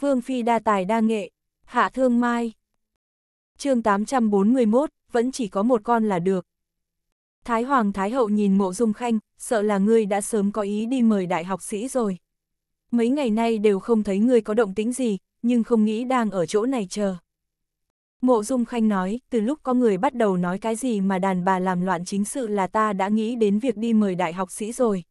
Vương Phi đa tài đa nghệ, hạ thương mai. chương 841, vẫn chỉ có một con là được. Thái Hoàng Thái Hậu nhìn mộ dung khanh, sợ là ngươi đã sớm có ý đi mời đại học sĩ rồi. Mấy ngày nay đều không thấy ngươi có động tĩnh gì, nhưng không nghĩ đang ở chỗ này chờ. Mộ Dung Khanh nói, từ lúc có người bắt đầu nói cái gì mà đàn bà làm loạn chính sự là ta đã nghĩ đến việc đi mời đại học sĩ rồi.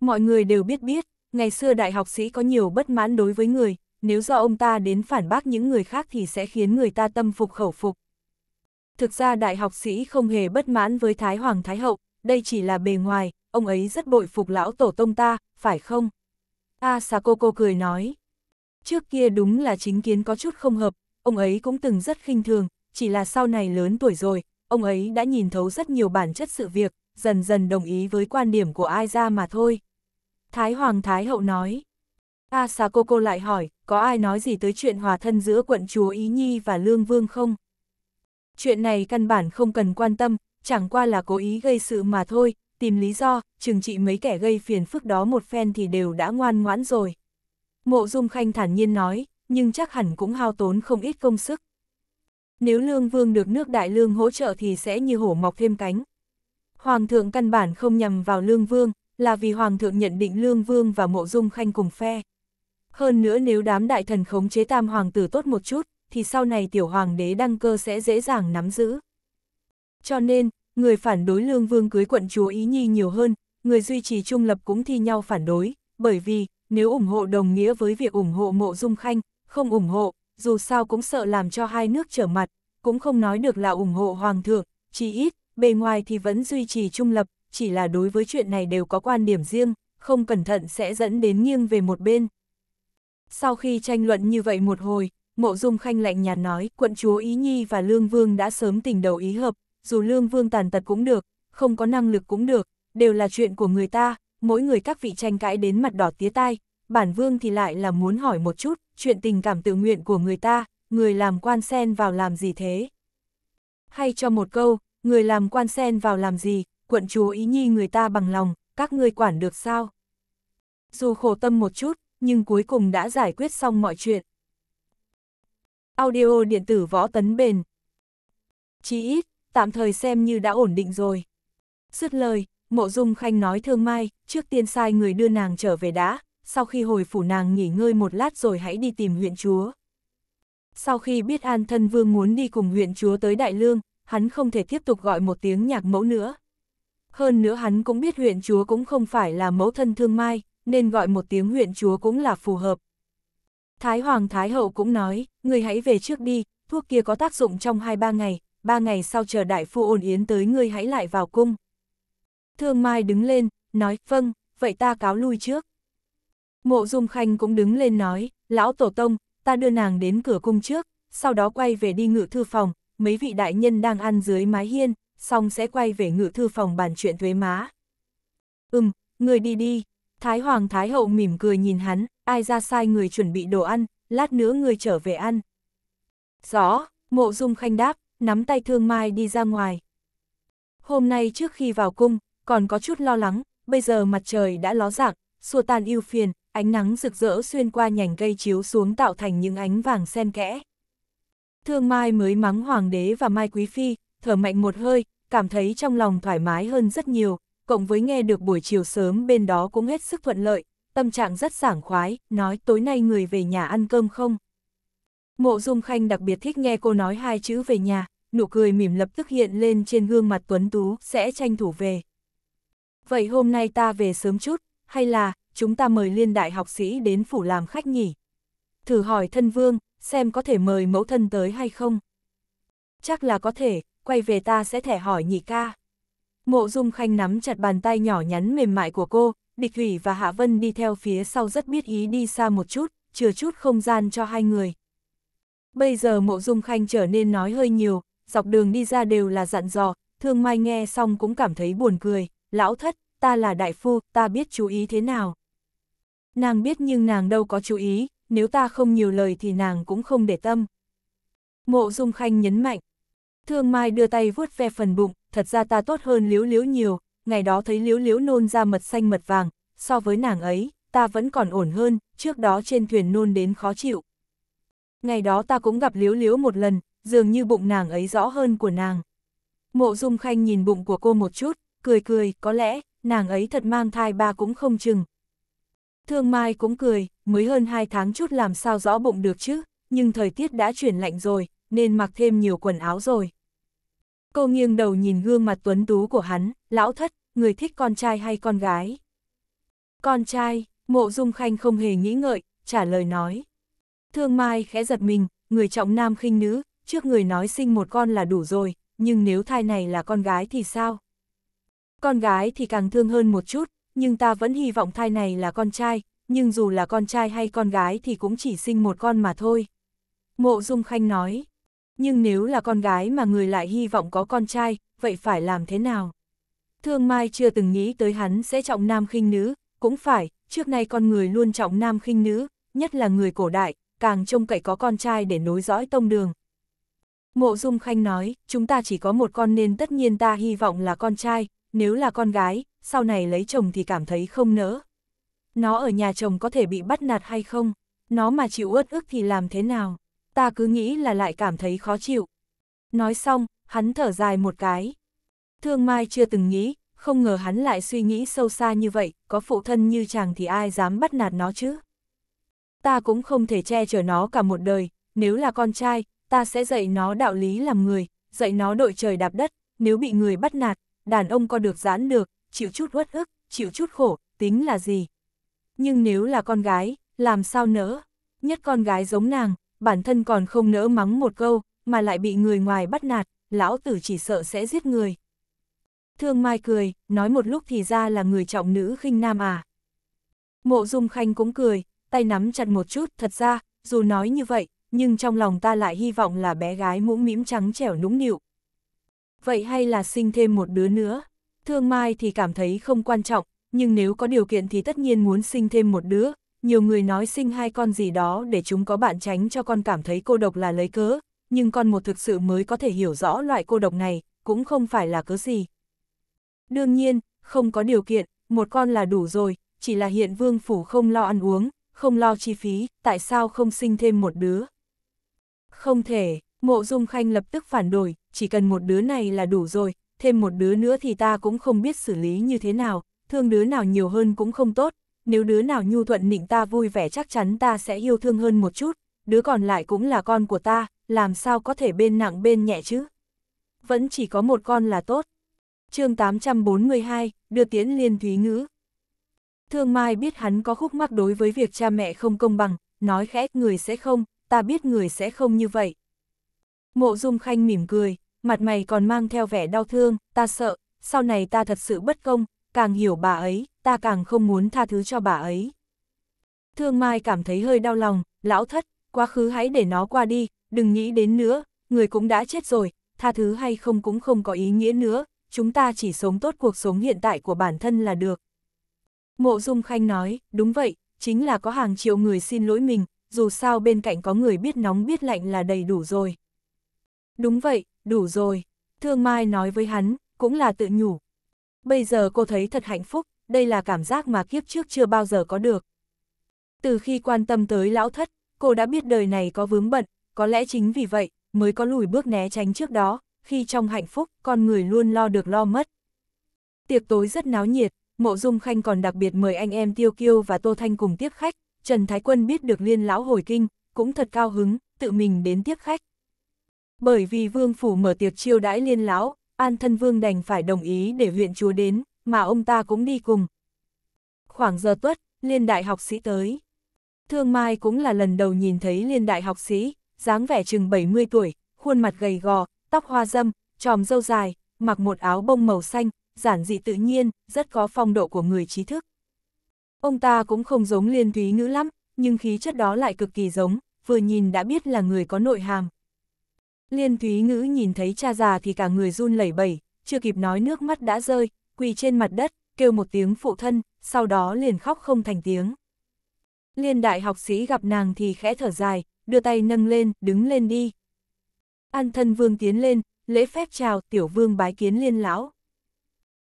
Mọi người đều biết biết, ngày xưa đại học sĩ có nhiều bất mãn đối với người, nếu do ông ta đến phản bác những người khác thì sẽ khiến người ta tâm phục khẩu phục. Thực ra đại học sĩ không hề bất mãn với Thái Hoàng Thái Hậu, đây chỉ là bề ngoài, ông ấy rất bội phục lão tổ tông ta, phải không? A à, cô cô cười nói. Trước kia đúng là chính kiến có chút không hợp, ông ấy cũng từng rất khinh thường, chỉ là sau này lớn tuổi rồi, ông ấy đã nhìn thấu rất nhiều bản chất sự việc, dần dần đồng ý với quan điểm của ai ra mà thôi. Thái Hoàng Thái Hậu nói. Asako cô lại hỏi, có ai nói gì tới chuyện hòa thân giữa quận chúa Ý Nhi và Lương Vương không? Chuyện này căn bản không cần quan tâm, chẳng qua là cố ý gây sự mà thôi, tìm lý do, chừng trị mấy kẻ gây phiền phức đó một phen thì đều đã ngoan ngoãn rồi. Mộ Dung Khanh thản nhiên nói, nhưng chắc hẳn cũng hao tốn không ít công sức. Nếu Lương Vương được nước Đại Lương hỗ trợ thì sẽ như hổ mọc thêm cánh. Hoàng thượng căn bản không nhằm vào Lương Vương, là vì Hoàng thượng nhận định Lương Vương và Mộ Dung Khanh cùng phe. Hơn nữa nếu đám đại thần khống chế tam hoàng tử tốt một chút, thì sau này tiểu hoàng đế đăng cơ sẽ dễ dàng nắm giữ. Cho nên, người phản đối lương vương cưới quận chúa Ý Nhi nhiều hơn, người duy trì trung lập cũng thi nhau phản đối, bởi vì, nếu ủng hộ đồng nghĩa với việc ủng hộ mộ dung khanh, không ủng hộ, dù sao cũng sợ làm cho hai nước trở mặt, cũng không nói được là ủng hộ hoàng thượng, chỉ ít, bề ngoài thì vẫn duy trì trung lập, chỉ là đối với chuyện này đều có quan điểm riêng, không cẩn thận sẽ dẫn đến nghiêng về một bên. Sau khi tranh luận như vậy một hồi, Mộ Dung Khanh lạnh nhạt nói, quận chúa Ý Nhi và Lương Vương đã sớm tình đầu ý hợp, dù Lương Vương tàn tật cũng được, không có năng lực cũng được, đều là chuyện của người ta, mỗi người các vị tranh cãi đến mặt đỏ tía tai, bản Vương thì lại là muốn hỏi một chút, chuyện tình cảm tự nguyện của người ta, người làm quan sen vào làm gì thế? Hay cho một câu, người làm quan sen vào làm gì, quận chúa Ý Nhi người ta bằng lòng, các ngươi quản được sao? Dù khổ tâm một chút, nhưng cuối cùng đã giải quyết xong mọi chuyện. Audio điện tử võ tấn bền. Chí ít, tạm thời xem như đã ổn định rồi. Dứt lời, mộ dung khanh nói thương mai, trước tiên sai người đưa nàng trở về đã, sau khi hồi phủ nàng nghỉ ngơi một lát rồi hãy đi tìm huyện chúa. Sau khi biết An Thân Vương muốn đi cùng huyện chúa tới Đại Lương, hắn không thể tiếp tục gọi một tiếng nhạc mẫu nữa. Hơn nữa hắn cũng biết huyện chúa cũng không phải là mẫu thân thương mai, nên gọi một tiếng huyện chúa cũng là phù hợp. Thái Hoàng Thái Hậu cũng nói, người hãy về trước đi, thuốc kia có tác dụng trong 2-3 ngày, 3 ngày sau chờ đại phu ổn yến tới ngươi hãy lại vào cung. Thương Mai đứng lên, nói, vâng, vậy ta cáo lui trước. Mộ Dung Khanh cũng đứng lên nói, lão tổ tông, ta đưa nàng đến cửa cung trước, sau đó quay về đi ngự thư phòng, mấy vị đại nhân đang ăn dưới mái hiên, xong sẽ quay về ngự thư phòng bàn chuyện thuế má. Ừm, người đi đi, Thái Hoàng Thái Hậu mỉm cười nhìn hắn, ai ra sai người chuẩn bị đồ ăn, lát nữa người trở về ăn. Rõ, mộ dung khanh đáp, nắm tay thương mai đi ra ngoài. Hôm nay trước khi vào cung, còn có chút lo lắng, bây giờ mặt trời đã ló dạng, xua tan ưu phiền, ánh nắng rực rỡ xuyên qua nhành cây chiếu xuống tạo thành những ánh vàng xen kẽ. Thương Mai mới mắng Hoàng đế và Mai Quý Phi, thở mạnh một hơi, cảm thấy trong lòng thoải mái hơn rất nhiều, cộng với nghe được buổi chiều sớm bên đó cũng hết sức thuận lợi, tâm trạng rất sảng khoái, nói tối nay người về nhà ăn cơm không. Mộ Dung Khanh đặc biệt thích nghe cô nói hai chữ về nhà, nụ cười mỉm lập tức hiện lên trên gương mặt tuấn tú, sẽ tranh thủ về. Vậy hôm nay ta về sớm chút, hay là, chúng ta mời liên đại học sĩ đến phủ làm khách nhỉ? Thử hỏi thân vương, xem có thể mời mẫu thân tới hay không? Chắc là có thể, quay về ta sẽ thẻ hỏi nhị ca. Mộ Dung Khanh nắm chặt bàn tay nhỏ nhắn mềm mại của cô, Địch Hủy và Hạ Vân đi theo phía sau rất biết ý đi xa một chút, chừa chút không gian cho hai người. Bây giờ Mộ Dung Khanh trở nên nói hơi nhiều, dọc đường đi ra đều là dặn dò, Thương Mai nghe xong cũng cảm thấy buồn cười, lão thất, ta là đại phu, ta biết chú ý thế nào. Nàng biết nhưng nàng đâu có chú ý, nếu ta không nhiều lời thì nàng cũng không để tâm. Mộ Dung Khanh nhấn mạnh. Thương Mai đưa tay vuốt ve phần bụng, thật ra ta tốt hơn liếu liếu nhiều, ngày đó thấy liếu liếu nôn ra mật xanh mật vàng, so với nàng ấy, ta vẫn còn ổn hơn, trước đó trên thuyền nôn đến khó chịu. Ngày đó ta cũng gặp liếu liếu một lần, dường như bụng nàng ấy rõ hơn của nàng. Mộ Dung Khanh nhìn bụng của cô một chút, cười cười, có lẽ, nàng ấy thật mang thai ba cũng không chừng. Thương Mai cũng cười, mới hơn hai tháng chút làm sao rõ bụng được chứ, nhưng thời tiết đã chuyển lạnh rồi, nên mặc thêm nhiều quần áo rồi. Cô nghiêng đầu nhìn gương mặt tuấn tú của hắn, lão thất, người thích con trai hay con gái? Con trai, mộ dung khanh không hề nghĩ ngợi, trả lời nói. Thương Mai khẽ giật mình, người trọng nam khinh nữ, trước người nói sinh một con là đủ rồi, nhưng nếu thai này là con gái thì sao? Con gái thì càng thương hơn một chút, nhưng ta vẫn hy vọng thai này là con trai, nhưng dù là con trai hay con gái thì cũng chỉ sinh một con mà thôi. Mộ Dung Khanh nói, nhưng nếu là con gái mà người lại hy vọng có con trai, vậy phải làm thế nào? Thương Mai chưa từng nghĩ tới hắn sẽ trọng nam khinh nữ, cũng phải, trước nay con người luôn trọng nam khinh nữ, nhất là người cổ đại, càng trông cậy có con trai để nối dõi tông đường. Mộ Dung Khanh nói, chúng ta chỉ có một con nên tất nhiên ta hy vọng là con trai, nếu là con gái, sau này lấy chồng thì cảm thấy không nỡ. Nó ở nhà chồng có thể bị bắt nạt hay không? Nó mà chịu uất ức thì làm thế nào? ta cứ nghĩ là lại cảm thấy khó chịu. Nói xong, hắn thở dài một cái. Thương Mai chưa từng nghĩ, không ngờ hắn lại suy nghĩ sâu xa như vậy, có phụ thân như chàng thì ai dám bắt nạt nó chứ. Ta cũng không thể che chở nó cả một đời, nếu là con trai, ta sẽ dạy nó đạo lý làm người, dạy nó đội trời đạp đất, nếu bị người bắt nạt, đàn ông có được giãn được, chịu chút uất ức, chịu chút khổ, tính là gì. Nhưng nếu là con gái, làm sao nỡ, nhất con gái giống nàng, bản thân còn không nỡ mắng một câu, mà lại bị người ngoài bắt nạt, lão tử chỉ sợ sẽ giết người. Thương Mai cười, nói một lúc thì ra là người trọng nữ khinh nam à. Mộ Dung Khanh cũng cười, tay nắm chặt một chút, thật ra, dù nói như vậy, nhưng trong lòng ta lại hy vọng là bé gái mũm mĩm trắng trẻo nũng nịu. Vậy hay là sinh thêm một đứa nữa? Thương Mai thì cảm thấy không quan trọng, nhưng nếu có điều kiện thì tất nhiên muốn sinh thêm một đứa, nhiều người nói sinh hai con gì đó để chúng có bạn tránh cho con cảm thấy cô độc là lấy cớ, nhưng con một thực sự mới có thể hiểu rõ loại cô độc này, cũng không phải là cớ gì. Đương nhiên, không có điều kiện, một con là đủ rồi, chỉ là hiện vương phủ không lo ăn uống, không lo chi phí, tại sao không sinh thêm một đứa? Không thể, mộ dung khanh lập tức phản đổi, chỉ cần một đứa này là đủ rồi, thêm một đứa nữa thì ta cũng không biết xử lý như thế nào, thương đứa nào nhiều hơn cũng không tốt, nếu đứa nào nhu thuận nịnh ta vui vẻ chắc chắn ta sẽ yêu thương hơn một chút, đứa còn lại cũng là con của ta, làm sao có thể bên nặng bên nhẹ chứ? Vẫn chỉ có một con là tốt. chương 842, đưa tiến liên thúy ngữ. Thương Mai biết hắn có khúc mắc đối với việc cha mẹ không công bằng, nói khẽ người sẽ không, ta biết người sẽ không như vậy. Mộ Dung Khanh mỉm cười, mặt mày còn mang theo vẻ đau thương, ta sợ, sau này ta thật sự bất công, càng hiểu bà ấy, ta càng không muốn tha thứ cho bà ấy. Thương Mai cảm thấy hơi đau lòng, lão thất, quá khứ hãy để nó qua đi, đừng nghĩ đến nữa, người cũng đã chết rồi, tha thứ hay không cũng không có ý nghĩa nữa, chúng ta chỉ sống tốt cuộc sống hiện tại của bản thân là được. Mộ Dung Khanh nói, đúng vậy, chính là có hàng triệu người xin lỗi mình, dù sao bên cạnh có người biết nóng biết lạnh là đầy đủ rồi. Đúng vậy, đủ rồi, Thương Mai nói với hắn, cũng là tự nhủ. Bây giờ cô thấy thật hạnh phúc, đây là cảm giác mà kiếp trước chưa bao giờ có được. Từ khi quan tâm tới lão thất, cô đã biết đời này có vướng bận, có lẽ chính vì vậy, mới có lùi bước né tránh trước đó, khi trong hạnh phúc, con người luôn lo được lo mất. Tiệc tối rất náo nhiệt, Mộ Dung Khanh còn đặc biệt mời anh em Tiêu Kiêu và Tô Thanh cùng tiếp khách, Trần Thái Quân biết được liên lão hồi kinh, cũng thật cao hứng, tự mình đến tiếp khách. Bởi vì vương phủ mở tiệc chiêu đãi liên lão, an thân vương đành phải đồng ý để huyện chúa đến, mà ông ta cũng đi cùng. Khoảng giờ tuất, liên đại học sĩ tới. Thương Mai cũng là lần đầu nhìn thấy liên đại học sĩ, dáng vẻ chừng 70 tuổi, khuôn mặt gầy gò, tóc hoa dâm, tròm dâu dài, mặc một áo bông màu xanh, giản dị tự nhiên, rất có phong độ của người trí thức. Ông ta cũng không giống liên thúy ngữ lắm, nhưng khí chất đó lại cực kỳ giống, vừa nhìn đã biết là người có nội hàm. Liên thúy ngữ nhìn thấy cha già thì cả người run lẩy bẩy, chưa kịp nói nước mắt đã rơi, quỳ trên mặt đất, kêu một tiếng phụ thân, sau đó liền khóc không thành tiếng. Liên đại học sĩ gặp nàng thì khẽ thở dài, đưa tay nâng lên, đứng lên đi. An thân vương tiến lên, lễ phép chào tiểu vương bái kiến liên lão.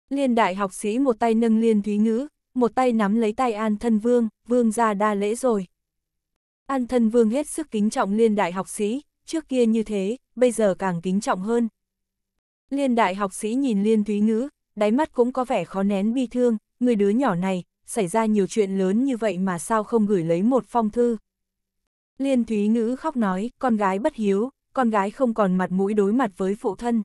Liên đại học sĩ một tay nâng liên thúy ngữ, một tay nắm lấy tay an thân vương, vương ra đa lễ rồi. An thân vương hết sức kính trọng liên đại học sĩ, trước kia như thế, bây giờ càng kính trọng hơn. Liên đại học sĩ nhìn liên thúy ngữ, đáy mắt cũng có vẻ khó nén bi thương, người đứa nhỏ này, xảy ra nhiều chuyện lớn như vậy mà sao không gửi lấy một phong thư. Liên Thúy Ngữ khóc nói, con gái bất hiếu, con gái không còn mặt mũi đối mặt với phụ thân.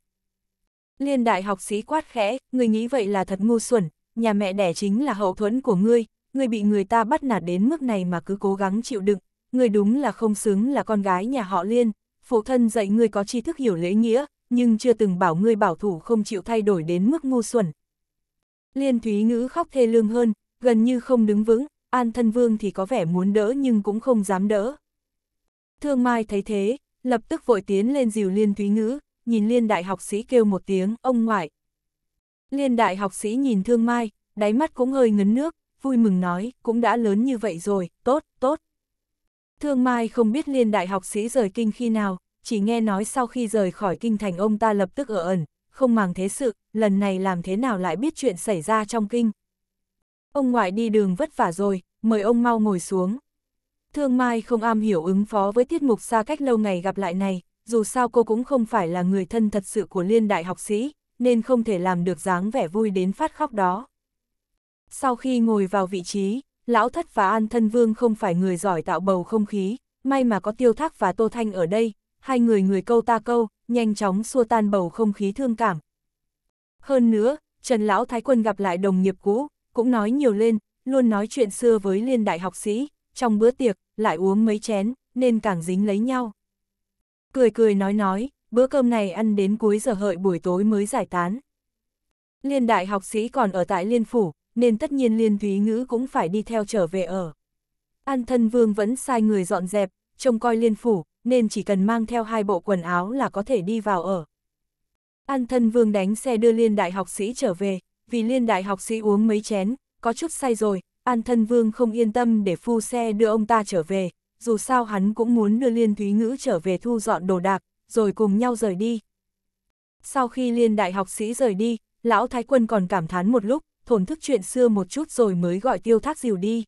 Liên đại học sĩ quát khẽ, người nghĩ vậy là thật ngu xuẩn, nhà mẹ đẻ chính là hậu thuẫn của ngươi, ngươi bị người ta bắt nạt đến mức này mà cứ cố gắng chịu đựng, ngươi đúng là không xứng là con gái nhà họ Liên, phụ thân dạy ngươi có tri thức hiểu lễ nghĩa, nhưng chưa từng bảo ngươi bảo thủ không chịu thay đổi đến mức ngu xuẩn. Liên Thúy Ngữ khóc thê lương hơn, gần như không đứng vững, An Thân Vương thì có vẻ muốn đỡ nhưng cũng không dám đỡ. Thương Mai thấy thế, lập tức vội tiến lên dìu Liên Thúy Ngữ, nhìn Liên Đại học sĩ kêu một tiếng, ông ngoại. Liên Đại học sĩ nhìn Thương Mai, đáy mắt cũng hơi ngấn nước, vui mừng nói, cũng đã lớn như vậy rồi, tốt, tốt. Thương Mai không biết Liên Đại học sĩ rời kinh khi nào, chỉ nghe nói sau khi rời khỏi kinh thành ông ta lập tức ở ẩn, không màng thế sự, lần này làm thế nào lại biết chuyện xảy ra trong kinh. Ông ngoại đi đường vất vả rồi, mời ông mau ngồi xuống. Thương Mai không am hiểu ứng phó với tiết mục xa cách lâu ngày gặp lại này, dù sao cô cũng không phải là người thân thật sự của liên đại học sĩ, nên không thể làm được dáng vẻ vui đến phát khóc đó. Sau khi ngồi vào vị trí, Lão Thất và An Thân Vương không phải người giỏi tạo bầu không khí, may mà có Tiêu Thác và Tô Thanh ở đây, hai người người câu ta câu, nhanh chóng xua tan bầu không khí thương cảm. Hơn nữa, Trần Lão Thái Quân gặp lại đồng nghiệp cũ, cũng nói nhiều lên, luôn nói chuyện xưa với liên đại học sĩ, trong bữa tiệc, lại uống mấy chén, nên càng dính lấy nhau. Cười cười nói nói, bữa cơm này ăn đến cuối giờ hợi buổi tối mới giải tán. Liên đại học sĩ còn ở tại Liên Phủ, nên tất nhiên Liên Thúy Ngữ cũng phải đi theo trở về ở. An thân vương vẫn sai người dọn dẹp, trông coi Liên Phủ, nên chỉ cần mang theo hai bộ quần áo là có thể đi vào ở. An thân vương đánh xe đưa liên đại học sĩ trở về, vì liên đại học sĩ uống mấy chén, có chút say rồi, an thân vương không yên tâm để phu xe đưa ông ta trở về, dù sao hắn cũng muốn đưa liên thúy ngữ trở về thu dọn đồ đạc, rồi cùng nhau rời đi. Sau khi liên đại học sĩ rời đi, lão thái quân còn cảm thán một lúc, thổn thức chuyện xưa một chút rồi mới gọi tiêu thác diều đi.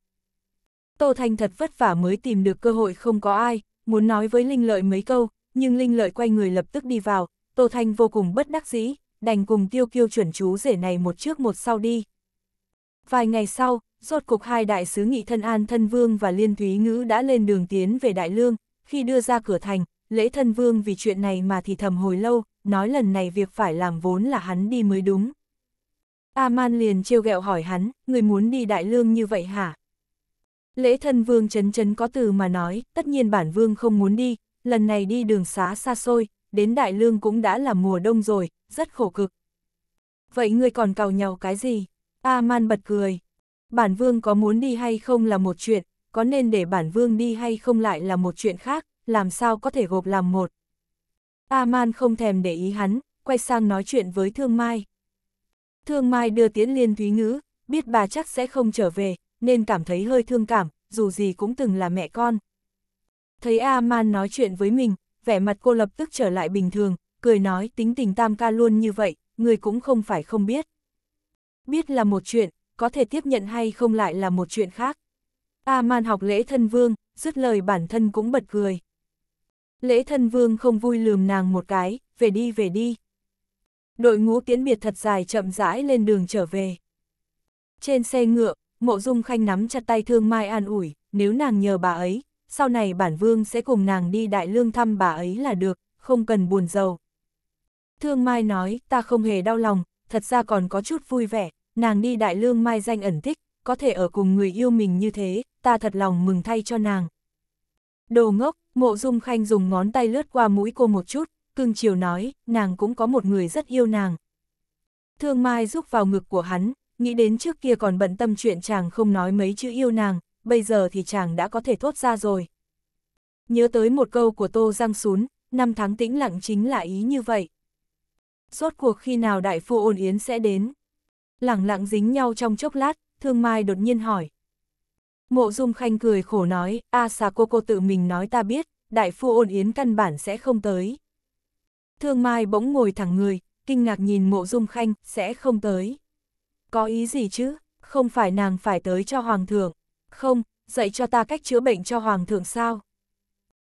Tô Thanh thật vất vả mới tìm được cơ hội không có ai, muốn nói với Linh Lợi mấy câu, nhưng Linh Lợi quay người lập tức đi vào, Tô Thanh vô cùng bất đắc dĩ, đành cùng tiêu kiêu chuẩn chú rể này một trước một sau đi. Vài ngày sau, rốt cục hai đại sứ nghị thân An Thân Vương và Liên Thúy Ngữ đã lên đường tiến về Đại Lương, khi đưa ra cửa thành, lễ Thân Vương vì chuyện này mà thì thầm hồi lâu, nói lần này việc phải làm vốn là hắn đi mới đúng. a man liền trêu ghẹo hỏi hắn, người muốn đi Đại Lương như vậy hả? Lễ thân vương chấn chấn có từ mà nói, tất nhiên bản vương không muốn đi, lần này đi đường xá xa xôi, đến Đại Lương cũng đã là mùa đông rồi, rất khổ cực. Vậy ngươi còn cào nhau cái gì? A-man bật cười. Bản vương có muốn đi hay không là một chuyện, có nên để bản vương đi hay không lại là một chuyện khác, làm sao có thể gộp làm một. A-man không thèm để ý hắn, quay sang nói chuyện với Thương Mai. Thương Mai đưa tiến Liên Thúy Ngữ, biết bà chắc sẽ không trở về, nên cảm thấy hơi thương cảm, dù gì cũng từng là mẹ con. Thấy A-man nói chuyện với mình, vẻ mặt cô lập tức trở lại bình thường, cười nói tính tình tam ca luôn như vậy, người cũng không phải không biết. Biết là một chuyện, có thể tiếp nhận hay không lại là một chuyện khác. A-man học lễ thân vương, dứt lời bản thân cũng bật cười. Lễ thân vương không vui lườm nàng một cái, về đi về đi. Đội ngũ tiễn biệt thật dài chậm rãi lên đường trở về. Trên xe ngựa, Mộ Dung Khanh nắm chặt tay Thương Mai an ủi, nếu nàng nhờ bà ấy, sau này bản vương sẽ cùng nàng đi đại lương thăm bà ấy là được, không cần buồn giàu. Thương Mai nói, ta không hề đau lòng, thật ra còn có chút vui vẻ, nàng đi đại lương mai danh ẩn tích, có thể ở cùng người yêu mình như thế, ta thật lòng mừng thay cho nàng. Đồ ngốc, mộ dung khanh dùng ngón tay lướt qua mũi cô một chút, cưng chiều nói, nàng cũng có một người rất yêu nàng. Thương Mai rúc vào ngực của hắn, nghĩ đến trước kia còn bận tâm chuyện chàng không nói mấy chữ yêu nàng, bây giờ thì chàng đã có thể thốt ra rồi. Nhớ tới một câu của Tô Giang Sún, năm tháng tĩnh lặng chính là ý như vậy. Rốt cuộc khi nào đại phu ôn yến sẽ đến? Lẳng lặng dính nhau trong chốc lát, Thương Mai đột nhiên hỏi. Mộ Dung Khanh cười khổ nói, a xà cô cô tự mình nói ta biết, đại phu ôn yến căn bản sẽ không tới. Thương Mai bỗng ngồi thẳng người, kinh ngạc nhìn Mộ Dung Khanh, sẽ không tới. Có ý gì chứ? Không phải nàng phải tới cho hoàng thượng. Không, dạy cho ta cách chữa bệnh cho hoàng thượng sao?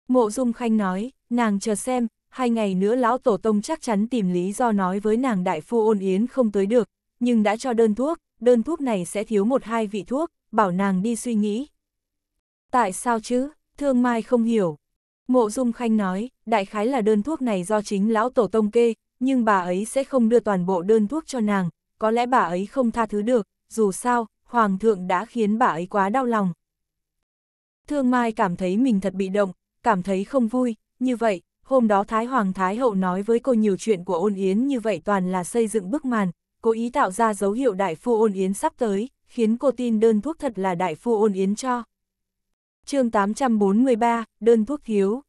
Mộ Dung Khanh nói, nàng chờ xem, hai ngày nữa lão tổ tông chắc chắn tìm lý do nói với nàng đại phu ôn yến không tới được, nhưng đã cho đơn thuốc, đơn thuốc này sẽ thiếu một hai vị thuốc, bảo nàng đi suy nghĩ. Tại sao chứ? Thương Mai không hiểu. Mộ Dung Khanh nói, đại khái là đơn thuốc này do chính lão tổ tông kê, nhưng bà ấy sẽ không đưa toàn bộ đơn thuốc cho nàng, có lẽ bà ấy không tha thứ được, dù sao, Hoàng thượng đã khiến bà ấy quá đau lòng. Thương Mai cảm thấy mình thật bị động, cảm thấy không vui, như vậy, hôm đó Thái Hoàng Thái Hậu nói với cô nhiều chuyện của ôn yến như vậy toàn là xây dựng bức màn, cố ý tạo ra dấu hiệu đại phu ôn yến sắp tới, khiến cô tin đơn thuốc thật là đại phu ôn yến cho. chương 843, đơn thuốc thiếu.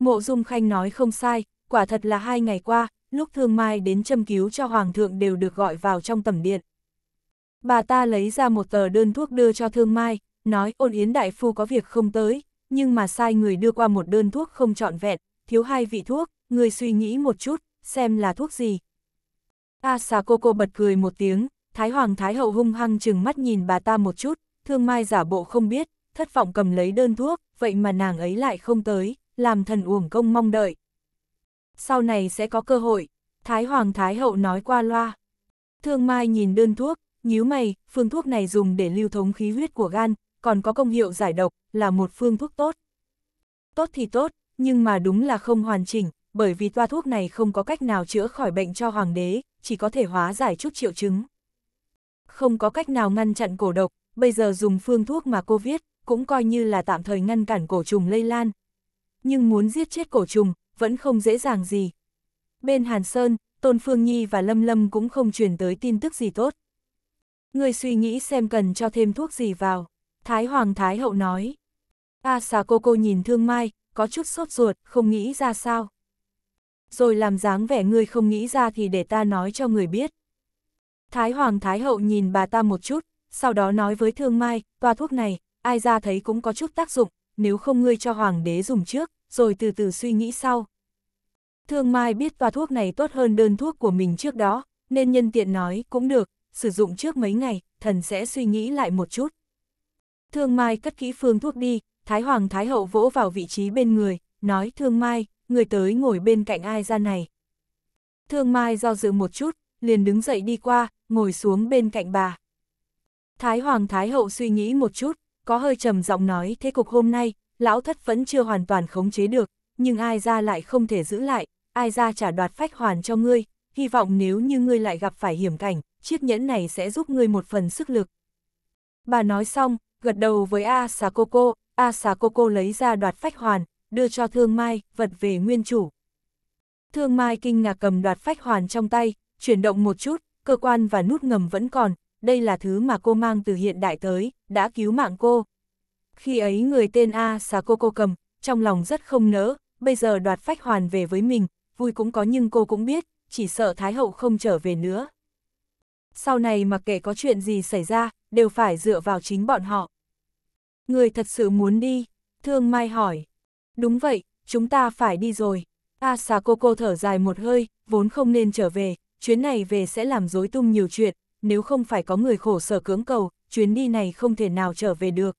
Mộ Dung Khanh nói không sai, quả thật là hai ngày qua, lúc thương mai đến châm cứu cho Hoàng thượng đều được gọi vào trong tầm điện. Bà ta lấy ra một tờ đơn thuốc đưa cho thương mai, nói ôn yến đại phu có việc không tới, nhưng mà sai người đưa qua một đơn thuốc không trọn vẹn, thiếu hai vị thuốc, người suy nghĩ một chút, xem là thuốc gì. A xà cô cô bật cười một tiếng, Thái Hoàng Thái Hậu hung hăng chừng mắt nhìn bà ta một chút, thương mai giả bộ không biết, thất vọng cầm lấy đơn thuốc, vậy mà nàng ấy lại không tới, làm thần uổng công mong đợi, sau này sẽ có cơ hội, Thái Hoàng Thái Hậu nói qua loa. Thương Mai nhìn đơn thuốc, nhíu mày, phương thuốc này dùng để lưu thống khí huyết của gan, còn có công hiệu giải độc, là một phương thuốc tốt. Tốt thì tốt, nhưng mà đúng là không hoàn chỉnh, bởi vì toa thuốc này không có cách nào chữa khỏi bệnh cho hoàng đế, chỉ có thể hóa giải chút triệu chứng. Không có cách nào ngăn chặn cổ độc, bây giờ dùng phương thuốc mà cô viết, cũng coi như là tạm thời ngăn cản cổ trùng lây lan. Nhưng muốn giết chết cổ trùng, vẫn không dễ dàng gì. Bên Hàn Sơn, Tôn Phương Nhi và Lâm Lâm cũng không truyền tới tin tức gì tốt. Người suy nghĩ xem cần cho thêm thuốc gì vào. Thái Hoàng Thái Hậu nói. A à, xà cô cô nhìn thương mai, có chút sốt ruột, không nghĩ ra sao. Rồi làm dáng vẻ ngươi không nghĩ ra thì để ta nói cho người biết. Thái Hoàng Thái Hậu nhìn bà ta một chút, sau đó nói với thương mai, toa thuốc này, ai ra thấy cũng có chút tác dụng, nếu không ngươi cho Hoàng đế dùng trước, rồi từ từ suy nghĩ sau. Thương Mai biết toa thuốc này tốt hơn đơn thuốc của mình trước đó, nên nhân tiện nói cũng được, sử dụng trước mấy ngày, thần sẽ suy nghĩ lại một chút. Thương Mai cất kỹ phương thuốc đi, Thái Hoàng Thái Hậu vỗ vào vị trí bên người, nói Thương Mai, người tới ngồi bên cạnh ai ra này. Thương Mai do dự một chút, liền đứng dậy đi qua, ngồi xuống bên cạnh bà. Thái Hoàng Thái Hậu suy nghĩ một chút, có hơi trầm giọng nói thế cục hôm nay, lão thất vẫn chưa hoàn toàn khống chế được, nhưng ai ra lại không thể giữ lại, ai ra trả đoạt phách hoàn cho ngươi, hy vọng nếu như ngươi lại gặp phải hiểm cảnh, chiếc nhẫn này sẽ giúp ngươi một phần sức lực. Bà nói xong, gật đầu với A Xà Cô Cô, A Xà Cô Cô lấy ra đoạt phách hoàn, đưa cho Thương Mai, vật về nguyên chủ. Thương Mai kinh ngạc cầm đoạt phách hoàn trong tay, chuyển động một chút, cơ quan và nút ngầm vẫn còn, đây là thứ mà cô mang từ hiện đại tới, đã cứu mạng cô, khi ấy người tên A xà cô cô cầm, trong lòng rất không nỡ, bây giờ đoạt phách hoàn về với mình, vui cũng có nhưng cô cũng biết, chỉ sợ Thái Hậu không trở về nữa. Sau này mặc kệ có chuyện gì xảy ra, đều phải dựa vào chính bọn họ. Người thật sự muốn đi, Thương Mai hỏi. Đúng vậy, chúng ta phải đi rồi. A xà cô cô thở dài một hơi, vốn không nên trở về, chuyến này về sẽ làm rối tung nhiều chuyện, nếu không phải có người khổ sở cưỡng cầu, chuyến đi này không thể nào trở về được.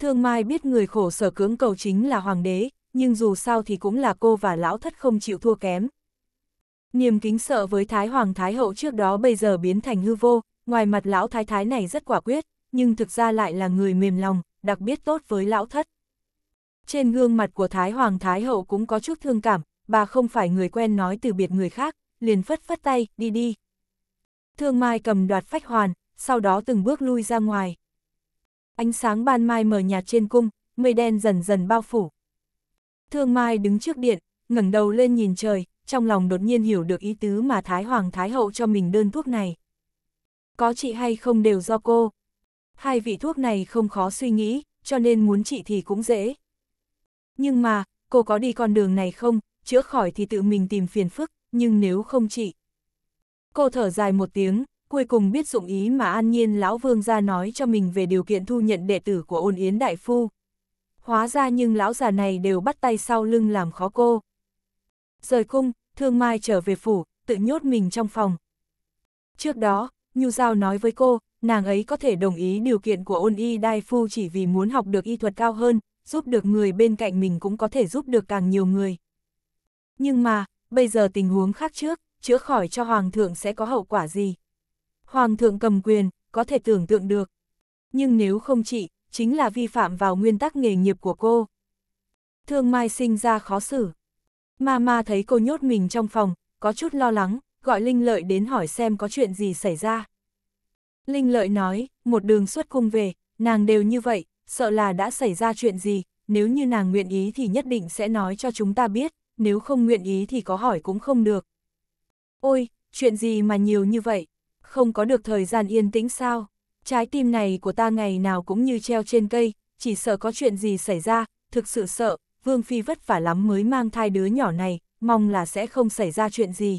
Thương Mai biết người khổ sở cưỡng cầu chính là hoàng đế, nhưng dù sao thì cũng là cô và lão thất không chịu thua kém. Niềm kính sợ với Thái Hoàng Thái Hậu trước đó bây giờ biến thành hư vô, ngoài mặt lão thái thái này rất quả quyết, nhưng thực ra lại là người mềm lòng, đặc biệt tốt với lão thất. Trên gương mặt của Thái Hoàng Thái Hậu cũng có chút thương cảm, bà không phải người quen nói từ biệt người khác, liền phất phất tay, đi đi. Thương Mai cầm đoạt phách hoàn, sau đó từng bước lui ra ngoài ánh sáng ban mai mờ nhạt trên cung, mây đen dần dần bao phủ. Thương Mai đứng trước điện, ngẩng đầu lên nhìn trời, trong lòng đột nhiên hiểu được ý tứ mà Thái Hoàng Thái Hậu cho mình đơn thuốc này. Có trị hay không đều do cô. Hai vị thuốc này không khó suy nghĩ, cho nên muốn trị thì cũng dễ. Nhưng mà, cô có đi con đường này không, chữa khỏi thì tự mình tìm phiền phức, nhưng nếu không trị, Cô thở dài một tiếng, cuối cùng biết dụng ý mà an nhiên lão vương gia nói cho mình về điều kiện thu nhận đệ tử của ôn yến đại phu. Hóa ra nhưng lão già này đều bắt tay sau lưng làm khó cô. Rời cung, thương mai trở về phủ, tự nhốt mình trong phòng. Trước đó, Nhu Giao nói với cô, nàng ấy có thể đồng ý điều kiện của ôn y đại phu chỉ vì muốn học được y thuật cao hơn, giúp được người bên cạnh mình cũng có thể giúp được càng nhiều người. Nhưng mà, bây giờ tình huống khác trước, chữa khỏi cho Hoàng thượng sẽ có hậu quả gì? Hoàng thượng cầm quyền, có thể tưởng tượng được. Nhưng nếu không trị chính là vi phạm vào nguyên tắc nghề nghiệp của cô. Thương Mai sinh ra khó xử. Mama thấy cô nhốt mình trong phòng, có chút lo lắng, gọi Linh Lợi đến hỏi xem có chuyện gì xảy ra. Linh Lợi nói, một đường xuất cung về, nàng đều như vậy, sợ là đã xảy ra chuyện gì, nếu như nàng nguyện ý thì nhất định sẽ nói cho chúng ta biết, nếu không nguyện ý thì có hỏi cũng không được. Ôi, chuyện gì mà nhiều như vậy? không có được thời gian yên tĩnh sao, trái tim này của ta ngày nào cũng như treo trên cây, chỉ sợ có chuyện gì xảy ra, thực sự sợ, Vương Phi vất vả lắm mới mang thai đứa nhỏ này, mong là sẽ không xảy ra chuyện gì.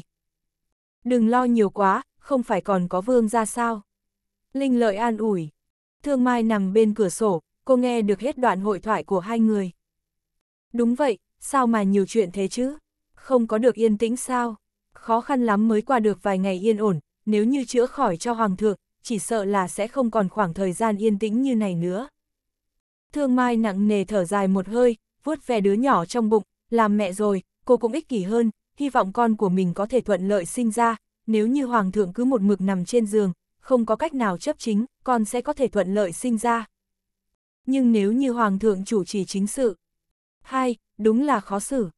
Đừng lo nhiều quá, không phải còn có Vương ra sao. Linh lợi an ủi. Thương Mai nằm bên cửa sổ, cô nghe được hết đoạn hội thoại của hai người. Đúng vậy, sao mà nhiều chuyện thế chứ? Không có được yên tĩnh sao? Khó khăn lắm mới qua được vài ngày yên ổn, nếu như chữa khỏi cho Hoàng thượng, chỉ sợ là sẽ không còn khoảng thời gian yên tĩnh như này nữa. Thương Mai nặng nề thở dài một hơi, vuốt ve đứa nhỏ trong bụng, làm mẹ rồi, cô cũng ích kỷ hơn, hy vọng con của mình có thể thuận lợi sinh ra, nếu như Hoàng thượng cứ một mực nằm trên giường, không có cách nào chấp chính, con sẽ có thể thuận lợi sinh ra. Nhưng nếu như Hoàng thượng chủ trì chính sự, hai, đúng là khó xử.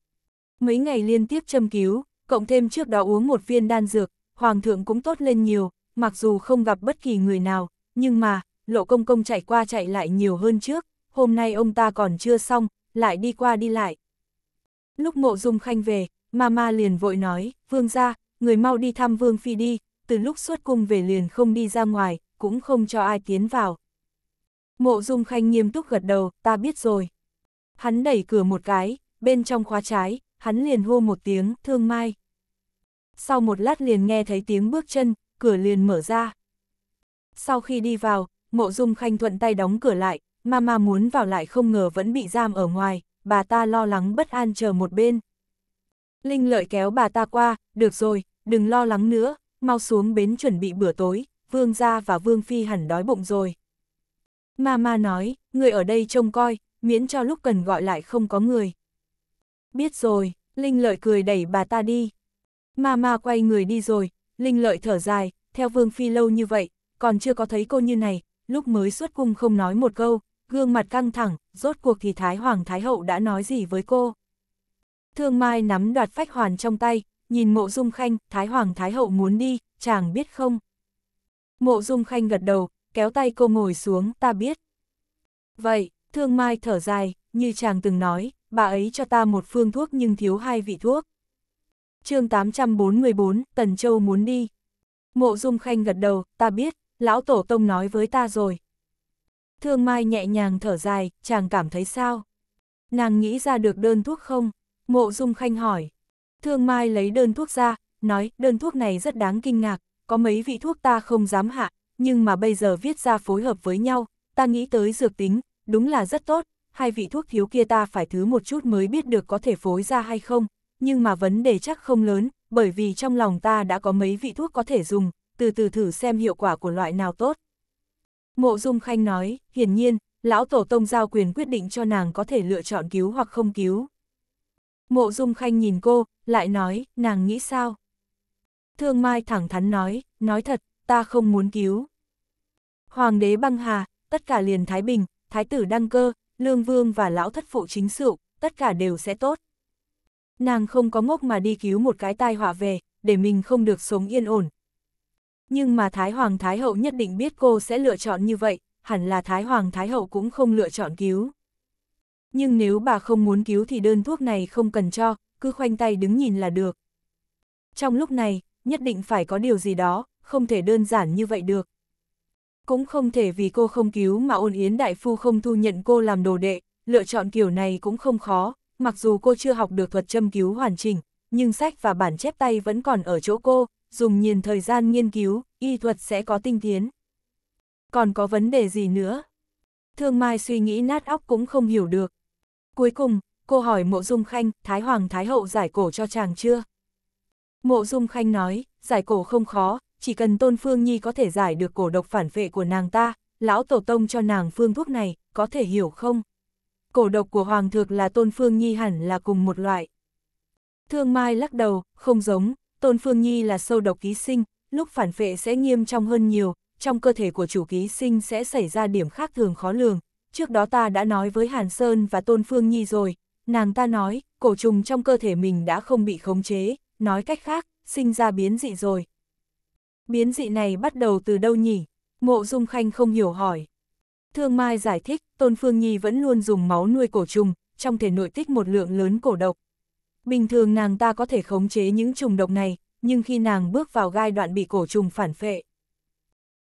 Mấy ngày liên tiếp châm cứu, cộng thêm trước đó uống một viên đan dược, Hoàng thượng cũng tốt lên nhiều, mặc dù không gặp bất kỳ người nào, nhưng mà, lộ công công chạy qua chạy lại nhiều hơn trước, hôm nay ông ta còn chưa xong, lại đi qua đi lại. Lúc mộ dung khanh về, Mama liền vội nói, vương ra, người mau đi thăm vương phi đi, từ lúc xuất cung về liền không đi ra ngoài, cũng không cho ai tiến vào. Mộ dung khanh nghiêm túc gật đầu, ta biết rồi. Hắn đẩy cửa một cái, bên trong khóa trái, hắn liền hô một tiếng, thương mai sau một lát liền nghe thấy tiếng bước chân, cửa liền mở ra. Sau khi đi vào, mộ dung khanh thuận tay đóng cửa lại, mama muốn vào lại không ngờ vẫn bị giam ở ngoài, bà ta lo lắng bất an chờ một bên. Linh lợi kéo bà ta qua, được rồi, đừng lo lắng nữa, mau xuống bến chuẩn bị bữa tối, vương gia và vương phi hẳn đói bụng rồi. Mama nói, người ở đây trông coi, miễn cho lúc cần gọi lại không có người. Biết rồi, Linh lợi cười đẩy bà ta đi. Mama quay người đi rồi, Linh Lợi thở dài, theo Vương Phi lâu như vậy, còn chưa có thấy cô như này, lúc mới xuất cung không nói một câu, gương mặt căng thẳng, rốt cuộc thì Thái Hoàng Thái Hậu đã nói gì với cô. Thương Mai nắm đoạt phách hoàn trong tay, nhìn mộ dung khanh, Thái Hoàng Thái Hậu muốn đi, chàng biết không? Mộ dung khanh gật đầu, kéo tay cô ngồi xuống, ta biết. Vậy, Thương Mai thở dài, như chàng từng nói, bà ấy cho ta một phương thuốc nhưng thiếu hai vị thuốc chương 844, Tần Châu muốn đi. Mộ Dung Khanh gật đầu, ta biết, lão tổ tông nói với ta rồi. Thương Mai nhẹ nhàng thở dài, chàng cảm thấy sao? Nàng nghĩ ra được đơn thuốc không? Mộ Dung Khanh hỏi. Thương Mai lấy đơn thuốc ra, nói đơn thuốc này rất đáng kinh ngạc, có mấy vị thuốc ta không dám hạ, nhưng mà bây giờ viết ra phối hợp với nhau, ta nghĩ tới dược tính, đúng là rất tốt, hai vị thuốc thiếu kia ta phải thứ một chút mới biết được có thể phối ra hay không, nhưng mà vấn đề chắc không lớn, bởi vì trong lòng ta đã có mấy vị thuốc có thể dùng, từ từ thử xem hiệu quả của loại nào tốt. Mộ Dung Khanh nói, hiển nhiên, lão tổ tông giao quyền quyết định cho nàng có thể lựa chọn cứu hoặc không cứu. Mộ Dung Khanh nhìn cô, lại nói, nàng nghĩ sao? Thương Mai thẳng thắn nói, nói thật, ta không muốn cứu. Hoàng đế băng hà, tất cả liền Thái Bình, Thái tử đăng cơ, Lương Vương và lão thất phụ chính sự, tất cả đều sẽ tốt nàng không có ngốc mà đi cứu một cái tai họa về, để mình không được sống yên ổn. Nhưng mà Thái Hoàng Thái Hậu nhất định biết cô sẽ lựa chọn như vậy, hẳn là Thái Hoàng Thái Hậu cũng không lựa chọn cứu. Nhưng nếu bà không muốn cứu thì đơn thuốc này không cần cho, cứ khoanh tay đứng nhìn là được. Trong lúc này, nhất định phải có điều gì đó, không thể đơn giản như vậy được. Cũng không thể vì cô không cứu mà ôn yến đại phu không thu nhận cô làm đồ đệ, lựa chọn kiểu này cũng không khó, mặc dù cô chưa học được thuật châm cứu hoàn chỉnh, nhưng sách và bản chép tay vẫn còn ở chỗ cô, dùng nhìn thời gian nghiên cứu, y thuật sẽ có tinh tiến. Còn có vấn đề gì nữa? Thương Mai suy nghĩ nát óc cũng không hiểu được. Cuối cùng, cô hỏi Mộ Dung Khanh, Thái Hoàng Thái Hậu giải cổ cho chàng chưa? Mộ Dung Khanh nói, giải cổ không khó, chỉ cần Tôn Phương Nhi có thể giải được cổ độc phản vệ của nàng ta, lão tổ tông cho nàng phương thuốc này, có thể hiểu không? cổ độc của Hoàng thược là Tôn Phương Nhi hẳn là cùng một loại. Thương Mai lắc đầu, không giống, Tôn Phương Nhi là sâu độc ký sinh, lúc phản vệ sẽ nghiêm trọng hơn nhiều, trong cơ thể của chủ ký sinh sẽ xảy ra điểm khác thường khó lường. Trước đó ta đã nói với Hàn Sơn và Tôn Phương Nhi rồi, nàng ta nói, cổ trùng trong cơ thể mình đã không bị khống chế, nói cách khác, sinh ra biến dị rồi. Biến dị này bắt đầu từ đâu nhỉ? Mộ Dung Khanh không hiểu hỏi. Thương Mai giải thích, Tôn Phương Nhi vẫn luôn dùng máu nuôi cổ trùng, trong thể nội tích một lượng lớn cổ độc. Bình thường nàng ta có thể khống chế những trùng độc này, nhưng khi nàng bước vào gai đoạn bị cổ trùng phản phệ.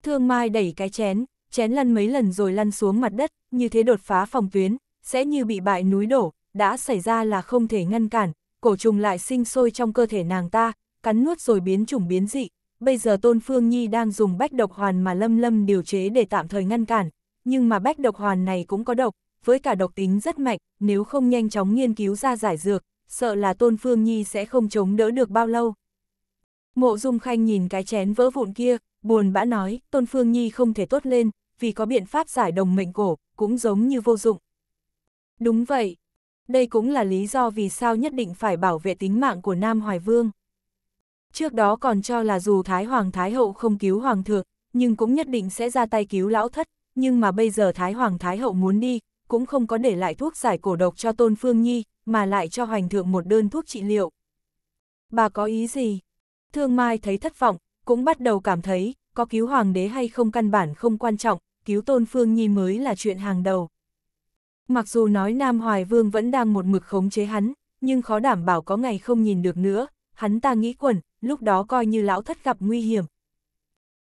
Thương Mai đẩy cái chén, chén lăn mấy lần rồi lăn xuống mặt đất, như thế đột phá phòng tuyến, sẽ như bị bại núi đổ, đã xảy ra là không thể ngăn cản, cổ trùng lại sinh sôi trong cơ thể nàng ta, cắn nuốt rồi biến trùng biến dị. Bây giờ Tôn Phương Nhi đang dùng bách độc hoàn mà Lâm Lâm điều chế để tạm thời ngăn cản, nhưng mà bách độc hoàn này cũng có độc, với cả độc tính rất mạnh, nếu không nhanh chóng nghiên cứu ra giải dược, sợ là Tôn Phương Nhi sẽ không chống đỡ được bao lâu. Mộ Dung Khanh nhìn cái chén vỡ vụn kia, buồn bã nói, Tôn Phương Nhi không thể tốt lên, vì có biện pháp giải đồng mệnh cổ, cũng giống như vô dụng. Đúng vậy, đây cũng là lý do vì sao nhất định phải bảo vệ tính mạng của Nam Hoài Vương. Trước đó còn cho là dù Thái Hoàng Thái Hậu không cứu Hoàng thượng, nhưng cũng nhất định sẽ ra tay cứu lão thất, nhưng mà bây giờ Thái Hoàng Thái Hậu muốn đi, cũng không có để lại thuốc giải cổ độc cho Tôn Phương Nhi, mà lại cho Hoành Thượng một đơn thuốc trị liệu. Bà có ý gì? Thương Mai thấy thất vọng, cũng bắt đầu cảm thấy, có cứu Hoàng đế hay không căn bản không quan trọng, cứu Tôn Phương Nhi mới là chuyện hàng đầu. Mặc dù nói Nam Hoài Vương vẫn đang một mực khống chế hắn, nhưng khó đảm bảo có ngày không nhìn được nữa, hắn ta nghĩ quẩn, lúc đó coi như lão thất gặp nguy hiểm.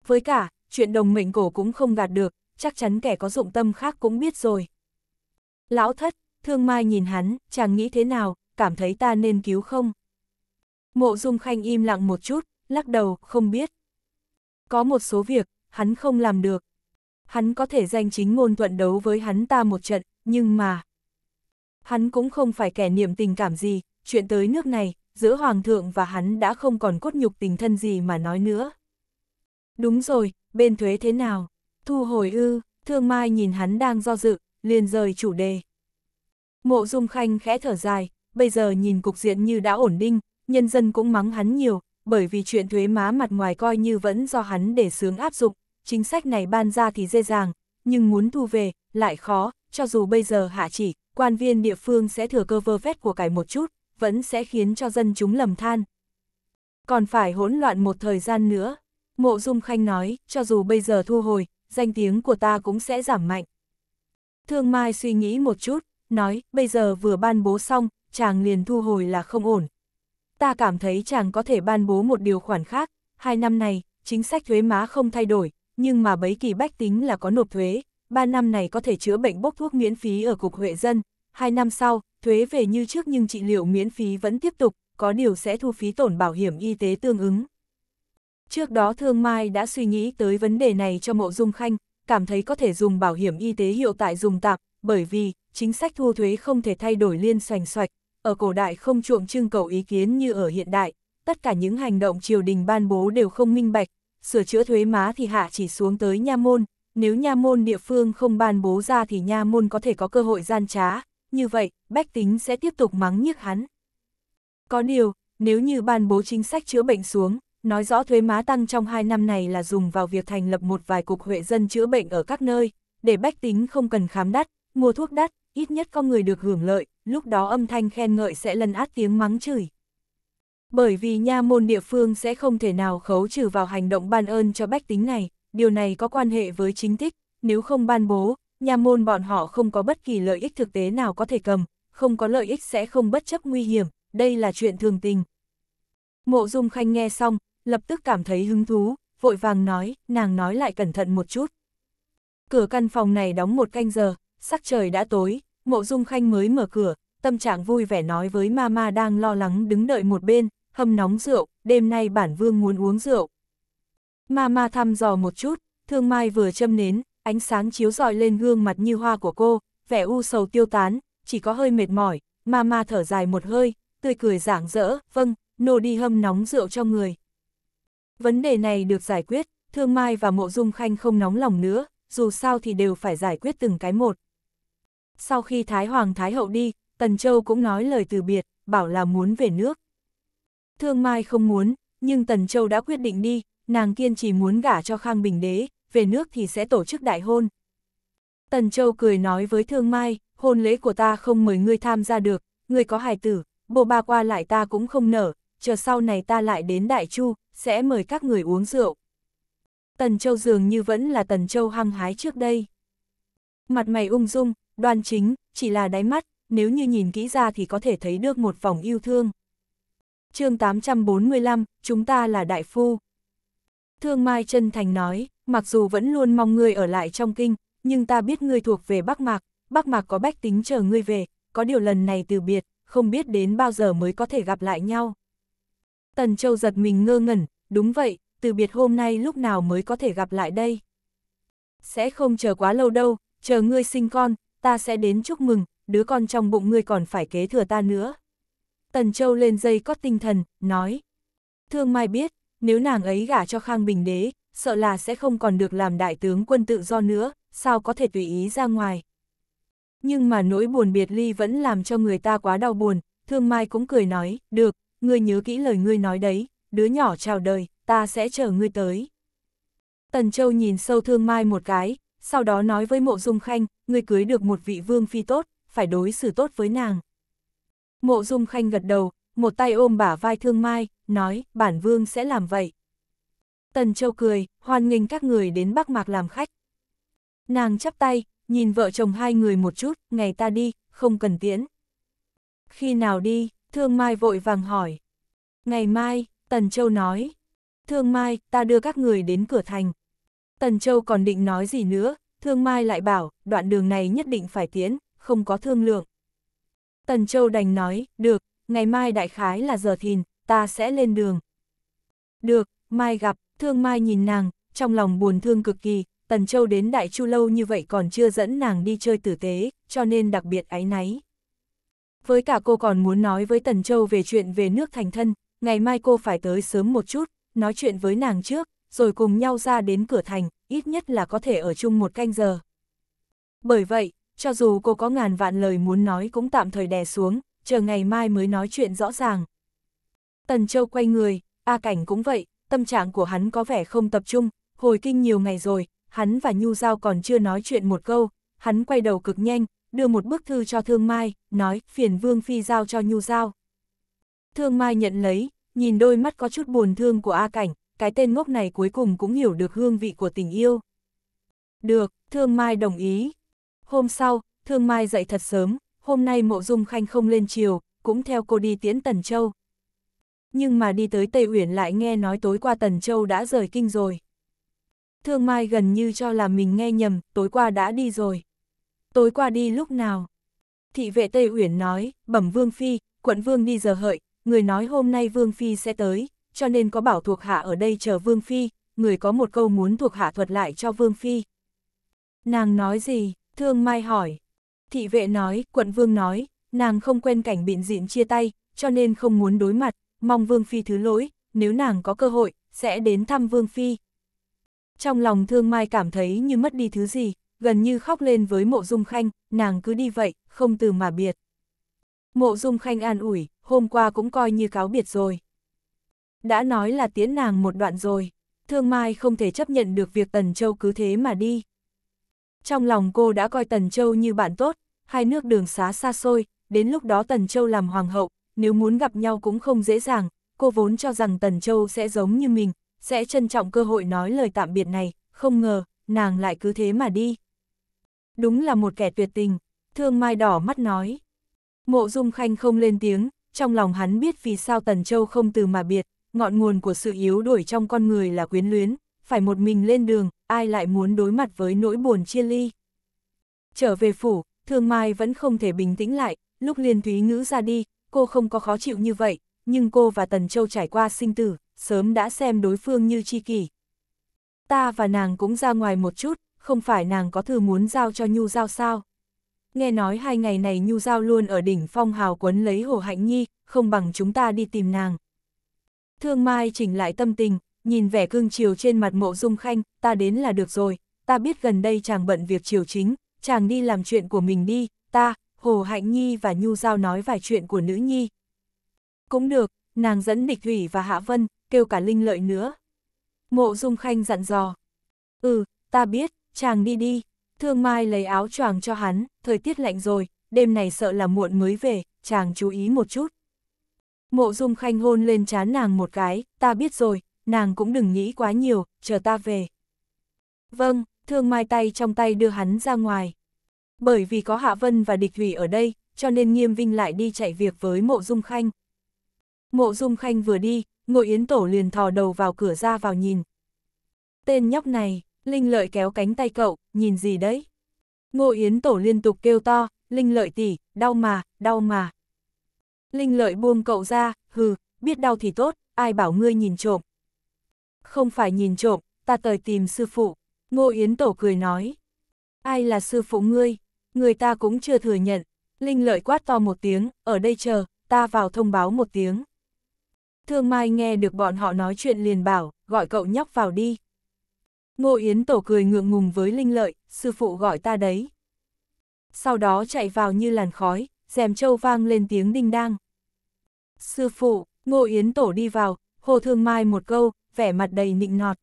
Với cả, chuyện đồng mệnh cổ cũng không gạt được, chắc chắn kẻ có dụng tâm khác cũng biết rồi. Lão thất, thương mai nhìn hắn, chàng nghĩ thế nào, cảm thấy ta nên cứu không? Mộ dung khanh im lặng một chút, lắc đầu, không biết. Có một số việc, hắn không làm được. Hắn có thể danh chính ngôn thuận đấu với hắn ta một trận, nhưng mà... Hắn cũng không phải kẻ niệm tình cảm gì, chuyện tới nước này, giữa Hoàng thượng và hắn đã không còn cốt nhục tình thân gì mà nói nữa. Đúng rồi, bên thuế thế nào? Thu hồi ư, thương mai nhìn hắn đang do dự, liền rời chủ đề. Mộ dung khanh khẽ thở dài, bây giờ nhìn cục diện như đã ổn định, nhân dân cũng mắng hắn nhiều, bởi vì chuyện thuế má mặt ngoài coi như vẫn do hắn để sướng áp dụng, chính sách này ban ra thì dễ dàng, nhưng muốn thu về, lại khó, cho dù bây giờ hạ chỉ, quan viên địa phương sẽ thừa cơ vơ vét của cải một chút, vẫn sẽ khiến cho dân chúng lầm than. Còn phải hỗn loạn một thời gian nữa, mộ dung khanh nói, cho dù bây giờ thu hồi, danh tiếng của ta cũng sẽ giảm mạnh. Thương Mai suy nghĩ một chút, nói, bây giờ vừa ban bố xong, chàng liền thu hồi là không ổn. Ta cảm thấy chàng có thể ban bố một điều khoản khác, hai năm này, chính sách thuế má không thay đổi, nhưng mà bấy kỳ bách tính là có nộp thuế, ba năm này có thể chữa bệnh bốc thuốc miễn phí ở Cục Huệ Dân, hai năm sau, thuế về như trước nhưng trị liệu miễn phí vẫn tiếp tục, có điều sẽ thu phí tổn bảo hiểm y tế tương ứng. Trước đó Thương Mai đã suy nghĩ tới vấn đề này cho Mộ Dung Khanh, cảm thấy có thể dùng bảo hiểm y tế hiệu tại dùng tạp, bởi vì chính sách thu thuế không thể thay đổi liên xoành xoạch, ở cổ đại không chuộng trưng cầu ý kiến như ở hiện đại, tất cả những hành động triều đình ban bố đều không minh bạch, sửa chữa thuế má thì hạ chỉ xuống tới nha môn, nếu nha môn địa phương không ban bố ra thì nha môn có thể có cơ hội gian trá, như vậy, bách tính sẽ tiếp tục mắng nhức hắn. Có điều, nếu như ban bố chính sách chữa bệnh xuống, nói rõ thuế má tăng trong 2 năm này là dùng vào việc thành lập một vài cục huệ dân chữa bệnh ở các nơi, để bách tính không cần khám đắt, mua thuốc đắt, ít nhất có người được hưởng lợi, lúc đó âm thanh khen ngợi sẽ lấn át tiếng mắng chửi. Bởi vì nha môn địa phương sẽ không thể nào khấu trừ vào hành động ban ơn cho bách tính này, điều này có quan hệ với chính tích, nếu không ban bố, nha môn bọn họ không có bất kỳ lợi ích thực tế nào có thể cầm, không có lợi ích sẽ không bất chấp nguy hiểm, đây là chuyện thường tình. Mộ Dung Khanh nghe xong, lập tức cảm thấy hứng thú, vội vàng nói, nàng nói lại cẩn thận một chút. Cửa căn phòng này đóng một canh giờ, sắc trời đã tối, mộ dung khanh mới mở cửa, tâm trạng vui vẻ nói với mama đang lo lắng đứng đợi một bên, hâm nóng rượu, đêm nay bản vương muốn uống rượu. Mama thăm dò một chút, thương mai vừa châm nến, ánh sáng chiếu rọi lên gương mặt như hoa của cô, vẻ u sầu tiêu tán, chỉ có hơi mệt mỏi, mama thở dài một hơi, tươi cười rạng rỡ, vâng, nô đi hâm nóng rượu cho người. Vấn đề này được giải quyết, Thương Mai và Mộ Dung Khanh không nóng lòng nữa, dù sao thì đều phải giải quyết từng cái một. Sau khi Thái Hoàng Thái Hậu đi, Tần Châu cũng nói lời từ biệt, bảo là muốn về nước. Thương Mai không muốn, nhưng Tần Châu đã quyết định đi, nàng kiên trì muốn gả cho Khang Bình Đế, về nước thì sẽ tổ chức đại hôn. Tần Châu cười nói với Thương Mai, hôn lễ của ta không mời ngươi tham gia được, ngươi có hài tử, bộ ba qua lại ta cũng không nở, chờ sau này ta lại đến Đại Chu, sẽ mời các người uống rượu. Tần Châu dường như vẫn là Tần Châu hăng hái trước đây. Mặt mày ung dung, đoan chính, chỉ là đáy mắt, nếu như nhìn kỹ ra thì có thể thấy được một vòng yêu thương. chương 845, chúng ta là đại phu. Thương Mai chân thành nói, mặc dù vẫn luôn mong ngươi ở lại trong kinh, nhưng ta biết ngươi thuộc về Bắc Mạc, Bắc Mạc có bách tính chờ ngươi về, có điều lần này từ biệt, không biết đến bao giờ mới có thể gặp lại nhau. Tần Châu giật mình ngơ ngẩn, đúng vậy, từ biệt hôm nay lúc nào mới có thể gặp lại đây. Sẽ không chờ quá lâu đâu, chờ ngươi sinh con, ta sẽ đến chúc mừng, đứa con trong bụng ngươi còn phải kế thừa ta nữa. Tần Châu lên dây có tinh thần, nói. Thương Mai biết, nếu nàng ấy gả cho Khang Bình Đế, sợ là sẽ không còn được làm đại tướng quân tự do nữa, sao có thể tùy ý ra ngoài. Nhưng mà nỗi buồn biệt ly vẫn làm cho người ta quá đau buồn, Thương Mai cũng cười nói, được, ngươi nhớ kỹ lời ngươi nói đấy, đứa nhỏ chào đời, ta sẽ chờ ngươi tới. Tần Châu nhìn sâu thương mai một cái, sau đó nói với mộ dung khanh, ngươi cưới được một vị vương phi tốt, phải đối xử tốt với nàng. Mộ dung khanh gật đầu, một tay ôm bả vai thương mai, nói, bản vương sẽ làm vậy. Tần Châu cười, hoan nghênh các người đến Bắc Mạc làm khách. Nàng chắp tay, nhìn vợ chồng hai người một chút, ngày ta đi, không cần tiễn. Khi nào đi? Thương Mai vội vàng hỏi. Ngày mai, Tần Châu nói. Thương Mai, ta đưa các người đến cửa thành. Tần Châu còn định nói gì nữa, Thương Mai lại bảo, đoạn đường này nhất định phải tiến, không có thương lượng. Tần Châu đành nói, được, ngày mai đại khái là giờ thìn, ta sẽ lên đường. Được, mai gặp, Thương Mai nhìn nàng, trong lòng buồn thương cực kỳ, Tần Châu đến Đại Chu lâu như vậy còn chưa dẫn nàng đi chơi tử tế, cho nên đặc biệt áy náy với cả cô còn muốn nói với Tần Châu về chuyện về nước thành thân, ngày mai cô phải tới sớm một chút, nói chuyện với nàng trước, rồi cùng nhau ra đến cửa thành, ít nhất là có thể ở chung một canh giờ. Bởi vậy, cho dù cô có ngàn vạn lời muốn nói cũng tạm thời đè xuống, chờ ngày mai mới nói chuyện rõ ràng. Tần Châu quay người, A Cảnh cũng vậy, tâm trạng của hắn có vẻ không tập trung, hồi kinh nhiều ngày rồi, hắn và Nhu Giao còn chưa nói chuyện một câu, hắn quay đầu cực nhanh, đưa một bức thư cho Thương Mai, nói phiền Vương Phi giao cho Nhu Giao. Thương Mai nhận lấy, nhìn đôi mắt có chút buồn thương của A Cảnh, cái tên ngốc này cuối cùng cũng hiểu được hương vị của tình yêu. Được, Thương Mai đồng ý. Hôm sau, Thương Mai dậy thật sớm, hôm nay Mộ Dung Khanh không lên chiều, cũng theo cô đi tiễn Tần Châu. Nhưng mà đi tới Tây Uyển lại nghe nói tối qua Tần Châu đã rời kinh rồi. Thương Mai gần như cho là mình nghe nhầm, tối qua đã đi rồi tối qua đi lúc nào? Thị vệ Tây Uyển nói, bẩm Vương Phi, quận Vương đi giờ hợi, người nói hôm nay Vương Phi sẽ tới, cho nên có bảo thuộc hạ ở đây chờ Vương Phi, người có một câu muốn thuộc hạ thuật lại cho Vương Phi. Nàng nói gì? Thương Mai hỏi. Thị vệ nói, quận Vương nói, nàng không quen cảnh bịn diện chia tay, cho nên không muốn đối mặt, mong Vương Phi thứ lỗi, nếu nàng có cơ hội, sẽ đến thăm Vương Phi. Trong lòng Thương Mai cảm thấy như mất đi thứ gì, gần như khóc lên với mộ dung khanh, nàng cứ đi vậy, không từ mà biệt. Mộ dung khanh an ủi, hôm qua cũng coi như cáo biệt rồi. Đã nói là tiễn nàng một đoạn rồi, thương mai không thể chấp nhận được việc Tần Châu cứ thế mà đi. Trong lòng cô đã coi Tần Châu như bạn tốt, hai nước đường xá xa xôi, đến lúc đó Tần Châu làm hoàng hậu, nếu muốn gặp nhau cũng không dễ dàng, cô vốn cho rằng Tần Châu sẽ giống như mình, sẽ trân trọng cơ hội nói lời tạm biệt này, không ngờ, nàng lại cứ thế mà đi đúng là một kẻ tuyệt tình, thương mai đỏ mắt nói. Mộ Dung Khanh không lên tiếng, trong lòng hắn biết vì sao Tần Châu không từ mà biệt, ngọn nguồn của sự yếu đuổi trong con người là quyến luyến, phải một mình lên đường, ai lại muốn đối mặt với nỗi buồn chia ly. Trở về phủ, Thương Mai vẫn không thể bình tĩnh lại, lúc Liên Thúy Ngữ ra đi, cô không có khó chịu như vậy, nhưng cô và Tần Châu trải qua sinh tử, sớm đã xem đối phương như chi kỷ. Ta và nàng cũng ra ngoài một chút, không phải nàng có thư muốn giao cho Nhu Giao sao? Nghe nói hai ngày này Nhu Giao luôn ở đỉnh phong hào quấn lấy Hồ Hạnh Nhi, không bằng chúng ta đi tìm nàng. Thương Mai chỉnh lại tâm tình, nhìn vẻ cương chiều trên mặt mộ dung khanh, ta đến là được rồi, ta biết gần đây chàng bận việc chiều chính, chàng đi làm chuyện của mình đi, ta, Hồ Hạnh Nhi và Nhu Giao nói vài chuyện của nữ nhi. Cũng được, nàng dẫn địch thủy và Hạ Vân, kêu cả Linh Lợi nữa. Mộ Dung Khanh dặn dò. Ừ, ta biết, chàng đi đi. Thương Mai lấy áo choàng cho hắn, thời tiết lạnh rồi, đêm này sợ là muộn mới về, chàng chú ý một chút. Mộ Dung Khanh hôn lên chán nàng một cái, ta biết rồi, nàng cũng đừng nghĩ quá nhiều, chờ ta về. Vâng, Thương Mai tay trong tay đưa hắn ra ngoài. Bởi vì có Hạ Vân và Địch Thủy ở đây, cho nên Nghiêm Vinh lại đi chạy việc với Mộ Dung Khanh. Mộ Dung Khanh vừa đi, Ngộ Yến Tổ liền thò đầu vào cửa ra vào nhìn. Tên nhóc này, Linh lợi kéo cánh tay cậu, nhìn gì đấy? Ngô Yến Tổ liên tục kêu to, Linh lợi tỉ, đau mà, đau mà. Linh lợi buông cậu ra, hừ, biết đau thì tốt, ai bảo ngươi nhìn trộm. Không phải nhìn trộm, ta tới tìm sư phụ. Ngô Yến Tổ cười nói. Ai là sư phụ ngươi? Người ta cũng chưa thừa nhận. Linh lợi quát to một tiếng, ở đây chờ, ta vào thông báo một tiếng. Thương Mai nghe được bọn họ nói chuyện liền bảo, gọi cậu nhóc vào đi. Ngô Yến Tổ cười ngượng ngùng với Linh Lợi, sư phụ gọi ta đấy. Sau đó chạy vào như làn khói, rèm châu vang lên tiếng đinh đang. Sư phụ, Ngô Yến Tổ đi vào, hồ thương mai một câu, vẻ mặt đầy nịnh nọt.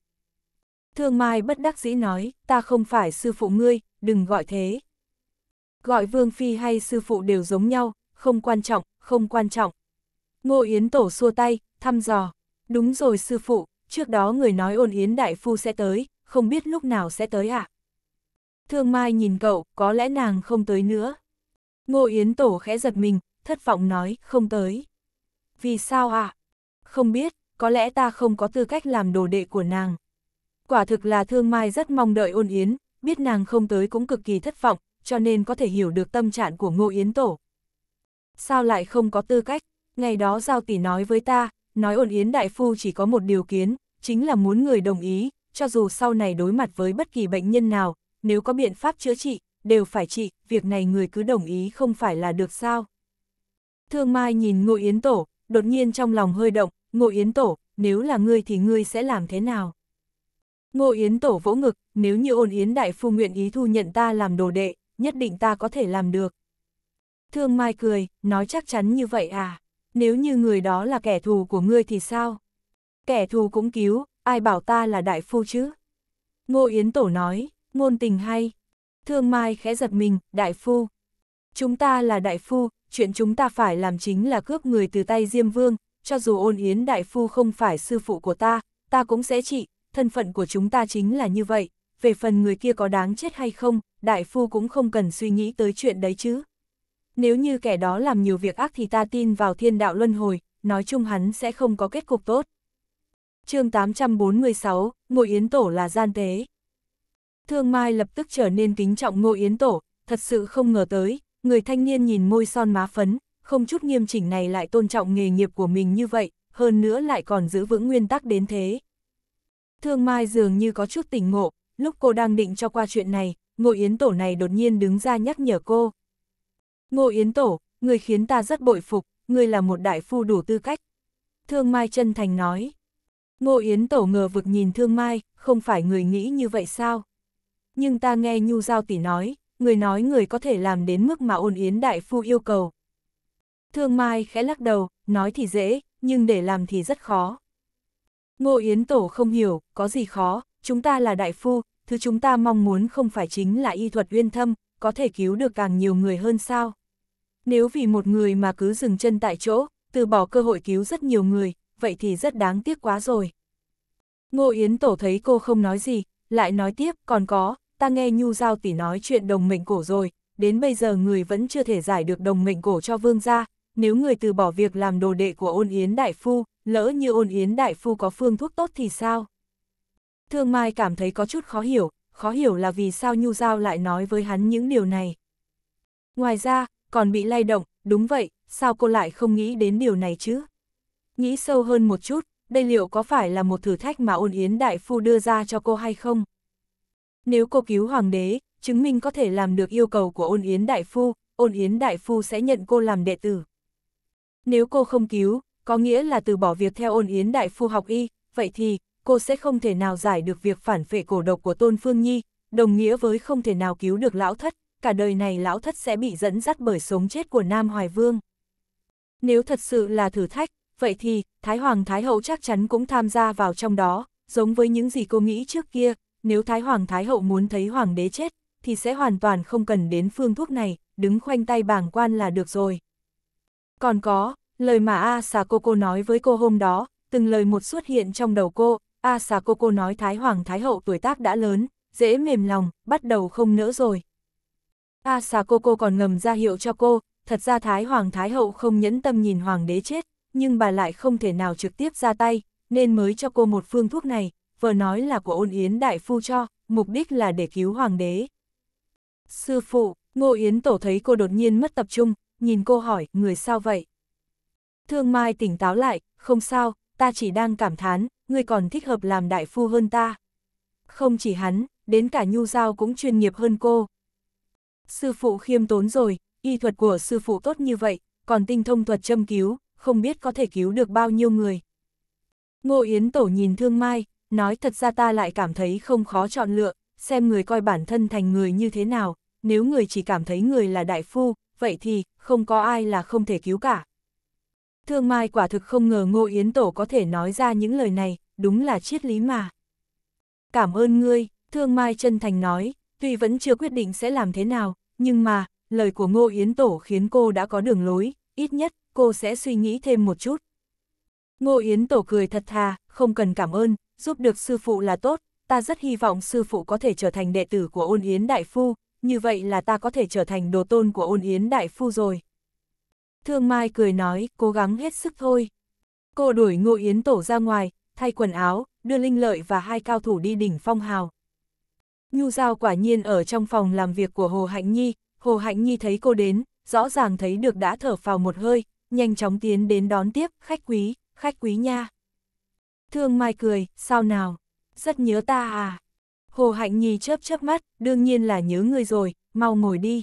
Thương mai bất đắc dĩ nói, ta không phải sư phụ ngươi, đừng gọi thế. Gọi vương phi hay sư phụ đều giống nhau, không quan trọng, không quan trọng. Ngô Yến Tổ xua tay, thăm dò. Đúng rồi sư phụ, trước đó người nói ôn Yến Đại Phu sẽ tới, không biết lúc nào sẽ tới ạ. À? Thương Mai nhìn cậu, có lẽ nàng không tới nữa. Ngô Yến Tổ khẽ giật mình, thất vọng nói, không tới. Vì sao ạ? À? Không biết, có lẽ ta không có tư cách làm đồ đệ của nàng. Quả thực là Thương Mai rất mong đợi ôn Yến, biết nàng không tới cũng cực kỳ thất vọng, cho nên có thể hiểu được tâm trạng của Ngô Yến Tổ. Sao lại không có tư cách? Ngày đó Giao Tỷ nói với ta, nói ôn Yến Đại Phu chỉ có một điều kiến, chính là muốn người đồng ý, cho dù sau này đối mặt với bất kỳ bệnh nhân nào, nếu có biện pháp chữa trị, đều phải trị, việc này người cứ đồng ý không phải là được sao. Thương Mai nhìn Ngô Yến Tổ, đột nhiên trong lòng hơi động, Ngô Yến Tổ, nếu là ngươi thì ngươi sẽ làm thế nào? Ngô Yến Tổ vỗ ngực, nếu như ôn Yến Đại Phu nguyện ý thu nhận ta làm đồ đệ, nhất định ta có thể làm được. Thương Mai cười, nói chắc chắn như vậy à? Nếu như người đó là kẻ thù của ngươi thì sao? Kẻ thù cũng cứu, ai bảo ta là đại phu chứ? Ngô Yến Tổ nói, ngôn tình hay. Thương Mai khẽ giật mình, đại phu. Chúng ta là đại phu, chuyện chúng ta phải làm chính là cướp người từ tay Diêm Vương, cho dù ôn Yến đại phu không phải sư phụ của ta, ta cũng sẽ trị, thân phận của chúng ta chính là như vậy, về phần người kia có đáng chết hay không, đại phu cũng không cần suy nghĩ tới chuyện đấy chứ. Nếu như kẻ đó làm nhiều việc ác thì ta tin vào thiên đạo luân hồi, nói chung hắn sẽ không có kết cục tốt chương 846, Ngộ Yến Tổ là gian tế. Thương Mai lập tức trở nên kính trọng Ngô Yến Tổ, thật sự không ngờ tới, người thanh niên nhìn môi son má phấn, không chút nghiêm chỉnh này lại tôn trọng nghề nghiệp của mình như vậy, hơn nữa lại còn giữ vững nguyên tắc đến thế. Thương Mai dường như có chút tỉnh ngộ, lúc cô đang định cho qua chuyện này, Ngô Yến Tổ này đột nhiên đứng ra nhắc nhở cô. Ngô Yến Tổ, người khiến ta rất bội phục, người là một đại phu đủ tư cách. Thương Mai chân thành nói. Ngô Yến Tổ ngờ vực nhìn Thương Mai, không phải người nghĩ như vậy sao? Nhưng ta nghe Nhu Giao Tỷ nói, người nói người có thể làm đến mức mà ôn Yến Đại Phu yêu cầu. Thương Mai khẽ lắc đầu, nói thì dễ, nhưng để làm thì rất khó. Ngô Yến Tổ không hiểu, có gì khó, chúng ta là Đại Phu, thứ chúng ta mong muốn không phải chính là y thuật uyên thâm, có thể cứu được càng nhiều người hơn sao. Nếu vì một người mà cứ dừng chân tại chỗ, từ bỏ cơ hội cứu rất nhiều người, vậy thì rất đáng tiếc quá rồi. Ngô Yến Tổ thấy cô không nói gì, lại nói tiếp, còn có, ta nghe Nhu Giao tỷ nói chuyện đồng mệnh cổ rồi, đến bây giờ người vẫn chưa thể giải được đồng mệnh cổ cho vương gia, nếu người từ bỏ việc làm đồ đệ của ôn Yến Đại Phu, lỡ như ôn Yến Đại Phu có phương thuốc tốt thì sao? Thương Mai cảm thấy có chút khó hiểu, khó hiểu là vì sao Nhu Giao lại nói với hắn những điều này. Ngoài ra, còn bị lay động, đúng vậy, sao cô lại không nghĩ đến điều này chứ? Nghĩ sâu hơn một chút, đây liệu có phải là một thử thách mà ôn yến đại phu đưa ra cho cô hay không? Nếu cô cứu hoàng đế, chứng minh có thể làm được yêu cầu của ôn yến đại phu, ôn yến đại phu sẽ nhận cô làm đệ tử. Nếu cô không cứu, có nghĩa là từ bỏ việc theo ôn yến đại phu học y, vậy thì, cô sẽ không thể nào giải được việc phản phệ cổ độc của Tôn Phương Nhi, đồng nghĩa với không thể nào cứu được lão thất, cả đời này lão thất sẽ bị dẫn dắt bởi sống chết của Nam Hoài Vương. Nếu thật sự là thử thách, vậy thì, Thái Hoàng Thái Hậu chắc chắn cũng tham gia vào trong đó, giống với những gì cô nghĩ trước kia, nếu Thái Hoàng Thái Hậu muốn thấy Hoàng đế chết, thì sẽ hoàn toàn không cần đến phương thuốc này, đứng khoanh tay bảng quan là được rồi. Còn có, lời mà A Xà Cô Cô nói với cô hôm đó, từng lời một xuất hiện trong đầu cô, A Xà Cô Cô nói Thái Hoàng Thái Hậu tuổi tác đã lớn, dễ mềm lòng, bắt đầu không nỡ rồi. A Xà Cô Cô còn ngầm ra hiệu cho cô, thật ra Thái Hoàng Thái Hậu không nhẫn tâm nhìn Hoàng đế chết, nhưng bà lại không thể nào trực tiếp ra tay, nên mới cho cô một phương thuốc này, vợ nói là của ôn yến đại phu cho, mục đích là để cứu hoàng đế. Sư phụ, ngô yến tổ thấy cô đột nhiên mất tập trung, nhìn cô hỏi, người sao vậy? Thương Mai tỉnh táo lại, không sao, ta chỉ đang cảm thán, người còn thích hợp làm đại phu hơn ta. Không chỉ hắn, đến cả nhu giao cũng chuyên nghiệp hơn cô. Sư phụ khiêm tốn rồi, y thuật của sư phụ tốt như vậy, còn tinh thông thuật châm cứu, không biết có thể cứu được bao nhiêu người. Ngô Yến Tổ nhìn Thương Mai, nói thật ra ta lại cảm thấy không khó chọn lựa, xem người coi bản thân thành người như thế nào, nếu người chỉ cảm thấy người là đại phu, vậy thì không có ai là không thể cứu cả. Thương Mai quả thực không ngờ Ngô Yến Tổ có thể nói ra những lời này, đúng là triết lý mà. Cảm ơn ngươi, Thương Mai chân thành nói, tuy vẫn chưa quyết định sẽ làm thế nào, nhưng mà, lời của Ngô Yến Tổ khiến cô đã có đường lối, ít nhất cô sẽ suy nghĩ thêm một chút. Ngô Yến Tổ cười thật thà, không cần cảm ơn, giúp được sư phụ là tốt, ta rất hy vọng sư phụ có thể trở thành đệ tử của ôn Yến Đại Phu, như vậy là ta có thể trở thành đồ tôn của ôn Yến Đại Phu rồi. Thương Mai cười nói, cố gắng hết sức thôi. Cô đuổi Ngô Yến Tổ ra ngoài, thay quần áo, đưa Linh Lợi và hai cao thủ đi đỉnh Phong Hào. Nhu Giao quả nhiên ở trong phòng làm việc của Hồ Hạnh Nhi, Hồ Hạnh Nhi thấy cô đến, rõ ràng thấy được đã thở phào một hơi, nhanh chóng tiến đến đón tiếp, khách quý, khách quý nha. Thương Mai cười, sao nào, rất nhớ ta à. Hồ Hạnh Nhi chớp chớp mắt, đương nhiên là nhớ người rồi, mau ngồi đi.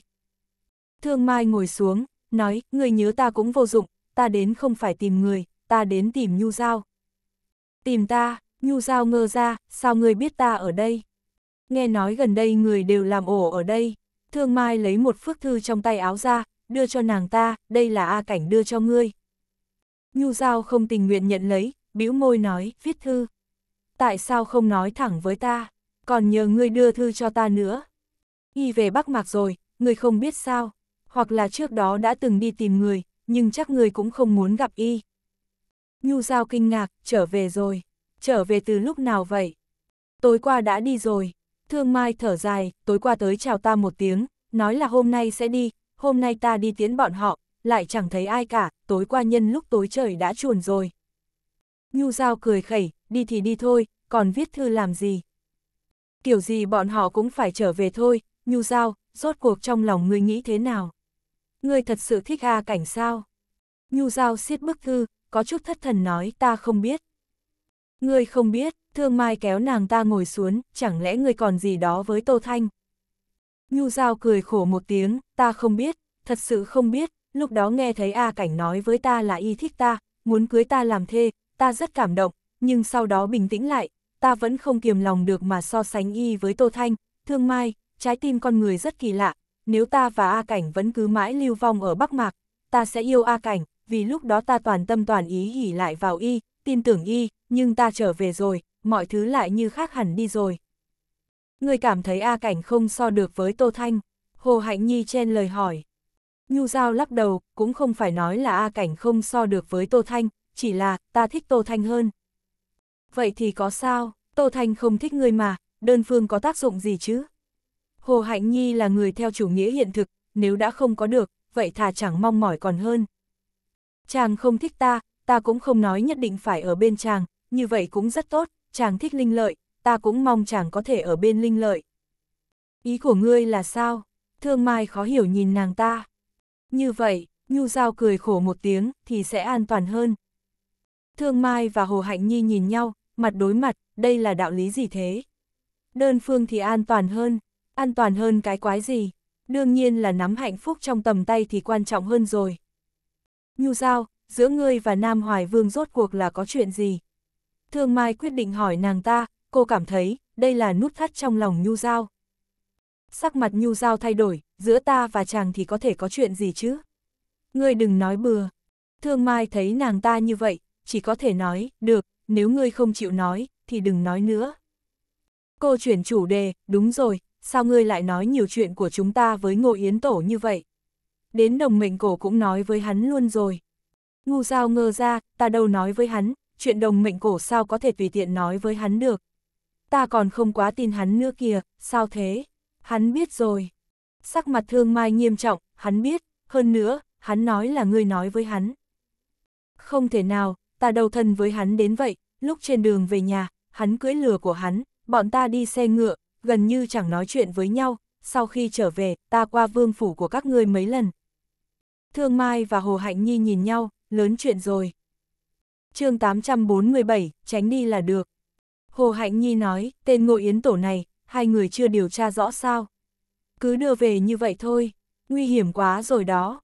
Thương Mai ngồi xuống, nói, người nhớ ta cũng vô dụng, ta đến không phải tìm người, ta đến tìm Nhu Giao. Tìm ta, Nhu Giao ngơ ra, sao người biết ta ở đây? Nghe nói gần đây người đều làm ổ ở đây. Thương Mai lấy một phước thư trong tay áo ra, đưa cho nàng ta, đây là A Cảnh đưa cho ngươi. Nhu Giao không tình nguyện nhận lấy, bĩu môi nói, viết thư. Tại sao không nói thẳng với ta, còn nhờ ngươi đưa thư cho ta nữa. Y về Bắc Mạc rồi, ngươi không biết sao, hoặc là trước đó đã từng đi tìm người, nhưng chắc ngươi cũng không muốn gặp Y. Nhu Giao kinh ngạc, trở về rồi, trở về từ lúc nào vậy? Tối qua đã đi rồi, thương mai thở dài, tối qua tới chào ta một tiếng, nói là hôm nay sẽ đi, hôm nay ta đi tiến bọn họ, lại chẳng thấy ai cả, tối qua nhân lúc tối trời đã chuồn rồi. Nhu Giao cười khẩy, đi thì đi thôi, còn viết thư làm gì? Kiểu gì bọn họ cũng phải trở về thôi, Nhu Giao, rốt cuộc trong lòng ngươi nghĩ thế nào? Ngươi thật sự thích A cảnh sao? Nhu Giao siết bức thư, có chút thất thần nói ta không biết. Ngươi không biết, thương mai kéo nàng ta ngồi xuống, chẳng lẽ ngươi còn gì đó với Tô Thanh? Nhu Giao cười khổ một tiếng, ta không biết, thật sự không biết, lúc đó nghe thấy A Cảnh nói với ta là y thích ta, muốn cưới ta làm thê, ta rất cảm động, nhưng sau đó bình tĩnh lại, ta vẫn không kiềm lòng được mà so sánh y với Tô Thanh, thương mai, trái tim con người rất kỳ lạ, nếu ta và A Cảnh vẫn cứ mãi lưu vong ở Bắc Mạc, ta sẽ yêu A Cảnh, vì lúc đó ta toàn tâm toàn ý hỉ lại vào y, tin tưởng y, nhưng ta trở về rồi, mọi thứ lại như khác hẳn đi rồi. Người cảm thấy A Cảnh không so được với Tô Thanh, Hồ Hạnh Nhi chen lời hỏi. Nhu Giao lắc đầu, cũng không phải nói là A Cảnh không so được với Tô Thanh, chỉ là ta thích Tô Thanh hơn. Vậy thì có sao, Tô Thanh không thích người mà, đơn phương có tác dụng gì chứ? Hồ Hạnh Nhi là người theo chủ nghĩa hiện thực, nếu đã không có được, vậy thà chẳng mong mỏi còn hơn. Chàng không thích ta, ta cũng không nói nhất định phải ở bên chàng, như vậy cũng rất tốt, chàng thích linh lợi, ta cũng mong chàng có thể ở bên linh lợi. Ý của ngươi là sao? Thương Mai khó hiểu nhìn nàng ta. Như vậy, Nhu Giao cười khổ một tiếng thì sẽ an toàn hơn. Thương Mai và Hồ Hạnh Nhi nhìn nhau, mặt đối mặt, đây là đạo lý gì thế? Đơn phương thì an toàn hơn, an toàn hơn cái quái gì? Đương nhiên là nắm hạnh phúc trong tầm tay thì quan trọng hơn rồi. Nhu Giao, giữa ngươi và Nam Hoài Vương rốt cuộc là có chuyện gì? Thương Mai quyết định hỏi nàng ta, cô cảm thấy đây là nút thắt trong lòng Nhu Giao. Sắc mặt Nhu Giao thay đổi, giữa ta và chàng thì có thể có chuyện gì chứ? Ngươi đừng nói bừa. Thương Mai thấy nàng ta như vậy, chỉ có thể nói, được, nếu ngươi không chịu nói, thì đừng nói nữa. Cô chuyển chủ đề, đúng rồi, sao ngươi lại nói nhiều chuyện của chúng ta với Ngô Yến Tổ như vậy? Đến đồng mệnh cổ cũng nói với hắn luôn rồi. Ngu giao ngơ ra, ta đâu nói với hắn, chuyện đồng mệnh cổ sao có thể tùy tiện nói với hắn được ta còn không quá tin hắn nữa kìa, sao thế? Hắn biết rồi. Sắc mặt thương mai nghiêm trọng, hắn biết, hơn nữa, hắn nói là ngươi nói với hắn. Không thể nào, ta đầu thân với hắn đến vậy, lúc trên đường về nhà, hắn cưỡi lừa của hắn, bọn ta đi xe ngựa, gần như chẳng nói chuyện với nhau, sau khi trở về, ta qua vương phủ của các ngươi mấy lần. Thương Mai và Hồ Hạnh Nhi nhìn nhau, lớn chuyện rồi. chương 847, tránh đi là được. Hồ Hạnh Nhi nói, tên ngô yến tổ này, hai người chưa điều tra rõ sao. Cứ đưa về như vậy thôi, nguy hiểm quá rồi đó.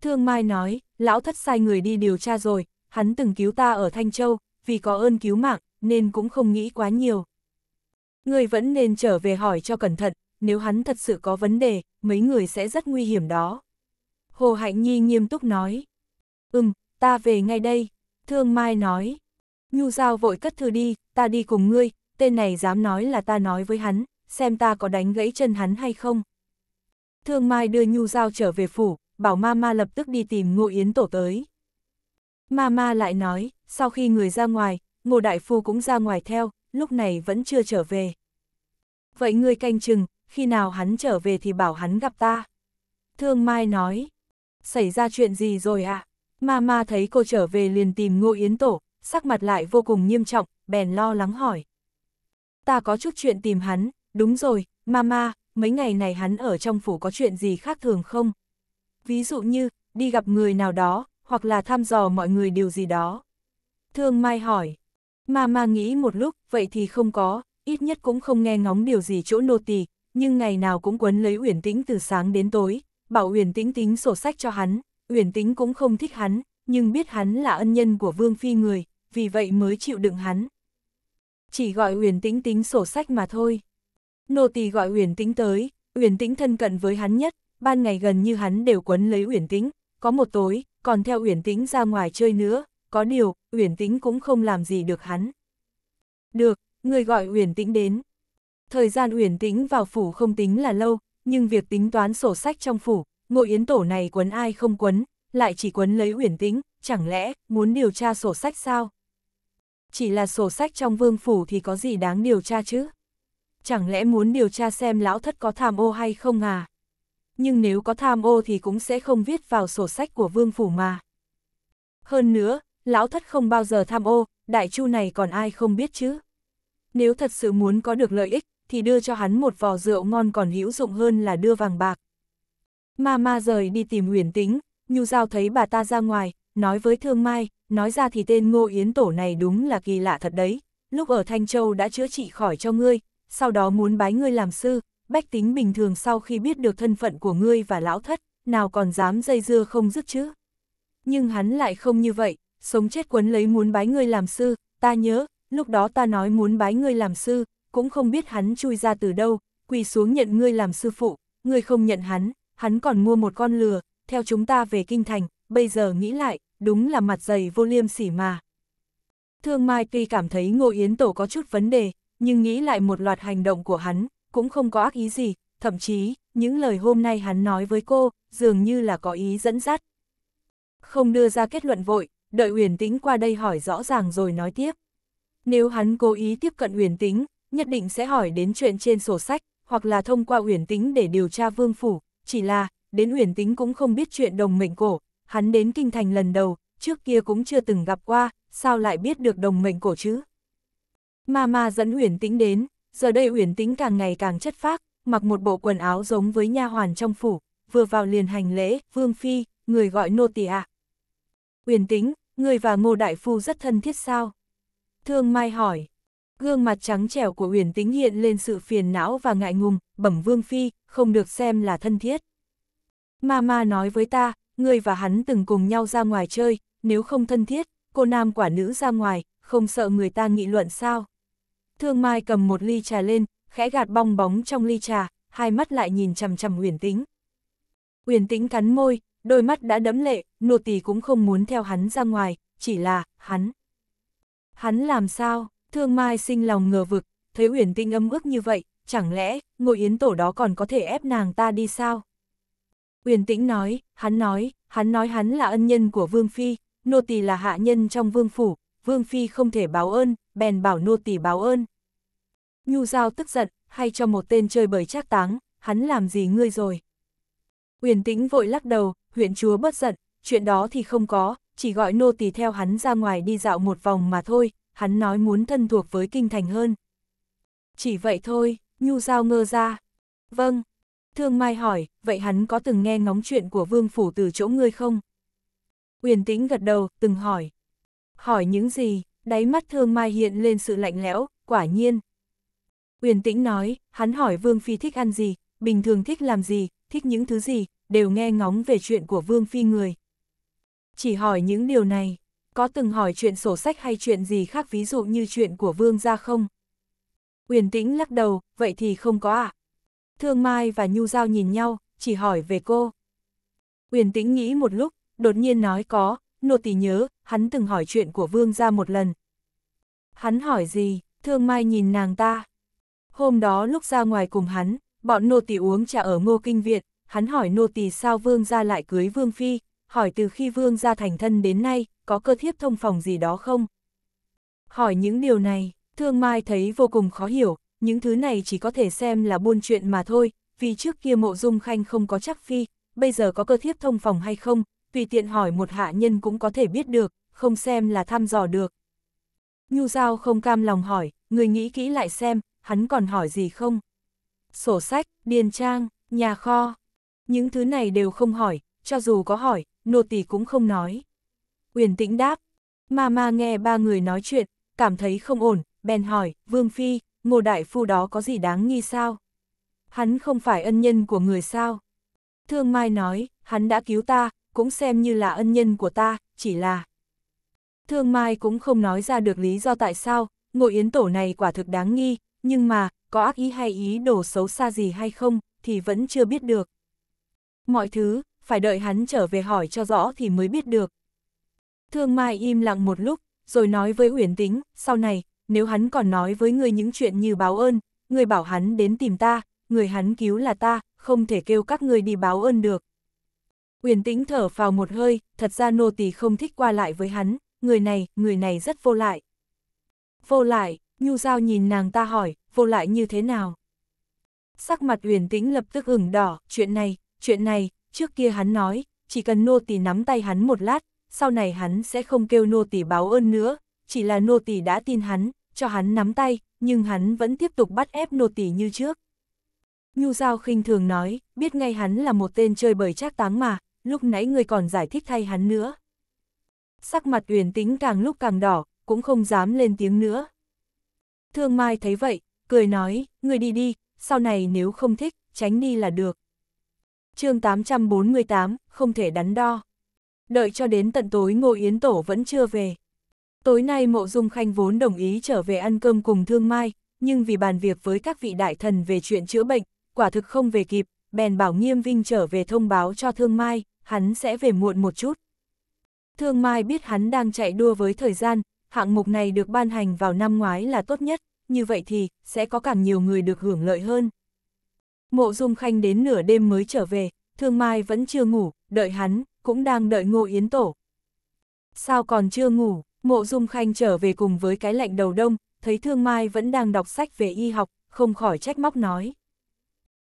Thương Mai nói, lão thất sai người đi điều tra rồi, hắn từng cứu ta ở Thanh Châu, vì có ơn cứu mạng, nên cũng không nghĩ quá nhiều. Người vẫn nên trở về hỏi cho cẩn thận, nếu hắn thật sự có vấn đề, mấy người sẽ rất nguy hiểm đó. Hồ Hạnh Nhi nghiêm túc nói. Ừm, ta về ngay đây. Thương Mai nói, Nhu Giao vội cất thư đi, ta đi cùng ngươi, tên này dám nói là ta nói với hắn, xem ta có đánh gãy chân hắn hay không. Thương Mai đưa Nhu Giao trở về phủ, bảo Mama lập tức đi tìm Ngô Yến Tổ tới. Mama lại nói, sau khi người ra ngoài, Ngô Đại Phu cũng ra ngoài theo, lúc này vẫn chưa trở về. Vậy ngươi canh chừng, khi nào hắn trở về thì bảo hắn gặp ta. Thương Mai nói, xảy ra chuyện gì rồi ạ? À? Mama thấy cô trở về liền tìm Ngô Yến Tổ, sắc mặt lại vô cùng nghiêm trọng, bèn lo lắng hỏi. Ta có chút chuyện tìm hắn, đúng rồi, mama, mấy ngày này hắn ở trong phủ có chuyện gì khác thường không? Ví dụ như, đi gặp người nào đó, hoặc là thăm dò mọi người điều gì đó. Thương Mai hỏi, mama nghĩ một lúc, vậy thì không có, ít nhất cũng không nghe ngóng điều gì chỗ nô tỳ, nhưng ngày nào cũng quấn lấy Uyển Tĩnh từ sáng đến tối, bảo Uyển Tĩnh tính sổ sách cho hắn, Uyển Tĩnh cũng không thích hắn, nhưng biết hắn là ân nhân của Vương Phi người, vì vậy mới chịu đựng hắn. Chỉ gọi Uyển Tĩnh tính sổ sách mà thôi. Nô tỳ gọi Uyển Tĩnh tới, Uyển Tĩnh thân cận với hắn nhất, ban ngày gần như hắn đều quấn lấy Uyển Tĩnh, có một tối, còn theo Uyển Tĩnh ra ngoài chơi nữa, có điều, Uyển Tĩnh cũng không làm gì được hắn. Được, người gọi Uyển Tĩnh đến. Thời gian Uyển Tĩnh vào phủ không tính là lâu, nhưng việc tính toán sổ sách trong phủ, ngộ yến tổ này quấn ai không quấn, lại chỉ quấn lấy Uyển Tĩnh, chẳng lẽ muốn điều tra sổ sách sao? chỉ là sổ sách trong vương phủ thì có gì đáng điều tra chứ? Chẳng lẽ muốn điều tra xem lão thất có tham ô hay không à? Nhưng nếu có tham ô thì cũng sẽ không viết vào sổ sách của vương phủ mà. Hơn nữa, lão thất không bao giờ tham ô, đại chu này còn ai không biết chứ? Nếu thật sự muốn có được lợi ích, thì đưa cho hắn một vò rượu ngon còn hữu dụng hơn là đưa vàng bạc. Ma ma rời đi tìm huyền tính, nhu giao thấy bà ta ra ngoài, nói với Thương Mai, nói ra thì tên Ngô Yến Tổ này đúng là kỳ lạ thật đấy, lúc ở Thanh Châu đã chữa trị khỏi cho ngươi, sau đó muốn bái ngươi làm sư, bách tính bình thường sau khi biết được thân phận của ngươi và lão thất, nào còn dám dây dưa không dứt chứ. Nhưng hắn lại không như vậy, sống chết quấn lấy muốn bái ngươi làm sư, ta nhớ, lúc đó ta nói muốn bái ngươi làm sư, cũng không biết hắn chui ra từ đâu, quỳ xuống nhận ngươi làm sư phụ, ngươi không nhận hắn, hắn còn mua một con lừa, theo chúng ta về kinh thành, bây giờ nghĩ lại, đúng là mặt dày vô liêm sỉ mà. Thương Mai tuy cảm thấy Ngô Yến Tổ có chút vấn đề, nhưng nghĩ lại một loạt hành động của hắn, cũng không có ác ý gì, thậm chí, những lời hôm nay hắn nói với cô, dường như là có ý dẫn dắt. Không đưa ra kết luận vội, đợi Uyển Tĩnh qua đây hỏi rõ ràng rồi nói tiếp. Nếu hắn cố ý tiếp cận Uyển Tĩnh, nhất định sẽ hỏi đến chuyện trên sổ sách, hoặc là thông qua Uyển Tĩnh để điều tra Vương phủ, chỉ là, đến Uyển Tĩnh cũng không biết chuyện đồng mệnh cổ, hắn đến kinh thành lần đầu, trước kia cũng chưa từng gặp qua, sao lại biết được đồng mệnh cổ chứ? Ma ma dẫn Uyển Tĩnh đến, giờ đây Uyển Tĩnh càng ngày càng chất phác, mặc một bộ quần áo giống với nha hoàn trong phủ, vừa vào liền hành lễ, "Vương phi, người gọi nô tỳ ạ." Uyển Tĩnh, người và Ngô đại phu rất thân thiết sao? Thương Mai hỏi. Gương mặt trắng trẻo của Uyển Tĩnh hiện lên sự phiền não và ngại ngùng, bẩm Vương phi, không được xem là thân thiết. Mama nói với ta, ngươi và hắn từng cùng nhau ra ngoài chơi, nếu không thân thiết, cô nam quả nữ ra ngoài, không sợ người ta nghị luận sao. Thương Mai cầm một ly trà lên, khẽ gạt bong bóng trong ly trà, hai mắt lại nhìn chằm chằm Uyển Tĩnh. Uyển Tĩnh cắn môi, đôi mắt đã đẫm lệ, nô tỳ cũng không muốn theo hắn ra ngoài, chỉ là, hắn. Hắn làm sao? Thương Mai sinh lòng ngờ vực, thấy Uyển Tĩnh âm ước như vậy, chẳng lẽ, ngồi yến tổ đó còn có thể ép nàng ta đi sao? Uyển tĩnh nói, hắn nói, hắn nói hắn là ân nhân của Vương Phi, nô tỳ là hạ nhân trong Vương Phủ, Vương Phi không thể báo ơn, bèn bảo nô tỳ báo ơn. Nhu Giao tức giận, hay cho một tên chơi bời trác táng, hắn làm gì ngươi rồi. Uyển tĩnh vội lắc đầu, huyện chúa bất giận, chuyện đó thì không có, chỉ gọi nô tỳ theo hắn ra ngoài đi dạo một vòng mà thôi, hắn nói muốn thân thuộc với kinh thành hơn. Chỉ vậy thôi, Nhu Giao ngơ ra. Vâng, Thương Mai hỏi, vậy hắn có từng nghe ngóng chuyện của vương phủ từ chỗ ngươi không? Uyển tĩnh gật đầu, từng hỏi. Hỏi những gì, đáy mắt thương mai hiện lên sự lạnh lẽo, quả nhiên. Uyển tĩnh nói, hắn hỏi vương phi thích ăn gì, bình thường thích làm gì, thích những thứ gì, đều nghe ngóng về chuyện của vương phi người. Chỉ hỏi những điều này, có từng hỏi chuyện sổ sách hay chuyện gì khác ví dụ như chuyện của vương gia không? Uyển tĩnh lắc đầu, vậy thì không có ạ. À? Thương Mai và Nhu Giao nhìn nhau, chỉ hỏi về cô. Uyển tĩnh nghĩ một lúc, đột nhiên nói có, nô tỳ nhớ, hắn từng hỏi chuyện của vương ra một lần. Hắn hỏi gì, thương mai nhìn nàng ta. Hôm đó lúc ra ngoài cùng hắn, bọn nô tỳ uống trà ở ngô kinh viện, hắn hỏi nô tỳ sao vương ra lại cưới vương phi, hỏi từ khi vương ra thành thân đến nay, có cơ thiếp thông phòng gì đó không? Hỏi những điều này, thương mai thấy vô cùng khó hiểu, những thứ này chỉ có thể xem là buôn chuyện mà thôi, vì trước kia mộ dung khanh không có chắc phi, bây giờ có cơ thiếp thông phòng hay không, tùy tiện hỏi một hạ nhân cũng có thể biết được, không xem là thăm dò được. Nhu Giao không cam lòng hỏi, người nghĩ kỹ lại xem, hắn còn hỏi gì không? Sổ sách, điền trang, nhà kho, những thứ này đều không hỏi, cho dù có hỏi, nô tỳ cũng không nói. Uyển tĩnh đáp, ma ma nghe ba người nói chuyện, cảm thấy không ổn, bèn hỏi, Vương Phi, ngô đại phu đó có gì đáng nghi sao? Hắn không phải ân nhân của người sao? Thương Mai nói, hắn đã cứu ta, cũng xem như là ân nhân của ta, chỉ là... Thương Mai cũng không nói ra được lý do tại sao, ngộ yến tổ này quả thực đáng nghi, nhưng mà, có ác ý hay ý đồ xấu xa gì hay không, thì vẫn chưa biết được. Mọi thứ, phải đợi hắn trở về hỏi cho rõ thì mới biết được. Thương Mai im lặng một lúc, rồi nói với Uyển Tính, sau này, nếu hắn còn nói với người những chuyện như báo ơn, người bảo hắn đến tìm ta, người hắn cứu là ta, không thể kêu các người đi báo ơn được. Uyển tĩnh thở vào một hơi, thật ra nô tỳ không thích qua lại với hắn, người này, người này rất vô lại. Vô lại, nhu giao nhìn nàng ta hỏi, vô lại như thế nào? Sắc mặt Uyển tĩnh lập tức ửng đỏ, chuyện này, chuyện này, trước kia hắn nói, chỉ cần nô tỳ nắm tay hắn một lát, sau này hắn sẽ không kêu nô tỳ báo ơn nữa, chỉ là nô tỳ đã tin hắn, cho hắn nắm tay, nhưng hắn vẫn tiếp tục bắt ép nô tỳ như trước. Nhu Giao khinh thường nói, biết ngay hắn là một tên chơi bời trác táng mà, lúc nãy người còn giải thích thay hắn nữa. Sắc mặt uyển tính càng lúc càng đỏ, cũng không dám lên tiếng nữa. Thương Mai thấy vậy, cười nói, người đi đi, sau này nếu không thích, tránh đi là được. chương 848, không thể đắn đo. Đợi cho đến tận tối Ngô Yến Tổ vẫn chưa về. Tối nay Mộ Dung Khanh vốn đồng ý trở về ăn cơm cùng Thương Mai, nhưng vì bàn việc với các vị đại thần về chuyện chữa bệnh, quả thực không về kịp, bèn bảo Nghiêm Vinh trở về thông báo cho Thương Mai, hắn sẽ về muộn một chút. Thương Mai biết hắn đang chạy đua với thời gian, hạng mục này được ban hành vào năm ngoái là tốt nhất, như vậy thì sẽ có càng nhiều người được hưởng lợi hơn. Mộ Dung Khanh đến nửa đêm mới trở về, Thương Mai vẫn chưa ngủ, đợi hắn, cũng đang đợi Ngô Yến Tổ. Sao còn chưa ngủ? Mộ Dung Khanh trở về cùng với cái lạnh đầu đông, thấy Thương Mai vẫn đang đọc sách về y học, không khỏi trách móc nói.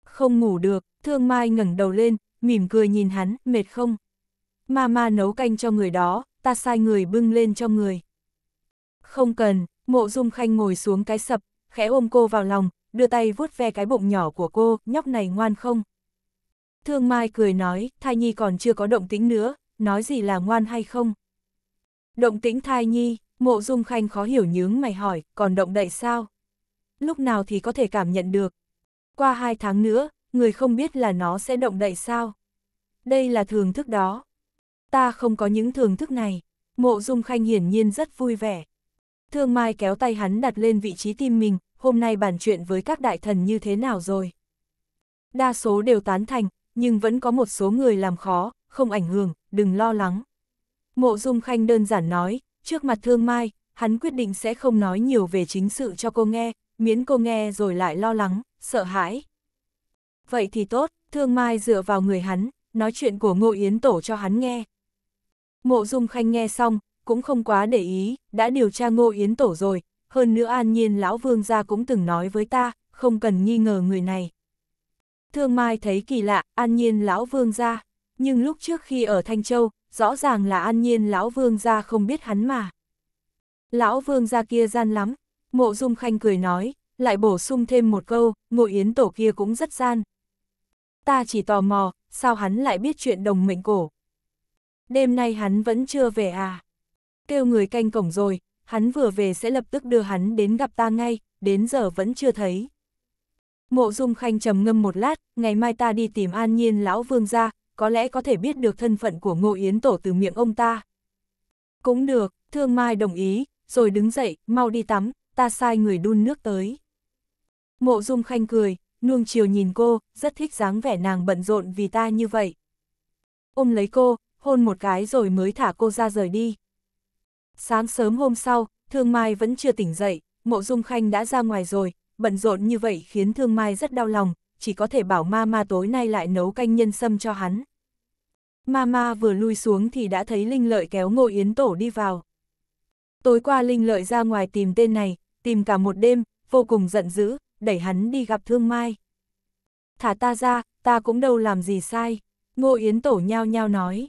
Không ngủ được, Thương Mai ngẩng đầu lên, mỉm cười nhìn hắn, mệt không? Mama nấu canh cho người đó, ta sai người bưng lên cho người. Không cần, Mộ Dung Khanh ngồi xuống cái sập, khẽ ôm cô vào lòng, đưa tay vuốt ve cái bụng nhỏ của cô, nhóc này ngoan không? Thương Mai cười nói, thai nhi còn chưa có động tĩnh nữa, nói gì là ngoan hay không? Động tĩnh thai nhi, mộ dung khanh khó hiểu nhướng mày hỏi, còn động đậy sao? Lúc nào thì có thể cảm nhận được? Qua hai tháng nữa, người không biết là nó sẽ động đậy sao? Đây là thường thức đó. Ta không có những thường thức này. Mộ dung khanh hiển nhiên rất vui vẻ. Thương Mai kéo tay hắn đặt lên vị trí tim mình, hôm nay bàn chuyện với các đại thần như thế nào rồi? Đa số đều tán thành, nhưng vẫn có một số người làm khó, không ảnh hưởng, đừng lo lắng. Mộ Dung Khanh đơn giản nói, trước mặt Thương Mai, hắn quyết định sẽ không nói nhiều về chính sự cho cô nghe, miễn cô nghe rồi lại lo lắng, sợ hãi. Vậy thì tốt, Thương Mai dựa vào người hắn, nói chuyện của Ngô Yến Tổ cho hắn nghe. Mộ Dung Khanh nghe xong, cũng không quá để ý, đã điều tra Ngô Yến Tổ rồi, hơn nữa an nhiên lão vương gia cũng từng nói với ta, không cần nghi ngờ người này. Thương Mai thấy kỳ lạ, an nhiên lão vương gia, nhưng lúc trước khi ở Thanh Châu, rõ ràng là an nhiên lão vương gia không biết hắn mà. Lão vương gia kia gian lắm, mộ dung khanh cười nói, lại bổ sung thêm một câu, ngộ yến tổ kia cũng rất gian. Ta chỉ tò mò, sao hắn lại biết chuyện đồng mệnh cổ. Đêm nay hắn vẫn chưa về à? Kêu người canh cổng rồi, hắn vừa về sẽ lập tức đưa hắn đến gặp ta ngay, đến giờ vẫn chưa thấy. Mộ Dung Khanh trầm ngâm một lát, ngày mai ta đi tìm An Nhiên lão vương gia, có lẽ có thể biết được thân phận của Ngô Yến Tổ từ miệng ông ta. Cũng được, Thương Mai đồng ý, rồi đứng dậy, mau đi tắm, ta sai người đun nước tới. Mộ Dung Khanh cười, nuông chiều nhìn cô, rất thích dáng vẻ nàng bận rộn vì ta như vậy. Ôm lấy cô, hôn một cái rồi mới thả cô ra rời đi. Sáng sớm hôm sau, Thương Mai vẫn chưa tỉnh dậy, Mộ Dung Khanh đã ra ngoài rồi, bận rộn như vậy khiến Thương Mai rất đau lòng, chỉ có thể bảo Mama tối nay lại nấu canh nhân sâm cho hắn. Mama vừa lui xuống thì đã thấy Linh Lợi kéo Ngô Yến Tổ đi vào. Tối qua Linh Lợi ra ngoài tìm tên này, tìm cả một đêm, vô cùng giận dữ, đẩy hắn đi gặp Thương Mai. Thả ta ra, ta cũng đâu làm gì sai, Ngô Yến Tổ nhao nhao nói.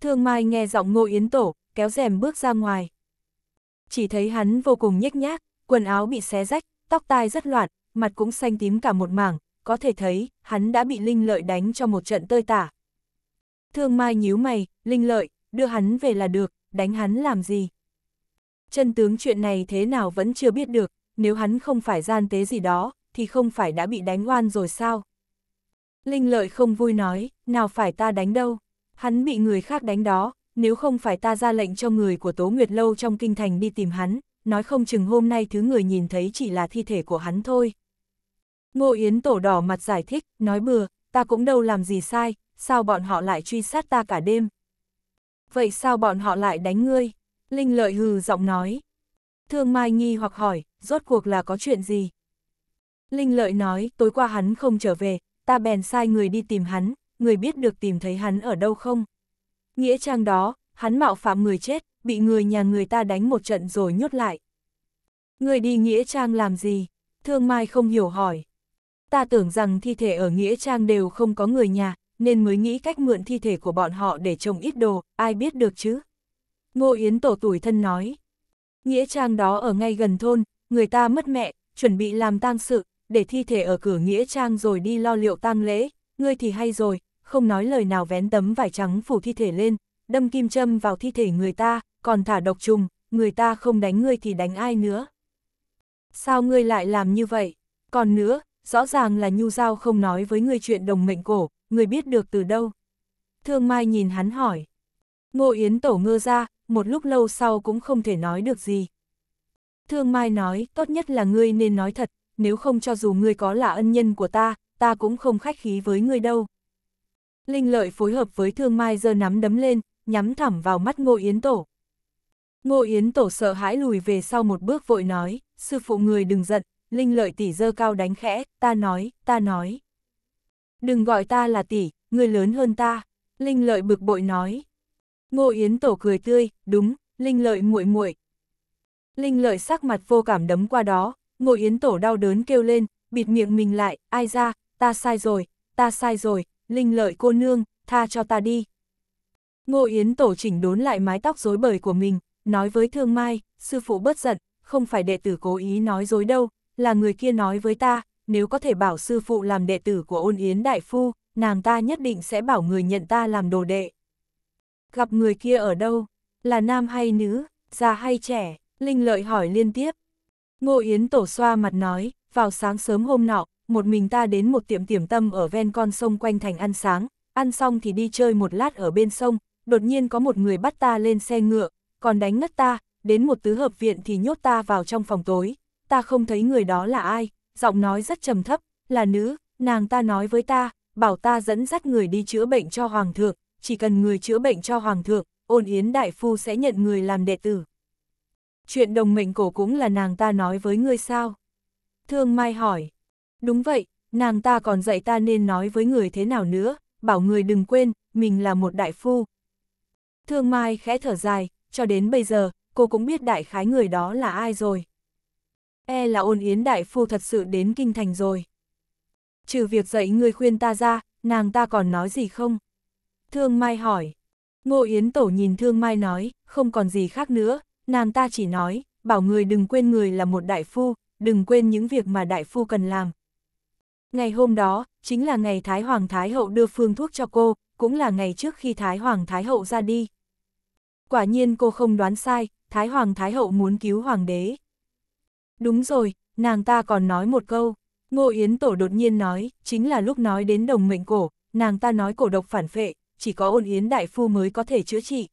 Thương Mai nghe giọng Ngô Yến Tổ, kéo rèm bước ra ngoài. Chỉ thấy hắn vô cùng nhếch nhác, quần áo bị xé rách, tóc tai rất loạn, mặt cũng xanh tím cả một mảng, có thể thấy, hắn đã bị Linh Lợi đánh cho một trận tơi tả. Thương Mai nhíu mày, Linh Lợi, đưa hắn về là được, đánh hắn làm gì? Chân tướng chuyện này thế nào vẫn chưa biết được, nếu hắn không phải gian tế gì đó, thì không phải đã bị đánh oan rồi sao? Linh Lợi không vui nói, nào phải ta đánh đâu, hắn bị người khác đánh đó, nếu không phải ta ra lệnh cho người của Tố Nguyệt Lâu trong kinh thành đi tìm hắn, nói không chừng hôm nay thứ người nhìn thấy chỉ là thi thể của hắn thôi. Ngô Yến Tổ đỏ mặt giải thích, nói bừa, ta cũng đâu làm gì sai, sao bọn họ lại truy sát ta cả đêm. Vậy sao bọn họ lại đánh ngươi? Linh lợi hừ giọng nói. Thương Mai nghi hoặc hỏi, rốt cuộc là có chuyện gì? Linh lợi nói, tối qua hắn không trở về, ta bèn sai người đi tìm hắn, người biết được tìm thấy hắn ở đâu không? Nghĩa trang đó, hắn mạo phạm người chết, bị người nhà người ta đánh một trận rồi nhốt lại. Người đi Nghĩa trang làm gì? Thương Mai không hiểu hỏi ta tưởng rằng thi thể ở Nghĩa Trang đều không có người nhà, nên mới nghĩ cách mượn thi thể của bọn họ để trồng ít đồ, ai biết được chứ. Ngô Yến tổ tuổi thân nói, Nghĩa Trang đó ở ngay gần thôn, người ta mất mẹ, chuẩn bị làm tang sự, để thi thể ở cửa Nghĩa Trang rồi đi lo liệu tang lễ, ngươi thì hay rồi, không nói lời nào vén tấm vải trắng phủ thi thể lên, đâm kim châm vào thi thể người ta, còn thả độc trùng, người ta không đánh ngươi thì đánh ai nữa. Sao ngươi lại làm như vậy? Còn nữa, rõ ràng là Nhu Giao không nói với người chuyện đồng mệnh cổ, người biết được từ đâu. Thương Mai nhìn hắn hỏi. Ngô Yến Tổ ngơ ra, một lúc lâu sau cũng không thể nói được gì. Thương Mai nói, tốt nhất là ngươi nên nói thật, nếu không cho dù ngươi có là ân nhân của ta, ta cũng không khách khí với ngươi đâu. Linh lợi phối hợp với Thương Mai giơ nắm đấm lên, nhắm thẳm vào mắt Ngô Yến Tổ. Ngô Yến Tổ sợ hãi lùi về sau một bước vội nói, sư phụ người đừng giận, Linh lợi tỷ dơ cao đánh khẽ, ta nói, ta nói. Đừng gọi ta là tỷ, người lớn hơn ta. Linh lợi bực bội nói. Ngô Yến tổ cười tươi, đúng, Linh lợi muội muội. Linh lợi sắc mặt vô cảm đấm qua đó, Ngô Yến tổ đau đớn kêu lên, bịt miệng mình lại, ai ra, ta sai rồi, ta sai rồi, Linh lợi cô nương, tha cho ta đi. Ngô Yến tổ chỉnh đốn lại mái tóc rối bời của mình, nói với Thương Mai, sư phụ bớt giận, không phải đệ tử cố ý nói dối đâu, là người kia nói với ta, nếu có thể bảo sư phụ làm đệ tử của ôn yến đại phu, nàng ta nhất định sẽ bảo người nhận ta làm đồ đệ. Gặp người kia ở đâu? Là nam hay nữ, già hay trẻ? Linh lợi hỏi liên tiếp. Ngô Yến tổ xoa mặt nói, vào sáng sớm hôm nọ, một mình ta đến một tiệm tiềm tâm ở ven con sông quanh thành ăn sáng, ăn xong thì đi chơi một lát ở bên sông, đột nhiên có một người bắt ta lên xe ngựa, còn đánh ngất ta, đến một tứ hợp viện thì nhốt ta vào trong phòng tối, ta không thấy người đó là ai, giọng nói rất trầm thấp, là nữ, nàng ta nói với ta, bảo ta dẫn dắt người đi chữa bệnh cho Hoàng thượng, chỉ cần người chữa bệnh cho Hoàng thượng, ôn yến đại phu sẽ nhận người làm đệ tử. Chuyện đồng mệnh cổ cũng là nàng ta nói với ngươi sao? Thương Mai hỏi. Đúng vậy, nàng ta còn dạy ta nên nói với người thế nào nữa, bảo người đừng quên, mình là một đại phu. Thương Mai khẽ thở dài, cho đến bây giờ, cô cũng biết đại khái người đó là ai rồi e là ôn yến đại phu thật sự đến kinh thành rồi. Trừ việc dạy người khuyên ta ra, nàng ta còn nói gì không? Thương Mai hỏi. Ngô Yến Tổ nhìn Thương Mai nói, không còn gì khác nữa, nàng ta chỉ nói, bảo người đừng quên người là một đại phu, đừng quên những việc mà đại phu cần làm. Ngày hôm đó, chính là ngày Thái Hoàng Thái Hậu đưa phương thuốc cho cô, cũng là ngày trước khi Thái Hoàng Thái Hậu ra đi. Quả nhiên cô không đoán sai, Thái Hoàng Thái Hậu muốn cứu Hoàng đế. Đúng rồi, nàng ta còn nói một câu. Ngô Yến Tổ đột nhiên nói, chính là lúc nói đến đồng mệnh cổ, nàng ta nói cổ độc phản phệ, chỉ có ôn Yến Đại Phu mới có thể chữa trị.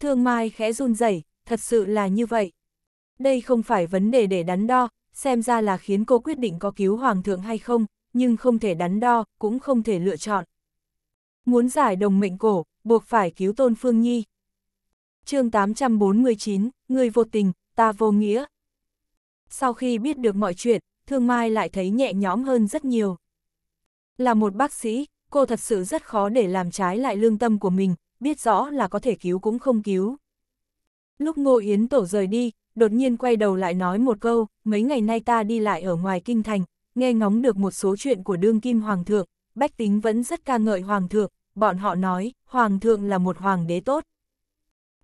Thương Mai khẽ run rẩy, thật sự là như vậy. Đây không phải vấn đề để đắn đo, xem ra là khiến cô quyết định có cứu Hoàng thượng hay không, nhưng không thể đắn đo, cũng không thể lựa chọn. Muốn giải đồng mệnh cổ, buộc phải cứu Tôn Phương Nhi. chương 849, người vô tình, ta vô nghĩa, sau khi biết được mọi chuyện, Thương Mai lại thấy nhẹ nhõm hơn rất nhiều. Là một bác sĩ, cô thật sự rất khó để làm trái lại lương tâm của mình, biết rõ là có thể cứu cũng không cứu. Lúc Ngô Yến Tổ rời đi, đột nhiên quay đầu lại nói một câu, mấy ngày nay ta đi lại ở ngoài kinh thành, nghe ngóng được một số chuyện của đương kim hoàng thượng, bách tính vẫn rất ca ngợi hoàng thượng, bọn họ nói, hoàng thượng là một hoàng đế tốt.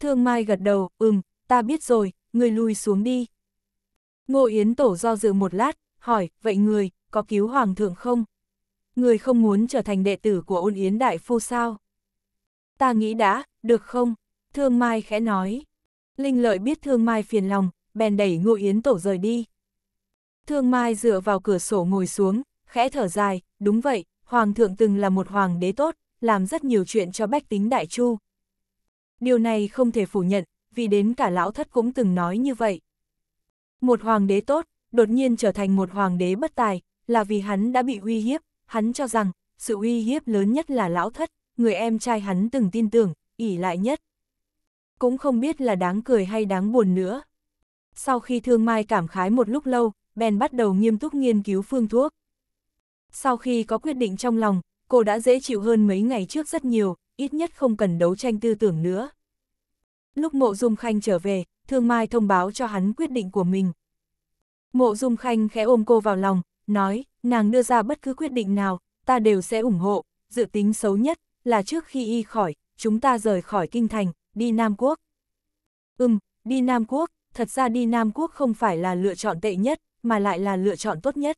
Thương Mai gật đầu, ừm, ta biết rồi, người lui xuống đi, Ngô Yến Tổ do dự một lát, hỏi, vậy người, có cứu Hoàng thượng không? Người không muốn trở thành đệ tử của ôn Yến Đại Phu sao? Ta nghĩ đã, được không? Thương Mai khẽ nói. Linh Lợi biết Thương Mai phiền lòng, bèn đẩy Ngô Yến Tổ rời đi. Thương Mai dựa vào cửa sổ ngồi xuống, khẽ thở dài, đúng vậy, Hoàng thượng từng là một hoàng đế tốt, làm rất nhiều chuyện cho bách tính Đại Chu. Điều này không thể phủ nhận, vì đến cả lão thất cũng từng nói như vậy. Một hoàng đế tốt, đột nhiên trở thành một hoàng đế bất tài, là vì hắn đã bị uy hiếp, hắn cho rằng, sự uy hiếp lớn nhất là lão thất, người em trai hắn từng tin tưởng, ỉ lại nhất. Cũng không biết là đáng cười hay đáng buồn nữa. Sau khi thương mai cảm khái một lúc lâu, bèn bắt đầu nghiêm túc nghiên cứu phương thuốc. Sau khi có quyết định trong lòng, cô đã dễ chịu hơn mấy ngày trước rất nhiều, ít nhất không cần đấu tranh tư tưởng nữa. Lúc mộ dung khanh trở về, Thương Mai thông báo cho hắn quyết định của mình. Mộ Dung Khanh khẽ ôm cô vào lòng, nói, nàng đưa ra bất cứ quyết định nào, ta đều sẽ ủng hộ, dự tính xấu nhất là trước khi y khỏi, chúng ta rời khỏi kinh thành, đi Nam Quốc. Ừm, đi Nam Quốc, thật ra đi Nam Quốc không phải là lựa chọn tệ nhất, mà lại là lựa chọn tốt nhất.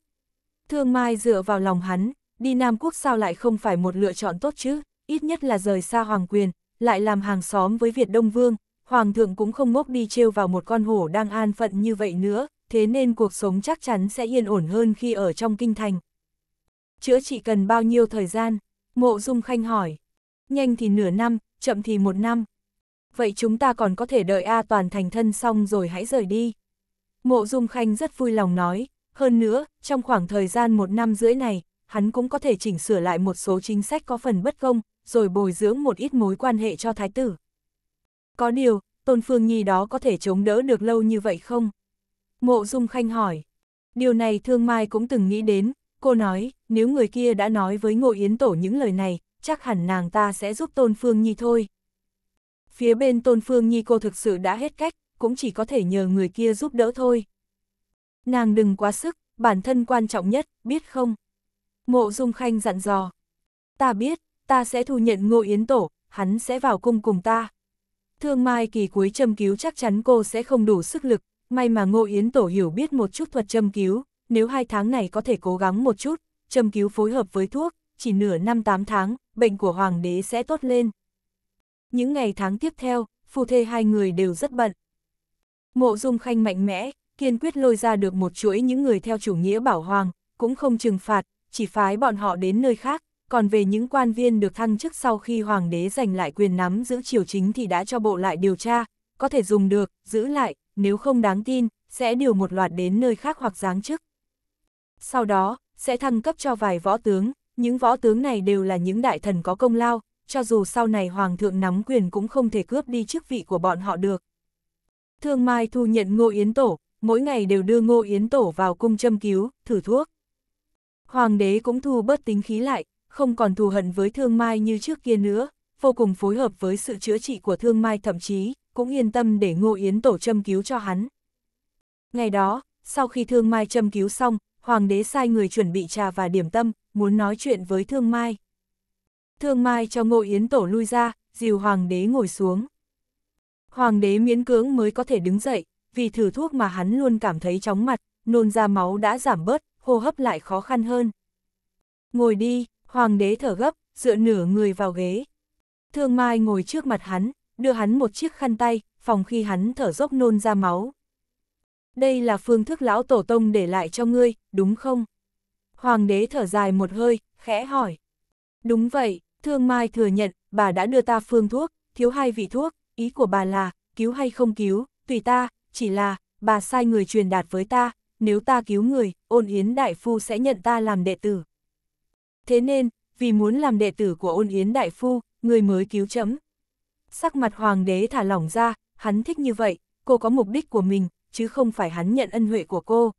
Thương Mai dựa vào lòng hắn, đi Nam Quốc sao lại không phải một lựa chọn tốt chứ, ít nhất là rời xa hoàng quyền, lại làm hàng xóm với Việt Đông Vương, Hoàng thượng cũng không ngốc đi trêu vào một con hổ đang an phận như vậy nữa, thế nên cuộc sống chắc chắn sẽ yên ổn hơn khi ở trong kinh thành. Chữa trị cần bao nhiêu thời gian? Mộ Dung Khanh hỏi. Nhanh thì nửa năm, chậm thì một năm. Vậy chúng ta còn có thể đợi A Toàn thành thân xong rồi hãy rời đi. Mộ Dung Khanh rất vui lòng nói, hơn nữa, trong khoảng thời gian một năm rưỡi này, hắn cũng có thể chỉnh sửa lại một số chính sách có phần bất công, rồi bồi dưỡng một ít mối quan hệ cho thái tử. Có điều, Tôn Phương Nhi đó có thể chống đỡ được lâu như vậy không? Mộ Dung Khanh hỏi. Điều này Thương Mai cũng từng nghĩ đến, cô nói, nếu người kia đã nói với Ngộ Yến Tổ những lời này, chắc hẳn nàng ta sẽ giúp Tôn Phương Nhi thôi. Phía bên Tôn Phương Nhi cô thực sự đã hết cách, cũng chỉ có thể nhờ người kia giúp đỡ thôi. Nàng đừng quá sức, bản thân quan trọng nhất, biết không? Mộ Dung Khanh dặn dò. Ta biết, ta sẽ thu nhận Ngô Yến Tổ, hắn sẽ vào cung cùng ta. Thương Mai kỳ cuối châm cứu chắc chắn cô sẽ không đủ sức lực, may mà Ngô Yến Tổ hiểu biết một chút thuật châm cứu, nếu hai tháng này có thể cố gắng một chút, châm cứu phối hợp với thuốc, chỉ nửa năm tám tháng, bệnh của Hoàng đế sẽ tốt lên. Những ngày tháng tiếp theo, phu thê hai người đều rất bận. Mộ Dung Khanh mạnh mẽ, kiên quyết lôi ra được một chuỗi những người theo chủ nghĩa bảo hoàng, cũng không trừng phạt, chỉ phái bọn họ đến nơi khác, còn về những quan viên được thăng chức sau khi hoàng đế giành lại quyền nắm giữ triều chính thì đã cho bộ lại điều tra, có thể dùng được, giữ lại, nếu không đáng tin, sẽ điều một loạt đến nơi khác hoặc giáng chức. Sau đó, sẽ thăng cấp cho vài võ tướng, những võ tướng này đều là những đại thần có công lao, cho dù sau này hoàng thượng nắm quyền cũng không thể cướp đi chức vị của bọn họ được. Thương Mai thu nhận Ngô Yến Tổ, mỗi ngày đều đưa Ngô Yến Tổ vào cung châm cứu, thử thuốc. Hoàng đế cũng thu bớt tính khí lại, không còn thù hận với thương mai như trước kia nữa, vô cùng phối hợp với sự chữa trị của thương mai thậm chí, cũng yên tâm để Ngô Yến Tổ châm cứu cho hắn. Ngày đó, sau khi thương mai châm cứu xong, Hoàng đế sai người chuẩn bị trà và điểm tâm, muốn nói chuyện với thương mai. Thương mai cho Ngô Yến Tổ lui ra, dìu Hoàng đế ngồi xuống. Hoàng đế miễn cưỡng mới có thể đứng dậy, vì thử thuốc mà hắn luôn cảm thấy chóng mặt, nôn ra máu đã giảm bớt, hô hấp lại khó khăn hơn. Ngồi đi, Hoàng đế thở gấp, dựa nửa người vào ghế. Thương Mai ngồi trước mặt hắn, đưa hắn một chiếc khăn tay, phòng khi hắn thở dốc nôn ra máu. Đây là phương thức lão tổ tông để lại cho ngươi, đúng không? Hoàng đế thở dài một hơi, khẽ hỏi. Đúng vậy, Thương Mai thừa nhận, bà đã đưa ta phương thuốc, thiếu hai vị thuốc, ý của bà là, cứu hay không cứu, tùy ta, chỉ là, bà sai người truyền đạt với ta, nếu ta cứu người, ôn yến đại phu sẽ nhận ta làm đệ tử. Thế nên, vì muốn làm đệ tử của ôn yến đại phu, người mới cứu chấm. Sắc mặt hoàng đế thả lỏng ra, hắn thích như vậy, cô có mục đích của mình, chứ không phải hắn nhận ân huệ của cô.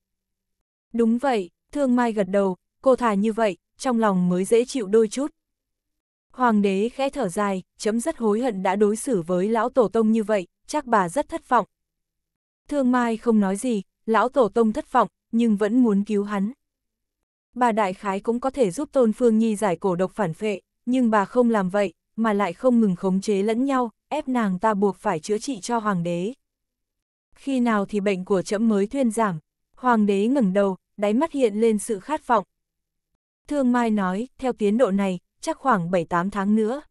Đúng vậy, thương mai gật đầu, cô thả như vậy, trong lòng mới dễ chịu đôi chút. Hoàng đế khẽ thở dài, chấm rất hối hận đã đối xử với lão tổ tông như vậy, chắc bà rất thất vọng. Thương Mai không nói gì, lão tổ tông thất vọng, nhưng vẫn muốn cứu hắn. Bà đại khái cũng có thể giúp Tôn Phương Nhi giải cổ độc phản phệ, nhưng bà không làm vậy, mà lại không ngừng khống chế lẫn nhau, ép nàng ta buộc phải chữa trị cho hoàng đế. Khi nào thì bệnh của trẫm mới thuyên giảm, hoàng đế ngẩng đầu, đáy mắt hiện lên sự khát vọng. Thương Mai nói, theo tiến độ này, chắc khoảng 7-8 tháng nữa.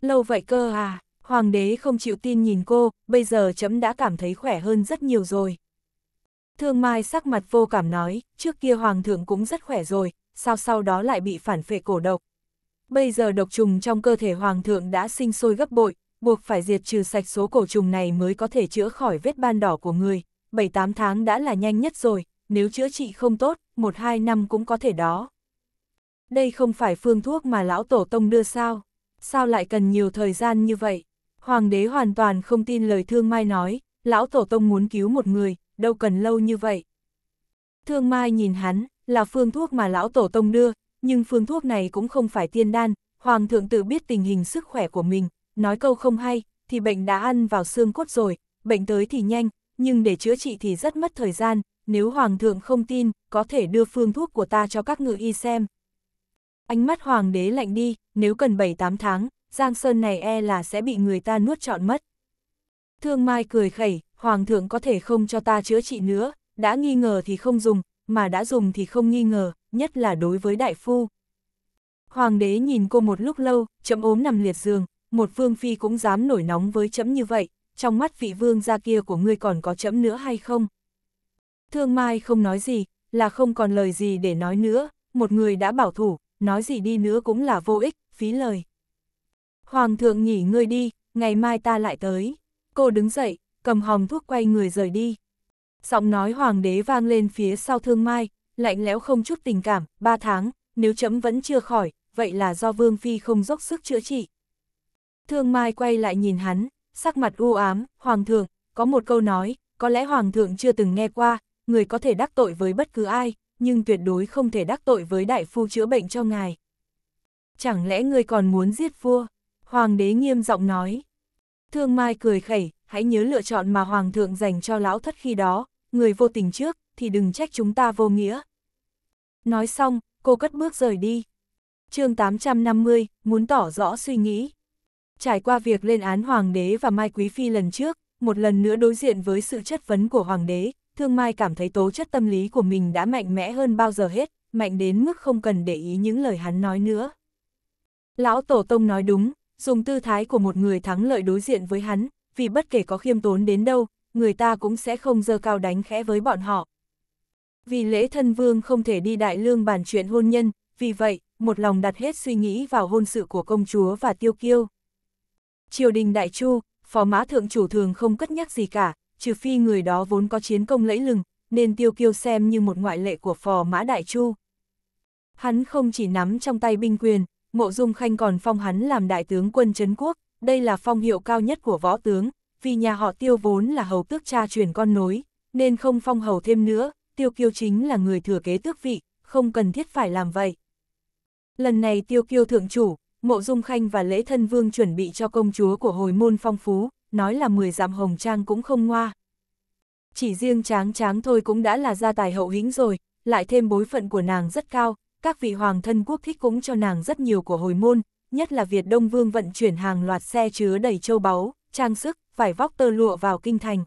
Lâu vậy cơ à, hoàng đế không chịu tin nhìn cô, bây giờ trẫm đã cảm thấy khỏe hơn rất nhiều rồi. Thương Mai sắc mặt vô cảm nói, trước kia hoàng thượng cũng rất khỏe rồi, sao sau đó lại bị phản phệ cổ độc. Bây giờ độc trùng trong cơ thể hoàng thượng đã sinh sôi gấp bội, buộc phải diệt trừ sạch số cổ trùng này mới có thể chữa khỏi vết ban đỏ của người, 7-8 tháng đã là nhanh nhất rồi, nếu chữa trị không tốt, 1-2 năm cũng có thể đó. Đây không phải phương thuốc mà lão tổ tông đưa sao, sao lại cần nhiều thời gian như vậy? Hoàng đế hoàn toàn không tin lời thương mai nói, lão tổ tông muốn cứu một người, đâu cần lâu như vậy. Thương Mai nhìn hắn, là phương thuốc mà lão tổ tông đưa, nhưng phương thuốc này cũng không phải tiên đan, hoàng thượng tự biết tình hình sức khỏe của mình, nói câu không hay, thì bệnh đã ăn vào xương cốt rồi, bệnh tới thì nhanh, nhưng để chữa trị thì rất mất thời gian, nếu hoàng thượng không tin, có thể đưa phương thuốc của ta cho các ngự y xem. Ánh mắt hoàng đế lạnh đi, nếu cần 7-8 tháng, Giang Sơn này e là sẽ bị người ta nuốt trọn mất. Thương Mai cười khẩy, Hoàng thượng có thể không cho ta chữa trị nữa, đã nghi ngờ thì không dùng, mà đã dùng thì không nghi ngờ, nhất là đối với đại phu. Hoàng đế nhìn cô một lúc lâu, chấm ốm nằm liệt giường, một vương phi cũng dám nổi nóng với chấm như vậy, trong mắt vị vương gia kia của ngươi còn có chấm nữa hay không? Thương Mai không nói gì, là không còn lời gì để nói nữa, một người đã bảo thủ, nói gì đi nữa cũng là vô ích, phí lời. Hoàng thượng nghỉ ngơi đi, ngày mai ta lại tới. Cô đứng dậy, cầm hòm thuốc quay người rời đi. Giọng nói hoàng đế vang lên phía sau thương mai, lạnh lẽo không chút tình cảm, ba tháng, nếu chấm vẫn chưa khỏi, vậy là do Vương Phi không dốc sức chữa trị. Thương mai quay lại nhìn hắn, sắc mặt u ám, hoàng thượng, có một câu nói, có lẽ hoàng thượng chưa từng nghe qua, người có thể đắc tội với bất cứ ai, nhưng tuyệt đối không thể đắc tội với đại phu chữa bệnh cho ngài. Chẳng lẽ người còn muốn giết vua? Hoàng đế nghiêm giọng nói. Thương Mai cười khẩy, hãy nhớ lựa chọn mà Hoàng thượng dành cho lão thất khi đó, người vô tình trước, thì đừng trách chúng ta vô nghĩa. Nói xong, cô cất bước rời đi. chương 850, muốn tỏ rõ suy nghĩ. Trải qua việc lên án Hoàng đế và Mai Quý Phi lần trước, một lần nữa đối diện với sự chất vấn của Hoàng đế, Thương Mai cảm thấy tố chất tâm lý của mình đã mạnh mẽ hơn bao giờ hết, mạnh đến mức không cần để ý những lời hắn nói nữa. Lão Tổ Tông nói đúng, dùng tư thái của một người thắng lợi đối diện với hắn, vì bất kể có khiêm tốn đến đâu, người ta cũng sẽ không dơ cao đánh khẽ với bọn họ. Vì lễ thân vương không thể đi đại lương bàn chuyện hôn nhân, vì vậy, một lòng đặt hết suy nghĩ vào hôn sự của công chúa và tiêu kiêu. Triều đình đại chu, phó mã thượng chủ thường không cất nhắc gì cả, trừ phi người đó vốn có chiến công lẫy lừng, nên tiêu kiêu xem như một ngoại lệ của phò mã đại chu. Hắn không chỉ nắm trong tay binh quyền, mộ dung khanh còn phong hắn làm đại tướng quân Trấn quốc, đây là phong hiệu cao nhất của võ tướng, vì nhà họ tiêu vốn là hầu tước cha truyền con nối, nên không phong hầu thêm nữa, tiêu kiêu chính là người thừa kế tước vị, không cần thiết phải làm vậy. Lần này tiêu kiêu thượng chủ, mộ dung khanh và lễ thân vương chuẩn bị cho công chúa của hồi môn phong phú, nói là 10 dặm hồng trang cũng không ngoa. Chỉ riêng tráng tráng thôi cũng đã là gia tài hậu hĩnh rồi, lại thêm bối phận của nàng rất cao, các vị hoàng thân quốc thích cũng cho nàng rất nhiều của hồi môn, nhất là Việt Đông Vương vận chuyển hàng loạt xe chứa đầy châu báu, trang sức, vải vóc tơ lụa vào kinh thành.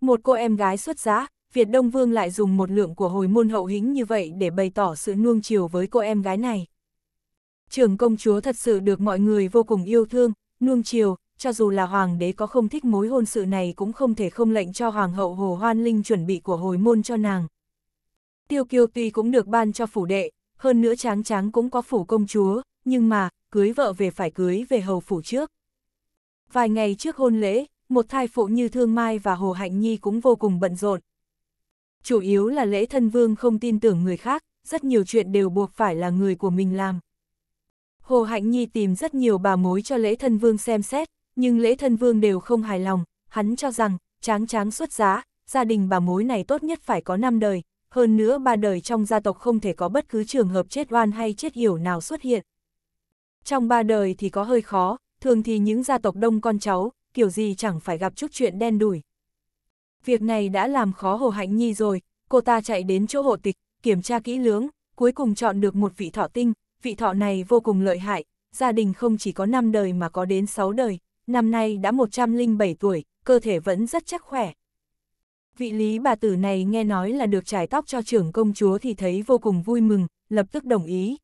Một cô em gái xuất giá, Việt Đông Vương lại dùng một lượng của hồi môn hậu hĩnh như vậy để bày tỏ sự nuông chiều với cô em gái này. Trường công chúa thật sự được mọi người vô cùng yêu thương, nuông chiều, cho dù là hoàng đế có không thích mối hôn sự này cũng không thể không lệnh cho hoàng hậu Hồ Hoan Linh chuẩn bị của hồi môn cho nàng. Tiêu Kiêu tuy cũng được ban cho phủ đệ, hơn nữa Tráng Tráng cũng có phủ công chúa, nhưng mà, cưới vợ về phải cưới về hầu phủ trước. Vài ngày trước hôn lễ, một thai phụ như Thương Mai và Hồ Hạnh Nhi cũng vô cùng bận rộn. Chủ yếu là lễ thân vương không tin tưởng người khác, rất nhiều chuyện đều buộc phải là người của mình làm. Hồ Hạnh Nhi tìm rất nhiều bà mối cho lễ thân vương xem xét, nhưng lễ thân vương đều không hài lòng, hắn cho rằng, tráng tráng xuất giá, gia đình bà mối này tốt nhất phải có năm đời, hơn nữa ba đời trong gia tộc không thể có bất cứ trường hợp chết oan hay chết hiểu nào xuất hiện. Trong ba đời thì có hơi khó, thường thì những gia tộc đông con cháu, kiểu gì chẳng phải gặp chút chuyện đen đủi. Việc này đã làm khó Hồ Hạnh Nhi rồi, cô ta chạy đến chỗ hộ tịch, kiểm tra kỹ lưỡng, cuối cùng chọn được một vị thọ tinh, vị thọ này vô cùng lợi hại, gia đình không chỉ có 5 đời mà có đến 6 đời, năm nay đã 107 tuổi, cơ thể vẫn rất chắc khỏe. Vị lý bà tử này nghe nói là được trải tóc cho trưởng công chúa thì thấy vô cùng vui mừng, lập tức đồng ý.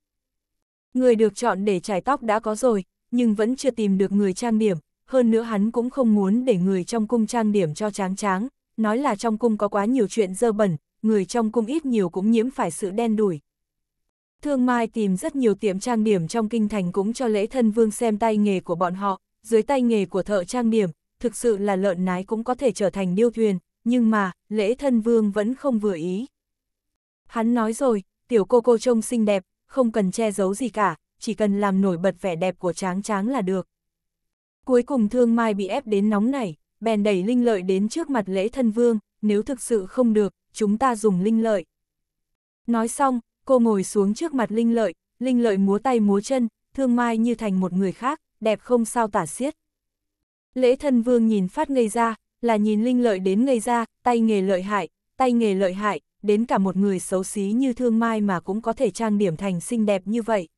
Người được chọn để trải tóc đã có rồi, nhưng vẫn chưa tìm được người trang điểm, hơn nữa hắn cũng không muốn để người trong cung trang điểm cho tráng tráng, nói là trong cung có quá nhiều chuyện dơ bẩn, người trong cung ít nhiều cũng nhiễm phải sự đen đủi. Thương Mai tìm rất nhiều tiệm trang điểm trong kinh thành cũng cho lễ thân vương xem tay nghề của bọn họ, dưới tay nghề của thợ trang điểm, thực sự là lợn nái cũng có thể trở thành điêu thuyền, nhưng mà, lễ thân vương vẫn không vừa ý. Hắn nói rồi, tiểu cô cô trông xinh đẹp, không cần che giấu gì cả, chỉ cần làm nổi bật vẻ đẹp của tráng tráng là được. Cuối cùng thương mai bị ép đến nóng nảy, bèn đẩy linh lợi đến trước mặt lễ thân vương, nếu thực sự không được, chúng ta dùng linh lợi. Nói xong, cô ngồi xuống trước mặt linh lợi, linh lợi múa tay múa chân, thương mai như thành một người khác, đẹp không sao tả xiết. Lễ thân vương nhìn phát ngây ra, là nhìn linh lợi đến ngây ra, tay nghề lợi hại, tay nghề lợi hại, đến cả một người xấu xí như Thương Mai mà cũng có thể trang điểm thành xinh đẹp như vậy.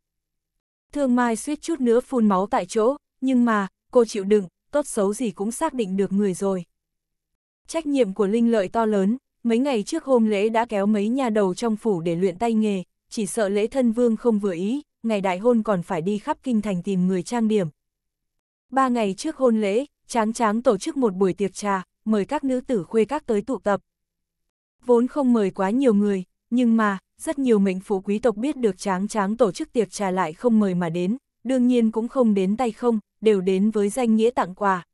Thương Mai suýt chút nữa phun máu tại chỗ, nhưng mà, cô chịu đựng, tốt xấu gì cũng xác định được người rồi. Trách nhiệm của Linh Lợi to lớn, mấy ngày trước hôm lễ đã kéo mấy nhà đầu trong phủ để luyện tay nghề, chỉ sợ lễ thân vương không vừa ý, ngày đại hôn còn phải đi khắp kinh thành tìm người trang điểm. Ba ngày trước hôn lễ, Tráng Tráng tổ chức một buổi tiệc trà, mời các nữ tử khuê các tới tụ tập vốn không mời quá nhiều người, nhưng mà, rất nhiều mệnh phú quý tộc biết được tráng tráng tổ chức tiệc trà lại không mời mà đến, đương nhiên cũng không đến tay không, đều đến với danh nghĩa tặng quà.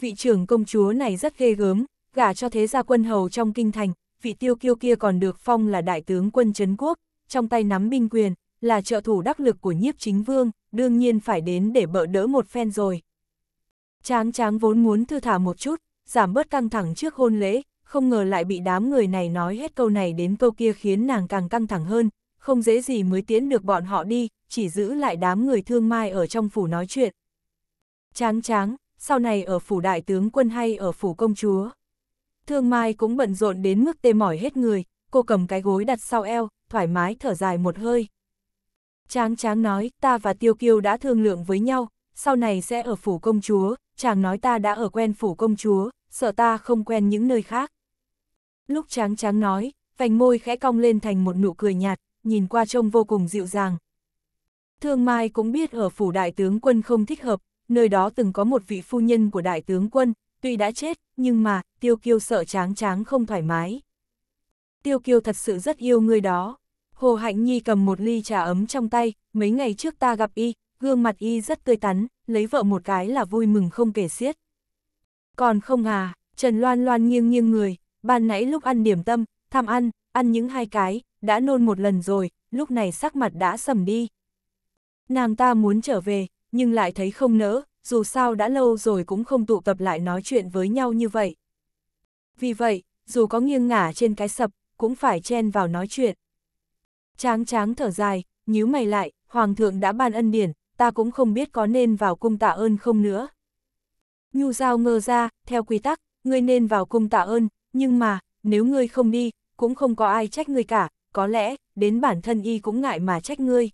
Vị trưởng công chúa này rất ghê gớm, gả cho thế gia quân hầu trong kinh thành, vị tiêu kiêu kia còn được phong là đại tướng quân Trấn Quốc, trong tay nắm binh quyền, là trợ thủ đắc lực của nhiếp chính vương, đương nhiên phải đến để bợ đỡ một phen rồi. Tráng tráng vốn muốn thư thả một chút, giảm bớt căng thẳng trước hôn lễ, không ngờ lại bị đám người này nói hết câu này đến câu kia khiến nàng càng căng thẳng hơn, không dễ gì mới tiến được bọn họ đi, chỉ giữ lại đám người thương mai ở trong phủ nói chuyện. Tráng tráng, sau này ở phủ đại tướng quân hay ở phủ công chúa. Thương mai cũng bận rộn đến mức tê mỏi hết người, cô cầm cái gối đặt sau eo, thoải mái thở dài một hơi. Tráng tráng nói, ta và tiêu kiêu đã thương lượng với nhau, sau này sẽ ở phủ công chúa, chàng nói ta đã ở quen phủ công chúa, sợ ta không quen những nơi khác. Lúc tráng tráng nói, vành môi khẽ cong lên thành một nụ cười nhạt, nhìn qua trông vô cùng dịu dàng. Thương Mai cũng biết ở phủ đại tướng quân không thích hợp, nơi đó từng có một vị phu nhân của đại tướng quân, tuy đã chết, nhưng mà, tiêu kiêu sợ tráng tráng không thoải mái. Tiêu kiêu thật sự rất yêu người đó. Hồ Hạnh Nhi cầm một ly trà ấm trong tay, mấy ngày trước ta gặp y, gương mặt y rất tươi tắn, lấy vợ một cái là vui mừng không kể xiết. Còn không à, Trần Loan Loan nghiêng nghiêng người, ban nãy lúc ăn điểm tâm, tham ăn, ăn những hai cái, đã nôn một lần rồi, lúc này sắc mặt đã sầm đi. Nàng ta muốn trở về, nhưng lại thấy không nỡ, dù sao đã lâu rồi cũng không tụ tập lại nói chuyện với nhau như vậy. Vì vậy, dù có nghiêng ngả trên cái sập, cũng phải chen vào nói chuyện. Tráng tráng thở dài, nhíu mày lại, Hoàng thượng đã ban ân điển, ta cũng không biết có nên vào cung tạ ơn không nữa. Nhu giao ngơ ra, theo quy tắc, ngươi nên vào cung tạ ơn, nhưng mà, nếu ngươi không đi, cũng không có ai trách ngươi cả, có lẽ, đến bản thân y cũng ngại mà trách ngươi.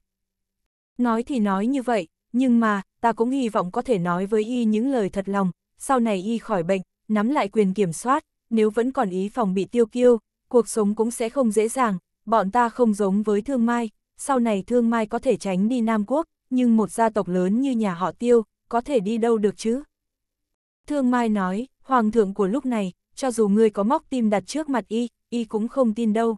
Nói thì nói như vậy, nhưng mà, ta cũng hy vọng có thể nói với y những lời thật lòng, sau này y khỏi bệnh, nắm lại quyền kiểm soát, nếu vẫn còn ý phòng bị tiêu kiêu, cuộc sống cũng sẽ không dễ dàng, bọn ta không giống với thương mai, sau này thương mai có thể tránh đi Nam Quốc, nhưng một gia tộc lớn như nhà họ tiêu, có thể đi đâu được chứ? Thương mai nói, hoàng thượng của lúc này, cho dù ngươi có móc tim đặt trước mặt y, y cũng không tin đâu.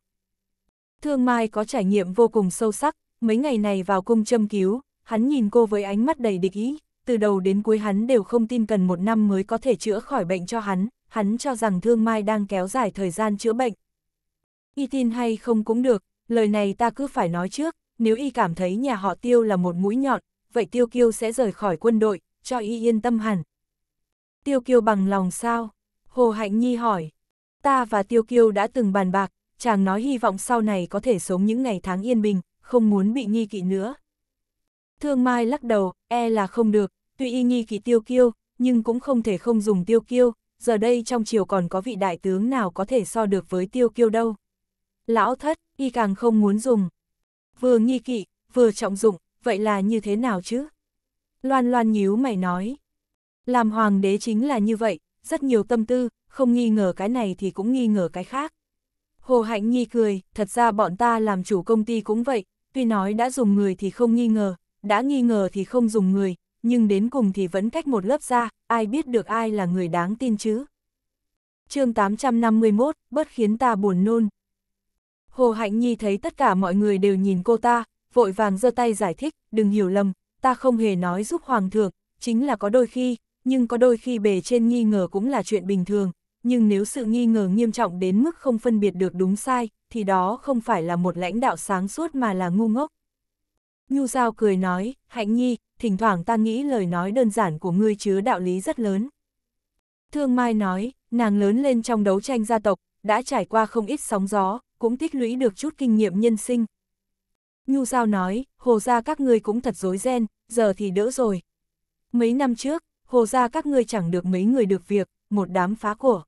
Thương Mai có trải nghiệm vô cùng sâu sắc, mấy ngày này vào cung châm cứu, hắn nhìn cô với ánh mắt đầy địch ý, từ đầu đến cuối hắn đều không tin cần một năm mới có thể chữa khỏi bệnh cho hắn, hắn cho rằng Thương Mai đang kéo dài thời gian chữa bệnh. Y tin hay không cũng được, lời này ta cứ phải nói trước, nếu y cảm thấy nhà họ tiêu là một mũi nhọn, vậy tiêu kiêu sẽ rời khỏi quân đội, cho y yên tâm hẳn. Tiêu kiêu bằng lòng sao? Hồ Hạnh Nhi hỏi, ta và Tiêu Kiêu đã từng bàn bạc, chàng nói hy vọng sau này có thể sống những ngày tháng yên bình, không muốn bị nghi kỵ nữa. Thương Mai lắc đầu, e là không được, tuy y nghi kỵ Tiêu Kiêu, nhưng cũng không thể không dùng Tiêu Kiêu, giờ đây trong triều còn có vị đại tướng nào có thể so được với Tiêu Kiêu đâu. Lão thất, y càng không muốn dùng. Vừa nghi kỵ, vừa trọng dụng, vậy là như thế nào chứ? Loan loan nhíu mày nói. Làm hoàng đế chính là như vậy, rất nhiều tâm tư, không nghi ngờ cái này thì cũng nghi ngờ cái khác. Hồ Hạnh Nhi cười, thật ra bọn ta làm chủ công ty cũng vậy, tuy nói đã dùng người thì không nghi ngờ, đã nghi ngờ thì không dùng người, nhưng đến cùng thì vẫn cách một lớp ra, ai biết được ai là người đáng tin chứ. chương 851, bớt khiến ta buồn nôn. Hồ Hạnh Nhi thấy tất cả mọi người đều nhìn cô ta, vội vàng giơ tay giải thích, đừng hiểu lầm, ta không hề nói giúp Hoàng thượng, chính là có đôi khi, nhưng có đôi khi bề trên nghi ngờ cũng là chuyện bình thường, nhưng nếu sự nghi ngờ nghiêm trọng đến mức không phân biệt được đúng sai, thì đó không phải là một lãnh đạo sáng suốt mà là ngu ngốc. Nhu Giao cười nói, Hạnh Nhi, thỉnh thoảng ta nghĩ lời nói đơn giản của ngươi chứa đạo lý rất lớn. Thương Mai nói, nàng lớn lên trong đấu tranh gia tộc, đã trải qua không ít sóng gió, cũng tích lũy được chút kinh nghiệm nhân sinh. Nhu Giao nói, hồ ra các ngươi cũng thật dối ren, giờ thì đỡ rồi. Mấy năm trước, hồ ra các ngươi chẳng được mấy người được việc, một đám phá của.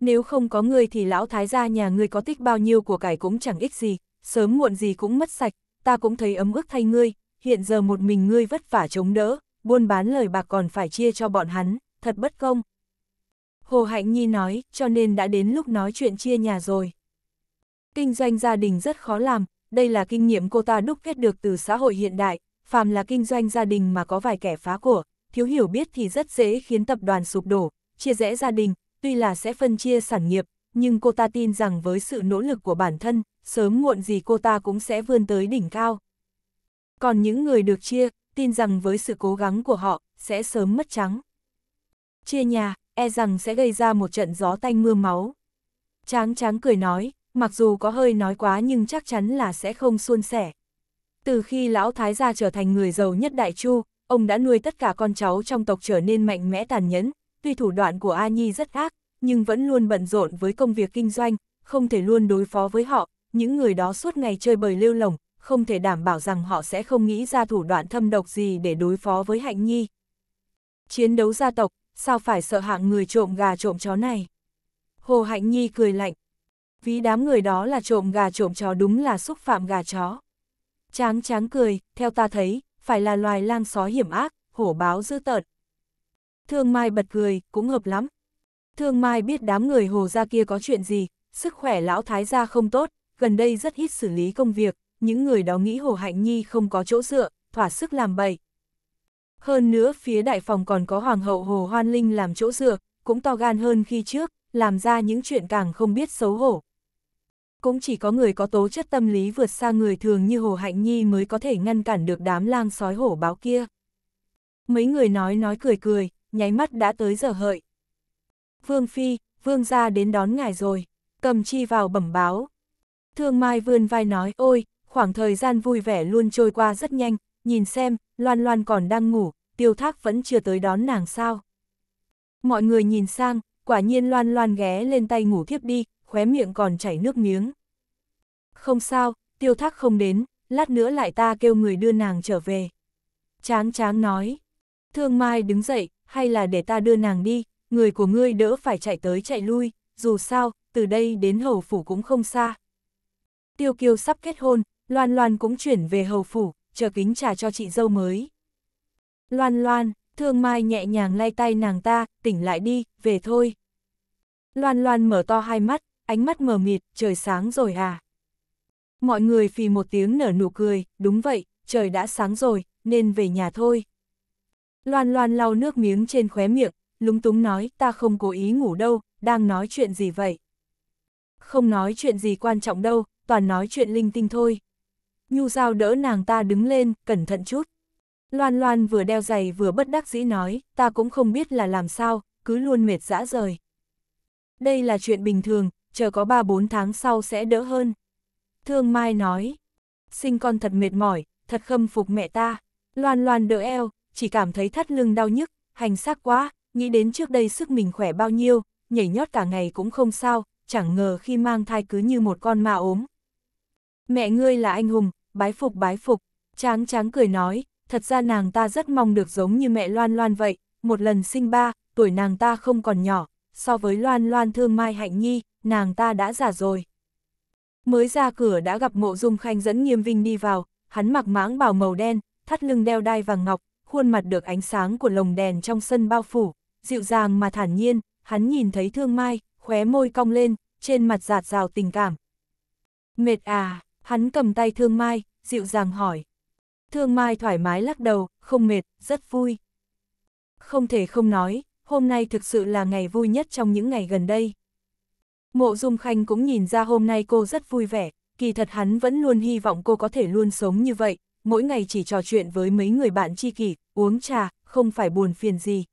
Nếu không có ngươi thì lão thái gia nhà ngươi có tích bao nhiêu của cải cũng chẳng ích gì, sớm muộn gì cũng mất sạch, ta cũng thấy ấm ức thay ngươi, hiện giờ một mình ngươi vất vả chống đỡ, buôn bán lời bạc còn phải chia cho bọn hắn, thật bất công. Hồ Hạnh Nhi nói, cho nên đã đến lúc nói chuyện chia nhà rồi. Kinh doanh gia đình rất khó làm, đây là kinh nghiệm cô ta đúc kết được từ xã hội hiện đại, phàm là kinh doanh gia đình mà có vài kẻ phá của, thiếu hiểu biết thì rất dễ khiến tập đoàn sụp đổ, chia rẽ gia đình, tuy là sẽ phân chia sản nghiệp, nhưng cô ta tin rằng với sự nỗ lực của bản thân, sớm muộn gì cô ta cũng sẽ vươn tới đỉnh cao. Còn những người được chia, tin rằng với sự cố gắng của họ, sẽ sớm mất trắng. Chia nhà, e rằng sẽ gây ra một trận gió tanh mưa máu. Tráng tráng cười nói, mặc dù có hơi nói quá nhưng chắc chắn là sẽ không suôn sẻ. Từ khi lão thái gia trở thành người giàu nhất đại chu, Ông đã nuôi tất cả con cháu trong tộc trở nên mạnh mẽ tàn nhẫn, tuy thủ đoạn của A Nhi rất ác, nhưng vẫn luôn bận rộn với công việc kinh doanh, không thể luôn đối phó với họ, những người đó suốt ngày chơi bời lêu lồng, không thể đảm bảo rằng họ sẽ không nghĩ ra thủ đoạn thâm độc gì để đối phó với Hạnh Nhi. Chiến đấu gia tộc, sao phải sợ hạng người trộm gà trộm chó này? Hồ Hạnh Nhi cười lạnh. Ví đám người đó là trộm gà trộm chó đúng là xúc phạm gà chó. Tráng tráng cười, theo ta thấy, phải là loài lang xó hiểm ác, hổ báo dữ tợn. Thương Mai bật cười, cũng hợp lắm. Thương Mai biết đám người hồ gia kia có chuyện gì, sức khỏe lão thái gia không tốt, gần đây rất ít xử lý công việc, những người đó nghĩ hồ hạnh nhi không có chỗ dựa, thỏa sức làm bậy. Hơn nữa phía đại phòng còn có hoàng hậu hồ hoan linh làm chỗ dựa, cũng to gan hơn khi trước, làm ra những chuyện càng không biết xấu hổ cũng chỉ có người có tố chất tâm lý vượt xa người thường như Hồ Hạnh Nhi mới có thể ngăn cản được đám lang sói hổ báo kia. Mấy người nói nói cười cười, nháy mắt đã tới giờ hợi. Vương Phi, Vương gia đến đón ngài rồi, cầm chi vào bẩm báo. Thương Mai vươn vai nói, ôi, khoảng thời gian vui vẻ luôn trôi qua rất nhanh, nhìn xem, Loan Loan còn đang ngủ, tiêu thác vẫn chưa tới đón nàng sao. Mọi người nhìn sang, quả nhiên Loan Loan ghé lên tay ngủ thiếp đi, khóe miệng còn chảy nước miếng. Không sao, tiêu thác không đến, lát nữa lại ta kêu người đưa nàng trở về. Tráng tráng nói, thương mai đứng dậy, hay là để ta đưa nàng đi, người của ngươi đỡ phải chạy tới chạy lui, dù sao, từ đây đến hầu phủ cũng không xa. Tiêu kiêu sắp kết hôn, Loan Loan cũng chuyển về hầu phủ, chờ kính trà cho chị dâu mới. Loan Loan, thương mai nhẹ nhàng lay tay nàng ta, tỉnh lại đi, về thôi. Loan Loan mở to hai mắt, ánh mắt mờ mịt, trời sáng rồi à. Mọi người phì một tiếng nở nụ cười, đúng vậy, trời đã sáng rồi, nên về nhà thôi. Loan loan lau nước miếng trên khóe miệng, lúng túng nói ta không cố ý ngủ đâu, đang nói chuyện gì vậy? Không nói chuyện gì quan trọng đâu, toàn nói chuyện linh tinh thôi. Nhu dao đỡ nàng ta đứng lên, cẩn thận chút. Loan loan vừa đeo giày vừa bất đắc dĩ nói, ta cũng không biết là làm sao, cứ luôn mệt dã rời. Đây là chuyện bình thường, chờ có 3-4 tháng sau sẽ đỡ hơn. Thương Mai nói, sinh con thật mệt mỏi, thật khâm phục mẹ ta. Loan loan đỡ eo, chỉ cảm thấy thắt lưng đau nhức, hành xác quá, nghĩ đến trước đây sức mình khỏe bao nhiêu, nhảy nhót cả ngày cũng không sao, chẳng ngờ khi mang thai cứ như một con ma ốm. Mẹ ngươi là anh hùng, bái phục bái phục, tráng tráng cười nói, thật ra nàng ta rất mong được giống như mẹ loan loan vậy, một lần sinh ba, tuổi nàng ta không còn nhỏ, so với loan loan thương Mai Hạnh Nhi, nàng ta đã già rồi. Mới ra cửa đã gặp mộ dung khanh dẫn nghiêm vinh đi vào, hắn mặc mãng bào màu đen, thắt lưng đeo đai vàng ngọc, khuôn mặt được ánh sáng của lồng đèn trong sân bao phủ, dịu dàng mà thản nhiên, hắn nhìn thấy thương mai, khóe môi cong lên, trên mặt giạt rào tình cảm. Mệt à, hắn cầm tay thương mai, dịu dàng hỏi. Thương mai thoải mái lắc đầu, không mệt, rất vui. Không thể không nói, hôm nay thực sự là ngày vui nhất trong những ngày gần đây. Mộ Dung Khanh cũng nhìn ra hôm nay cô rất vui vẻ, kỳ thật hắn vẫn luôn hy vọng cô có thể luôn sống như vậy, mỗi ngày chỉ trò chuyện với mấy người bạn tri kỷ, uống trà, không phải buồn phiền gì.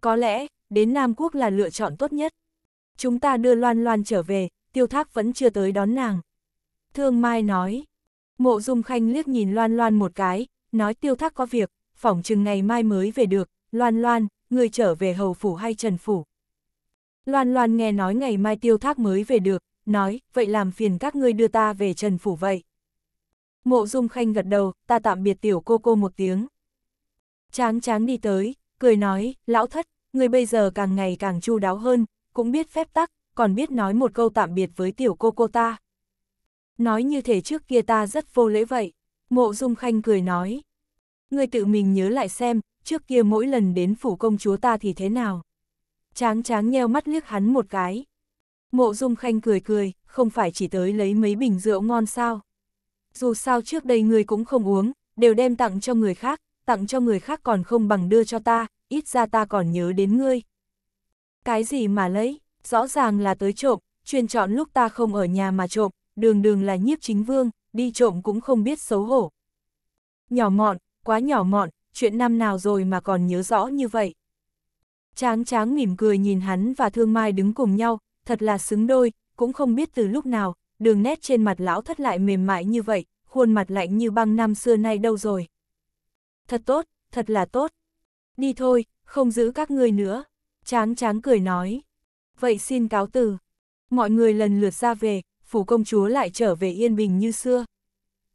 Có lẽ, đến Nam Quốc là lựa chọn tốt nhất. Chúng ta đưa Loan Loan trở về, tiêu thác vẫn chưa tới đón nàng. Thương Mai nói, mộ dung khanh liếc nhìn Loan Loan một cái, nói tiêu thác có việc, phỏng chừng ngày mai mới về được, Loan Loan, người trở về hầu phủ hay trần phủ. Loan loan nghe nói ngày mai tiêu thác mới về được, nói, vậy làm phiền các ngươi đưa ta về trần phủ vậy. Mộ dung khanh gật đầu, ta tạm biệt tiểu cô cô một tiếng. Tráng tráng đi tới, cười nói, lão thất, người bây giờ càng ngày càng chu đáo hơn, cũng biết phép tắc, còn biết nói một câu tạm biệt với tiểu cô cô ta. Nói như thể trước kia ta rất vô lễ vậy, mộ dung khanh cười nói. Người tự mình nhớ lại xem, trước kia mỗi lần đến phủ công chúa ta thì thế nào? Tráng tráng nheo mắt liếc hắn một cái. Mộ dung khanh cười cười, không phải chỉ tới lấy mấy bình rượu ngon sao? Dù sao trước đây người cũng không uống, đều đem tặng cho người khác, tặng cho người khác còn không bằng đưa cho ta, ít ra ta còn nhớ đến ngươi. Cái gì mà lấy, rõ ràng là tới trộm, chuyên chọn lúc ta không ở nhà mà trộm, đường đường là nhiếp chính vương, đi trộm cũng không biết xấu hổ. Nhỏ mọn, quá nhỏ mọn, chuyện năm nào rồi mà còn nhớ rõ như vậy. Tráng tráng mỉm cười nhìn hắn và thương mai đứng cùng nhau, thật là xứng đôi, cũng không biết từ lúc nào, đường nét trên mặt lão thất lại mềm mại như vậy, khuôn mặt lạnh như băng năm xưa nay đâu rồi. Thật tốt, thật là tốt. Đi thôi, không giữ các ngươi nữa. Tráng tráng cười nói. Vậy xin cáo từ. Mọi người lần lượt ra về, phủ công chúa lại trở về yên bình như xưa.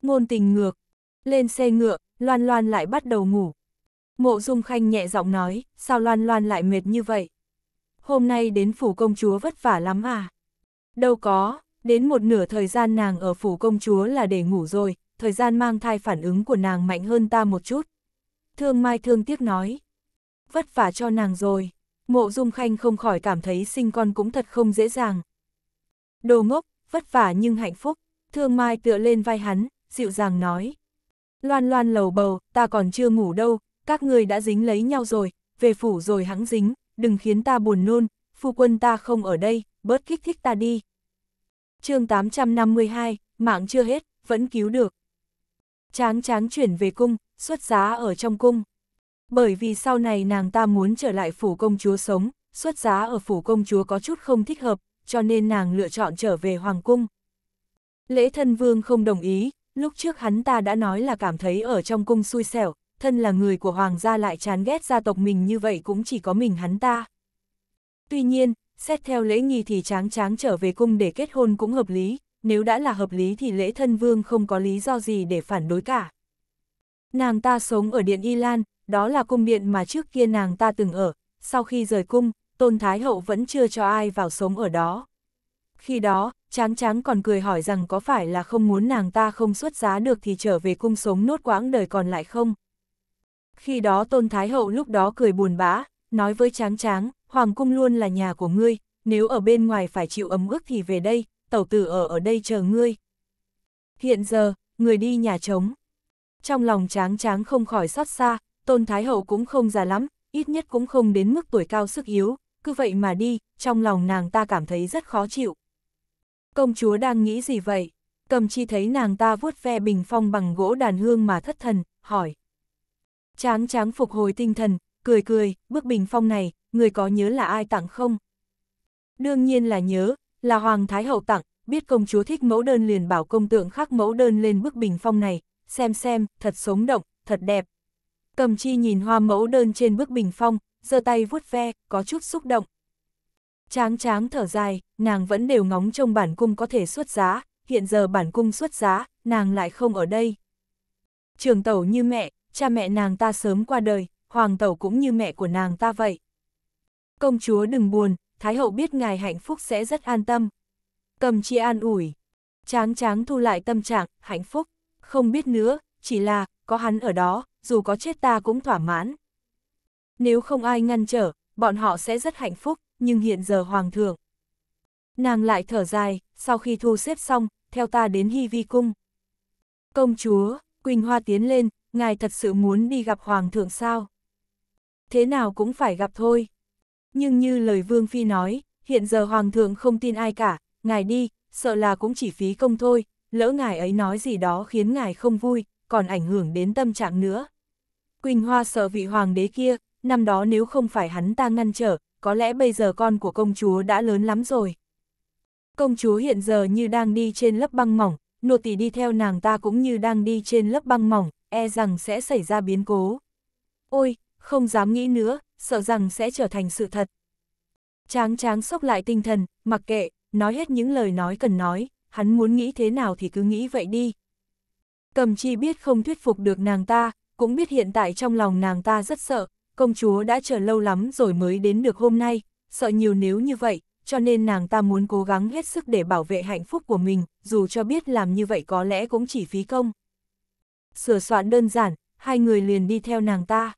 Ngôn tình ngược. Lên xe ngựa, Loan Loan lại bắt đầu ngủ. Mộ Dung Khanh nhẹ giọng nói, sao Loan Loan lại mệt như vậy? Hôm nay đến phủ công chúa vất vả lắm à? Đâu có, đến một nửa thời gian nàng ở phủ công chúa là để ngủ rồi, thời gian mang thai phản ứng của nàng mạnh hơn ta một chút. Thương Mai thương tiếc nói, vất vả cho nàng rồi. Mộ Dung Khanh không khỏi cảm thấy sinh con cũng thật không dễ dàng. Đồ ngốc, vất vả nhưng hạnh phúc, Thương Mai tựa lên vai hắn, dịu dàng nói. Loan loan lầu bầu, ta còn chưa ngủ đâu, các người đã dính lấy nhau rồi, về phủ rồi hãng dính, đừng khiến ta buồn nôn, phu quân ta không ở đây, bớt kích thích ta đi. chương 852, mạng chưa hết, vẫn cứu được. Tráng tráng chuyển về cung, xuất giá ở trong cung. Bởi vì sau này nàng ta muốn trở lại phủ công chúa sống, xuất giá ở phủ công chúa có chút không thích hợp, cho nên nàng lựa chọn trở về hoàng cung. Lễ thân vương không đồng ý, Lúc trước hắn ta đã nói là cảm thấy ở trong cung xui xẻo, thân là người của hoàng gia lại chán ghét gia tộc mình như vậy cũng chỉ có mình hắn ta. Tuy nhiên, xét theo lễ nghi thì tráng tráng trở về cung để kết hôn cũng hợp lý, nếu đã là hợp lý thì lễ thân vương không có lý do gì để phản đối cả. Nàng ta sống ở Điện Y Lan, đó là cung điện mà trước kia nàng ta từng ở, sau khi rời cung, Tôn Thái Hậu vẫn chưa cho ai vào sống ở đó. Khi đó, Tráng tráng còn cười hỏi rằng có phải là không muốn nàng ta không xuất giá được thì trở về cung sống nốt quãng đời còn lại không? Khi đó Tôn Thái Hậu lúc đó cười buồn bã, nói với tráng tráng, Hoàng cung luôn là nhà của ngươi, nếu ở bên ngoài phải chịu ấm ức thì về đây, tẩu tử ở ở đây chờ ngươi. Hiện giờ, người đi nhà trống. Trong lòng tráng tráng không khỏi xót xa, Tôn Thái Hậu cũng không già lắm, ít nhất cũng không đến mức tuổi cao sức yếu, cứ vậy mà đi, trong lòng nàng ta cảm thấy rất khó chịu. Công chúa đang nghĩ gì vậy? Cầm chi thấy nàng ta vuốt ve bình phong bằng gỗ đàn hương mà thất thần, hỏi. Tráng tráng phục hồi tinh thần, cười cười, bước bình phong này, người có nhớ là ai tặng không? Đương nhiên là nhớ, là Hoàng Thái Hậu tặng, biết công chúa thích mẫu đơn liền bảo công tượng khắc mẫu đơn lên bức bình phong này, xem xem, thật sống động, thật đẹp. Cầm chi nhìn hoa mẫu đơn trên bức bình phong, giơ tay vuốt ve, có chút xúc động. Tráng tráng thở dài, nàng vẫn đều ngóng trông bản cung có thể xuất giá, hiện giờ bản cung xuất giá, nàng lại không ở đây. Trường tẩu như mẹ, cha mẹ nàng ta sớm qua đời, hoàng tẩu cũng như mẹ của nàng ta vậy. Công chúa đừng buồn, Thái hậu biết ngài hạnh phúc sẽ rất an tâm. Cầm chi an ủi, tráng tráng thu lại tâm trạng, hạnh phúc, không biết nữa, chỉ là, có hắn ở đó, dù có chết ta cũng thỏa mãn. Nếu không ai ngăn trở, bọn họ sẽ rất hạnh phúc, nhưng hiện giờ hoàng thượng. Nàng lại thở dài, sau khi thu xếp xong, theo ta đến Hy Vi Cung. Công chúa, Quỳnh Hoa tiến lên, ngài thật sự muốn đi gặp hoàng thượng sao? Thế nào cũng phải gặp thôi. Nhưng như lời Vương Phi nói, hiện giờ hoàng thượng không tin ai cả, ngài đi, sợ là cũng chỉ phí công thôi, lỡ ngài ấy nói gì đó khiến ngài không vui, còn ảnh hưởng đến tâm trạng nữa. Quỳnh Hoa sợ vị hoàng đế kia, năm đó nếu không phải hắn ta ngăn trở, có lẽ bây giờ con của công chúa đã lớn lắm rồi. Công chúa hiện giờ như đang đi trên lớp băng mỏng, nô tỳ đi theo nàng ta cũng như đang đi trên lớp băng mỏng, e rằng sẽ xảy ra biến cố. Ôi, không dám nghĩ nữa, sợ rằng sẽ trở thành sự thật. Tráng tráng sốc lại tinh thần, mặc kệ, nói hết những lời nói cần nói, hắn muốn nghĩ thế nào thì cứ nghĩ vậy đi. Cầm chi biết không thuyết phục được nàng ta, cũng biết hiện tại trong lòng nàng ta rất sợ, công chúa đã chờ lâu lắm rồi mới đến được hôm nay, sợ nhiều nếu như vậy, cho nên nàng ta muốn cố gắng hết sức để bảo vệ hạnh phúc của mình, dù cho biết làm như vậy có lẽ cũng chỉ phí công. Sửa soạn đơn giản, hai người liền đi theo nàng ta.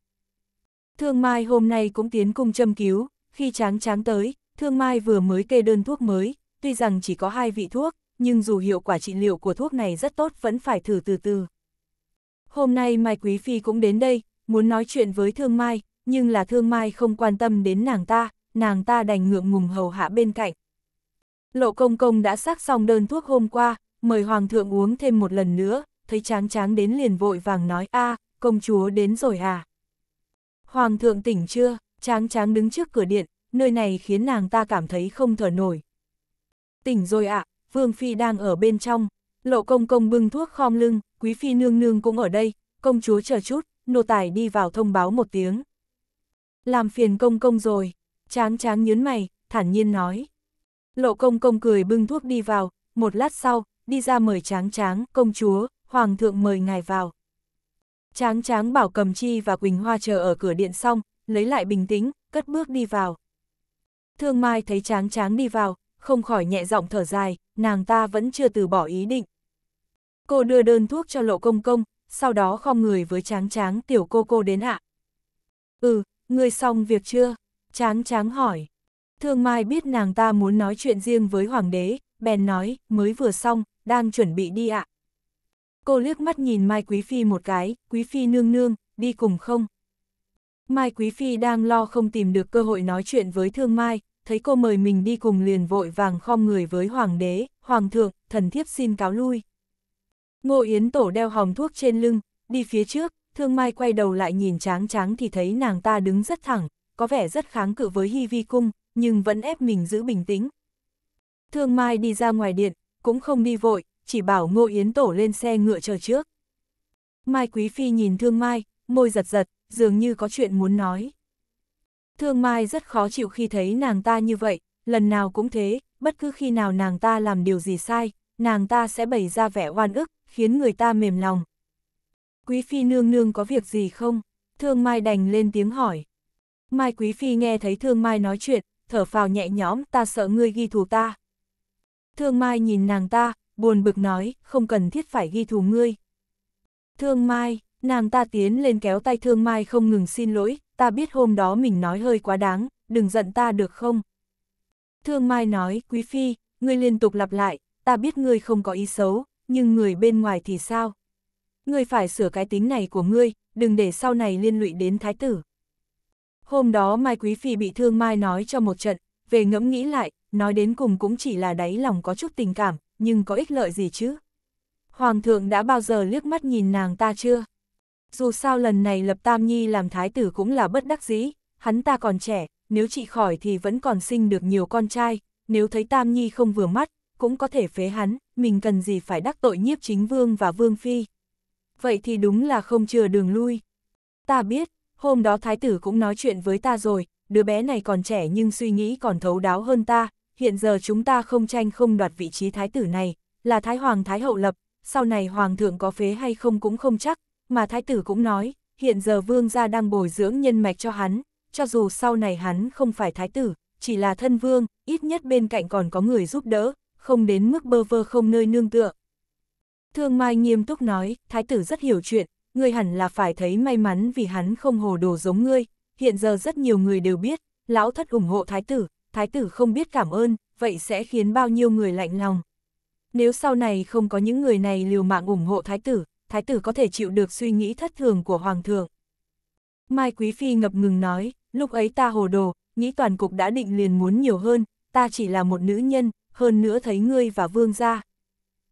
Thương Mai hôm nay cũng tiến cung châm cứu, khi tráng tráng tới, Thương Mai vừa mới kê đơn thuốc mới, tuy rằng chỉ có hai vị thuốc, nhưng dù hiệu quả trị liệu của thuốc này rất tốt vẫn phải thử từ từ. Hôm nay Mai Quý Phi cũng đến đây, muốn nói chuyện với thương mai, nhưng là thương mai không quan tâm đến nàng ta, nàng ta đành ngượng ngùng hầu hạ bên cạnh. Lộ công công đã xác xong đơn thuốc hôm qua, mời hoàng thượng uống thêm một lần nữa, thấy tráng tráng đến liền vội vàng nói a công chúa đến rồi à. Hoàng thượng tỉnh chưa, tráng tráng đứng trước cửa điện, nơi này khiến nàng ta cảm thấy không thở nổi. Tỉnh rồi ạ, vương phi đang ở bên trong, lộ công công bưng thuốc khom lưng, quý phi nương nương cũng ở đây, công chúa chờ chút, nô tài đi vào thông báo một tiếng. Làm phiền công công rồi, tráng tráng nhớn mày, thản nhiên nói. Lộ công công cười bưng thuốc đi vào, một lát sau, đi ra mời tráng tráng, công chúa, hoàng thượng mời ngài vào. Tráng tráng bảo cầm chi và Quỳnh Hoa chờ ở cửa điện xong, lấy lại bình tĩnh, cất bước đi vào. Thương Mai thấy tráng tráng đi vào, không khỏi nhẹ giọng thở dài, nàng ta vẫn chưa từ bỏ ý định. Cô đưa đơn thuốc cho lộ công công, sau đó khom người với tráng tráng tiểu cô cô đến ạ. Ừ, ngươi xong việc chưa? Tráng tráng hỏi. Thương Mai biết nàng ta muốn nói chuyện riêng với hoàng đế, bèn nói, mới vừa xong, đang chuẩn bị đi ạ. Cô liếc mắt nhìn Mai Quý Phi một cái, Quý Phi nương nương, đi cùng không? Mai Quý Phi đang lo không tìm được cơ hội nói chuyện với Thương Mai, thấy cô mời mình đi cùng liền vội vàng khom người với Hoàng đế, Hoàng thượng, thần thiếp xin cáo lui. Ngô Yến Tổ đeo hòm thuốc trên lưng, đi phía trước, Thương Mai quay đầu lại nhìn Tráng Tráng thì thấy nàng ta đứng rất thẳng, có vẻ rất kháng cự với Hy Vi Cung, nhưng vẫn ép mình giữ bình tĩnh. Thương Mai đi ra ngoài điện, cũng không đi vội, chỉ bảo Ngô Yến Tổ lên xe ngựa chờ trước. Mai Quý Phi nhìn Thương Mai, môi giật giật, dường như có chuyện muốn nói. Thương Mai rất khó chịu khi thấy nàng ta như vậy, lần nào cũng thế, bất cứ khi nào nàng ta làm điều gì sai, nàng ta sẽ bày ra vẻ oan ức, khiến người ta mềm lòng. Quý phi nương nương có việc gì không? Thương Mai đành lên tiếng hỏi. Mai Quý Phi nghe thấy Thương Mai nói chuyện, thở phào nhẹ nhõm, ta sợ ngươi ghi thù ta. Thương Mai nhìn nàng ta, buồn bực nói, không cần thiết phải ghi thù ngươi. Thương Mai, nàng ta tiến lên kéo tay Thương Mai không ngừng xin lỗi, ta biết hôm đó mình nói hơi quá đáng, đừng giận ta được không? Thương Mai nói, Quý Phi, ngươi liên tục lặp lại, ta biết ngươi không có ý xấu, nhưng người bên ngoài thì sao? Ngươi phải sửa cái tính này của ngươi, đừng để sau này liên lụy đến thái tử. Hôm đó Mai Quý Phi bị thương Mai nói cho một trận, về ngẫm nghĩ lại, nói đến cùng cũng chỉ là đáy lòng có chút tình cảm, nhưng có ích lợi gì chứ? Hoàng thượng đã bao giờ liếc mắt nhìn nàng ta chưa? Dù sao lần này Lập Tam Nhi làm thái tử cũng là bất đắc dĩ, hắn ta còn trẻ, nếu chị khỏi thì vẫn còn sinh được nhiều con trai, nếu thấy Tam Nhi không vừa mắt, cũng có thể phế hắn, mình cần gì phải đắc tội nhiếp chính vương và vương phi. Vậy thì đúng là không chừa đường lui. Ta biết, hôm đó thái tử cũng nói chuyện với ta rồi, đứa bé này còn trẻ nhưng suy nghĩ còn thấu đáo hơn ta, hiện giờ chúng ta không tranh không đoạt vị trí thái tử này, là thái hoàng thái hậu lập, sau này hoàng thượng có phế hay không cũng không chắc, mà thái tử cũng nói, hiện giờ vương gia đang bồi dưỡng nhân mạch cho hắn, cho dù sau này hắn không phải thái tử, chỉ là thân vương, ít nhất bên cạnh còn có người giúp đỡ, không đến mức bơ vơ không nơi nương tựa. Thương Mai nghiêm túc nói, thái tử rất hiểu chuyện, ngươi hẳn là phải thấy may mắn vì hắn không hồ đồ giống ngươi, hiện giờ rất nhiều người đều biết, lão thất ủng hộ thái tử, thái tử không biết cảm ơn, vậy sẽ khiến bao nhiêu người lạnh lòng. Nếu sau này không có những người này liều mạng ủng hộ thái tử, thái tử có thể chịu được suy nghĩ thất thường của hoàng thượng. Mai Quý Phi ngập ngừng nói, lúc ấy ta hồ đồ, nghĩ toàn cục đã định liền muốn nhiều hơn, ta chỉ là một nữ nhân, hơn nữa thấy ngươi và vương gia.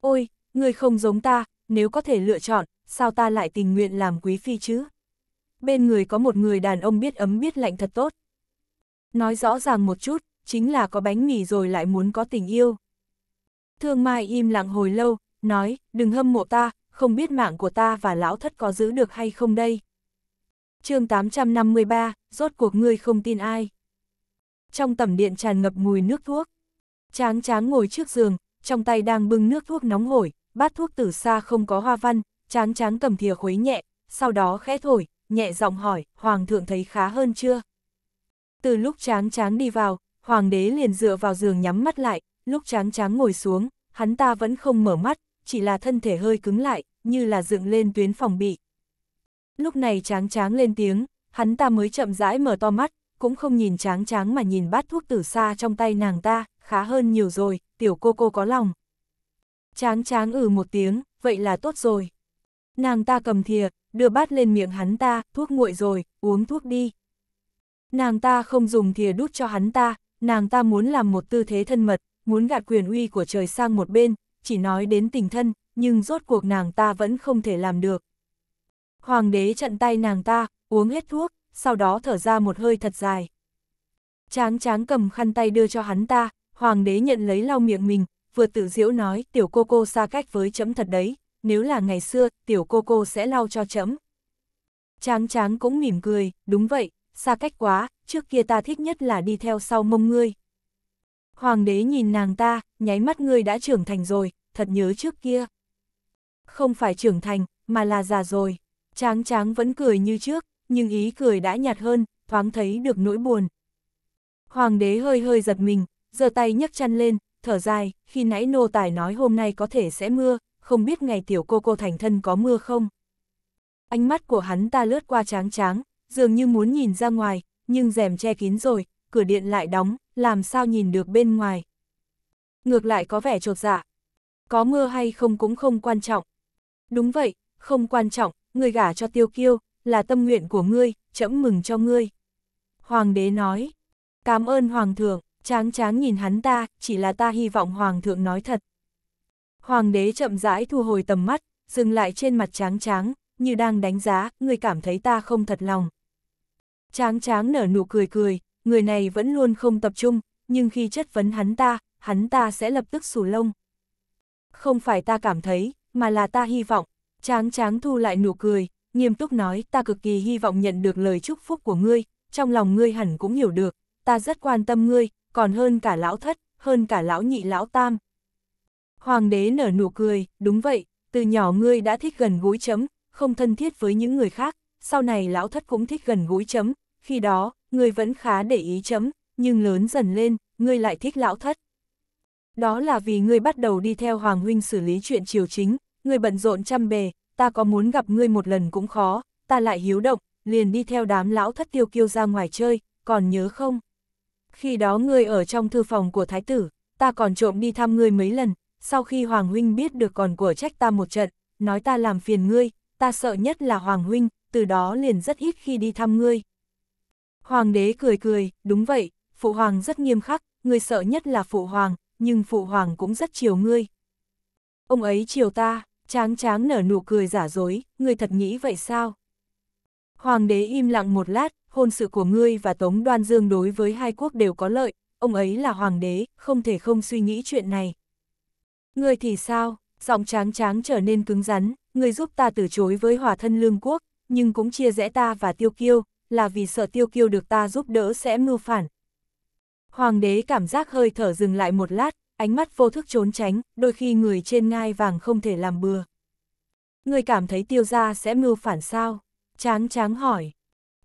Ôi, ngươi không giống ta, nếu có thể lựa chọn, sao ta lại tình nguyện làm quý phi chứ? Bên người có một người đàn ông biết ấm biết lạnh thật tốt. Nói rõ ràng một chút, chính là có bánh mì rồi lại muốn có tình yêu. Thương Mai im lặng hồi lâu, nói, đừng hâm mộ ta, không biết mạng của ta và lão thất có giữ được hay không đây. chương 853, rốt cuộc ngươi không tin ai. Trong tầm điện tràn ngập mùi nước thuốc, Tráng tráng ngồi trước giường, trong tay đang bưng nước thuốc nóng hổi, bát thuốc từ xa không có hoa văn, tráng tráng cầm thìa khuấy nhẹ, sau đó khẽ thổi, nhẹ giọng hỏi, hoàng thượng thấy khá hơn chưa? Từ lúc tráng tráng đi vào, hoàng đế liền dựa vào giường nhắm mắt lại, lúc tráng tráng ngồi xuống, hắn ta vẫn không mở mắt, chỉ là thân thể hơi cứng lại, như là dựng lên tuyến phòng bị. Lúc này tráng tráng lên tiếng, hắn ta mới chậm rãi mở to mắt, cũng không nhìn tráng tráng mà nhìn bát thuốc từ xa trong tay nàng ta, khá hơn nhiều rồi, tiểu cô cô có lòng. Tráng tráng ừ một tiếng, vậy là tốt rồi. Nàng ta cầm thìa, đưa bát lên miệng hắn ta, thuốc nguội rồi, uống thuốc đi. Nàng ta không dùng thìa đút cho hắn ta, nàng ta muốn làm một tư thế thân mật, muốn gạt quyền uy của trời sang một bên, chỉ nói đến tình thân, nhưng rốt cuộc nàng ta vẫn không thể làm được. Hoàng đế chặn tay nàng ta, uống hết thuốc, sau đó thở ra một hơi thật dài. Tráng tráng cầm khăn tay đưa cho hắn ta, hoàng đế nhận lấy lau miệng mình, vừa tự diễu nói tiểu cô cô xa cách với chấm thật đấy, nếu là ngày xưa, tiểu cô cô sẽ lau cho chấm. Tráng tráng cũng mỉm cười, đúng vậy, xa cách quá, trước kia ta thích nhất là đi theo sau mông ngươi. Hoàng đế nhìn nàng ta, nháy mắt ngươi đã trưởng thành rồi, thật nhớ trước kia. Không phải trưởng thành, mà là già rồi. Tráng tráng vẫn cười như trước, nhưng ý cười đã nhạt hơn, thoáng thấy được nỗi buồn. Hoàng đế hơi hơi giật mình, giơ tay nhấc chăn lên, thở dài, khi nãy nô tài nói hôm nay có thể sẽ mưa, không biết ngày tiểu cô cô thành thân có mưa không. Ánh mắt của hắn ta lướt qua tráng tráng, dường như muốn nhìn ra ngoài, nhưng rèm che kín rồi, cửa điện lại đóng, làm sao nhìn được bên ngoài. Ngược lại có vẻ trột dạ. Có mưa hay không cũng không quan trọng. Đúng vậy, không quan trọng, người gả cho tiêu kiêu, là tâm nguyện của ngươi, chẫm mừng cho ngươi. Hoàng đế nói, cảm ơn hoàng thượng. Tráng tráng nhìn hắn ta, chỉ là ta hy vọng Hoàng thượng nói thật. Hoàng đế chậm rãi thu hồi tầm mắt, dừng lại trên mặt tráng tráng, như đang đánh giá, người cảm thấy ta không thật lòng. Tráng tráng nở nụ cười cười, người này vẫn luôn không tập trung, nhưng khi chất vấn hắn ta, hắn ta sẽ lập tức sù lông. Không phải ta cảm thấy, mà là ta hy vọng. Tráng tráng thu lại nụ cười, nghiêm túc nói ta cực kỳ hy vọng nhận được lời chúc phúc của ngươi, trong lòng ngươi hẳn cũng hiểu được, ta rất quan tâm ngươi, còn hơn cả lão thất, hơn cả lão nhị lão tam. Hoàng đế nở nụ cười, đúng vậy, từ nhỏ ngươi đã thích gần gũi chấm, không thân thiết với những người khác, sau này lão thất cũng thích gần gũi chấm, khi đó, ngươi vẫn khá để ý chấm, nhưng lớn dần lên, ngươi lại thích lão thất. Đó là vì ngươi bắt đầu đi theo Hoàng Huynh xử lý chuyện triều chính, ngươi bận rộn chăm bề, ta có muốn gặp ngươi một lần cũng khó, ta lại hiếu động, liền đi theo đám lão thất tiêu kiêu ra ngoài chơi, còn nhớ không? khi đó ngươi ở trong thư phòng của thái tử, ta còn trộm đi thăm ngươi mấy lần, sau khi Hoàng Huynh biết được còn của trách ta một trận, nói ta làm phiền ngươi, ta sợ nhất là Hoàng Huynh, từ đó liền rất ít khi đi thăm ngươi. Hoàng đế cười cười, đúng vậy, Phụ Hoàng rất nghiêm khắc, ngươi sợ nhất là Phụ Hoàng, nhưng Phụ Hoàng cũng rất chiều ngươi. Ông ấy chiều ta, tráng tráng nở nụ cười giả dối, ngươi thật nghĩ vậy sao? Hoàng đế im lặng một lát, hôn sự của ngươi và Tống Đoan Dương đối với hai quốc đều có lợi, ông ấy là hoàng đế, không thể không suy nghĩ chuyện này. Ngươi thì sao? Giọng tráng tráng trở nên cứng rắn, ngươi giúp ta từ chối với hòa thân lương quốc, nhưng cũng chia rẽ ta và tiêu kiêu, là vì sợ tiêu kiêu được ta giúp đỡ sẽ mưu phản. Hoàng đế cảm giác hơi thở dừng lại một lát, ánh mắt vô thức trốn tránh, đôi khi người trên ngai vàng không thể làm bừa. Ngươi cảm thấy tiêu gia sẽ mưu phản sao? Tráng tráng hỏi.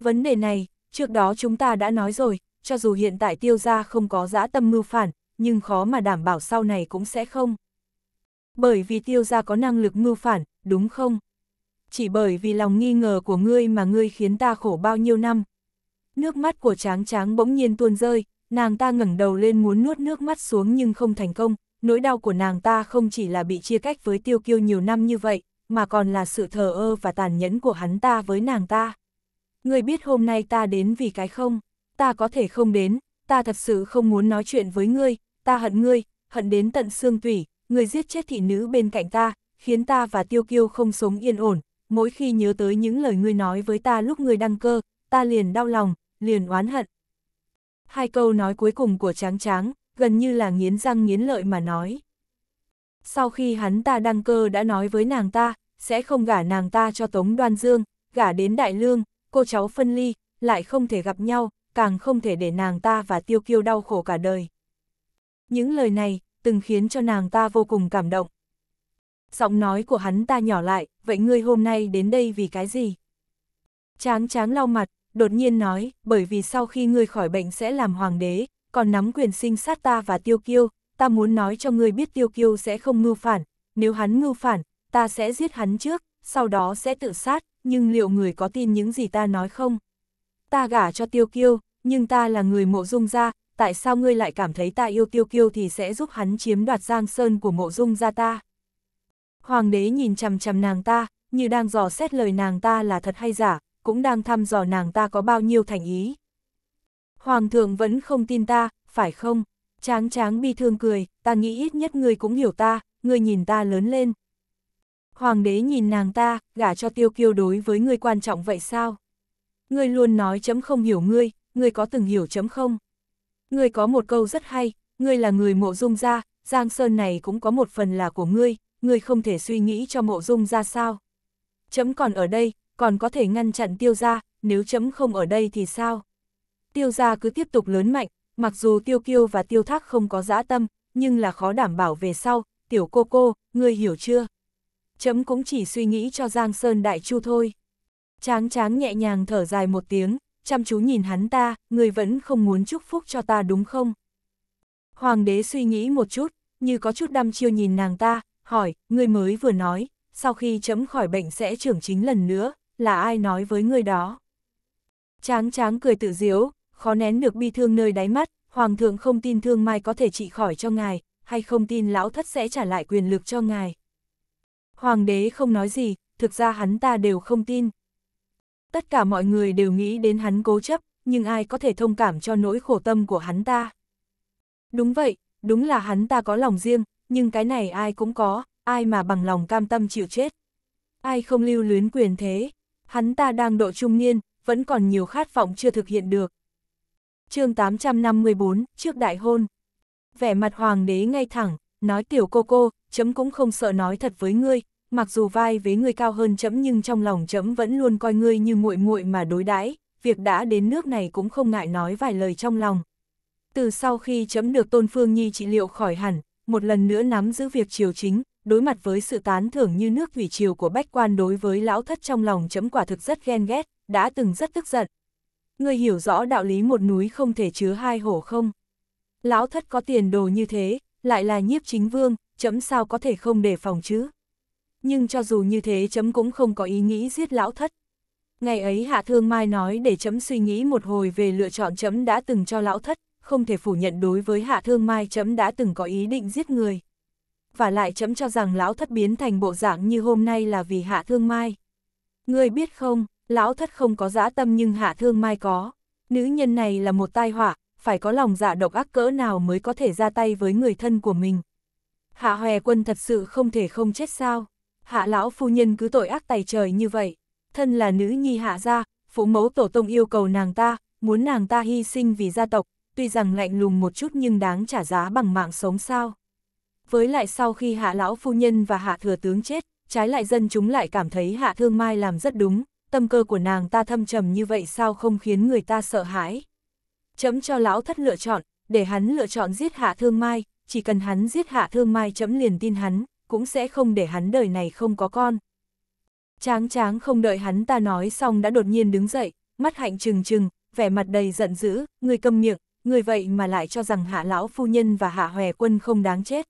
Vấn đề này, trước đó chúng ta đã nói rồi, cho dù hiện tại tiêu gia không có dã tâm mưu phản, nhưng khó mà đảm bảo sau này cũng sẽ không. Bởi vì tiêu gia có năng lực mưu phản, đúng không? Chỉ bởi vì lòng nghi ngờ của ngươi mà ngươi khiến ta khổ bao nhiêu năm. Nước mắt của tráng tráng bỗng nhiên tuôn rơi, nàng ta ngẩng đầu lên muốn nuốt nước mắt xuống nhưng không thành công, nỗi đau của nàng ta không chỉ là bị chia cách với tiêu kiêu nhiều năm như vậy, mà còn là sự thờ ơ và tàn nhẫn của hắn ta với nàng ta ngươi biết hôm nay ta đến vì cái không, ta có thể không đến, ta thật sự không muốn nói chuyện với ngươi, ta hận ngươi, hận đến tận xương tủy, ngươi giết chết thị nữ bên cạnh ta, khiến ta và tiêu kiêu không sống yên ổn, mỗi khi nhớ tới những lời ngươi nói với ta lúc ngươi đăng cơ, ta liền đau lòng, liền oán hận. Hai câu nói cuối cùng của Tráng Tráng, gần như là nghiến răng nghiến lợi mà nói. Sau khi hắn ta đăng cơ đã nói với nàng ta, sẽ không gả nàng ta cho Tống Đoan Dương, gả đến Đại Lương, cô cháu phân ly, lại không thể gặp nhau, càng không thể để nàng ta và tiêu kiêu đau khổ cả đời. Những lời này, từng khiến cho nàng ta vô cùng cảm động. Giọng nói của hắn ta nhỏ lại, vậy ngươi hôm nay đến đây vì cái gì? Tráng tráng lau mặt, đột nhiên nói, bởi vì sau khi ngươi khỏi bệnh sẽ làm hoàng đế, còn nắm quyền sinh sát ta và tiêu kiêu, ta muốn nói cho ngươi biết tiêu kiêu sẽ không mưu phản, nếu hắn mưu phản, ta sẽ giết hắn trước, sau đó sẽ tự sát, nhưng liệu người có tin những gì ta nói không? Ta gả cho tiêu kiêu, nhưng ta là người mộ dung gia, tại sao ngươi lại cảm thấy ta yêu tiêu kiêu thì sẽ giúp hắn chiếm đoạt giang sơn của mộ dung gia ta? Hoàng đế nhìn chằm chằm nàng ta, như đang dò xét lời nàng ta là thật hay giả, cũng đang thăm dò nàng ta có bao nhiêu thành ý. Hoàng thượng vẫn không tin ta, phải không? Tráng tráng bi thương cười, ta nghĩ ít nhất ngươi cũng hiểu ta, ngươi nhìn ta lớn lên, Hoàng đế nhìn nàng ta, gả cho tiêu kiêu đối với ngươi quan trọng vậy sao? Ngươi luôn nói chấm không hiểu ngươi, ngươi có từng hiểu chấm không? Ngươi có một câu rất hay, ngươi là người mộ dung gia, Giang Sơn này cũng có một phần là của ngươi, ngươi không thể suy nghĩ cho mộ dung ra sao. Chấm còn ở đây, còn có thể ngăn chặn tiêu gia, nếu chấm không ở đây thì sao? Tiêu gia cứ tiếp tục lớn mạnh, mặc dù tiêu kiêu và tiêu thác không có dã tâm, nhưng là khó đảm bảo về sau, tiểu cô cô, ngươi hiểu chưa? chấm cũng chỉ suy nghĩ cho Giang Sơn Đại Chu thôi. Tráng tráng nhẹ nhàng thở dài một tiếng, chăm chú nhìn hắn ta, người vẫn không muốn chúc phúc cho ta đúng không? Hoàng đế suy nghĩ một chút, như có chút đăm chiêu nhìn nàng ta, hỏi, người mới vừa nói, sau khi chấm khỏi bệnh sẽ trưởng chính lần nữa, là ai nói với người đó? Tráng tráng cười tự diếu, khó nén được bi thương nơi đáy mắt, Hoàng thượng không tin thương mai có thể trị khỏi cho ngài, hay không tin lão thất sẽ trả lại quyền lực cho ngài. Hoàng đế không nói gì, thực ra hắn ta đều không tin. Tất cả mọi người đều nghĩ đến hắn cố chấp, nhưng ai có thể thông cảm cho nỗi khổ tâm của hắn ta. Đúng vậy, đúng là hắn ta có lòng riêng, nhưng cái này ai cũng có, ai mà bằng lòng cam tâm chịu chết. Ai không lưu luyến quyền thế, hắn ta đang độ trung niên, vẫn còn nhiều khát vọng chưa thực hiện được. chương 854, trước đại hôn. Vẻ mặt hoàng đế ngay thẳng, nói tiểu cô cô, chấm cũng không sợ nói thật với ngươi, mặc dù vai với ngươi cao hơn chấm nhưng trong lòng chấm vẫn luôn coi ngươi như muội muội mà đối đãi, việc đã đến nước này cũng không ngại nói vài lời trong lòng. Từ sau khi chấm được Tôn Phương Nhi trị liệu khỏi hẳn, một lần nữa nắm giữ việc triều chính, đối mặt với sự tán thưởng như nước thủy triều của bách quan đối với lão thất trong lòng chấm quả thực rất ghen ghét, đã từng rất tức giận. Ngươi hiểu rõ đạo lý một núi không thể chứa hai hổ không? Lão thất có tiền đồ như thế, lại là nhiếp chính vương, chấm sao có thể không đề phòng chứ. Nhưng cho dù như thế chấm cũng không có ý nghĩ giết lão thất. Ngày ấy Hạ Thương Mai nói để chấm suy nghĩ một hồi về lựa chọn chấm đã từng cho lão thất, không thể phủ nhận đối với Hạ Thương Mai chấm đã từng có ý định giết người. Và lại chấm cho rằng lão thất biến thành bộ dạng như hôm nay là vì Hạ Thương Mai. Người biết không, lão thất không có dã tâm nhưng Hạ Thương Mai có. Nữ nhân này là một tai họa, phải có lòng dạ độc ác cỡ nào mới có thể ra tay với người thân của mình. Hạ hòe quân thật sự không thể không chết sao. Hạ lão phu nhân cứ tội ác tài trời như vậy. Thân là nữ nhi hạ gia, phụ mẫu tổ tông yêu cầu nàng ta, muốn nàng ta hy sinh vì gia tộc, tuy rằng lạnh lùng một chút nhưng đáng trả giá bằng mạng sống sao. Với lại sau khi hạ lão phu nhân và hạ thừa tướng chết, trái lại dân chúng lại cảm thấy hạ thương mai làm rất đúng, tâm cơ của nàng ta thâm trầm như vậy sao không khiến người ta sợ hãi. Chấm cho lão thất lựa chọn, để hắn lựa chọn giết hạ thương mai, chỉ cần hắn giết hạ thương mai chấm liền tin hắn, cũng sẽ không để hắn đời này không có con. Tráng tráng không đợi hắn ta nói xong đã đột nhiên đứng dậy, mắt hạnh trừng trừng, vẻ mặt đầy giận dữ, người câm miệng, người vậy mà lại cho rằng hạ lão phu nhân và hạ hòe quân không đáng chết.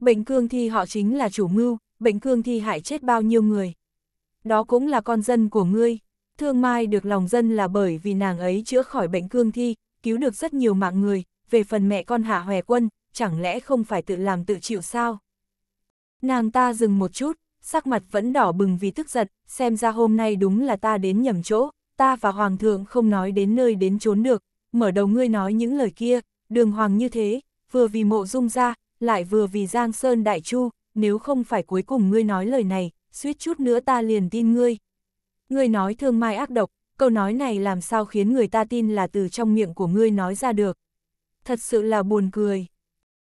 Bệnh cương thi họ chính là chủ mưu, bệnh cương thi hại chết bao nhiêu người. Đó cũng là con dân của ngươi. Thương Mai được lòng dân là bởi vì nàng ấy chữa khỏi bệnh cương thi, cứu được rất nhiều mạng người, về phần mẹ con Hạ Hòe Quân, chẳng lẽ không phải tự làm tự chịu sao? Nàng ta dừng một chút, sắc mặt vẫn đỏ bừng vì tức giận, xem ra hôm nay đúng là ta đến nhầm chỗ, ta và Hoàng thượng không nói đến nơi đến trốn được, mở đầu ngươi nói những lời kia, đường hoàng như thế, vừa vì mộ dung ra, lại vừa vì Giang Sơn Đại Chu, nếu không phải cuối cùng ngươi nói lời này, suýt chút nữa ta liền tin ngươi. Ngươi nói thương mai ác độc, câu nói này làm sao khiến người ta tin là từ trong miệng của ngươi nói ra được. Thật sự là buồn cười.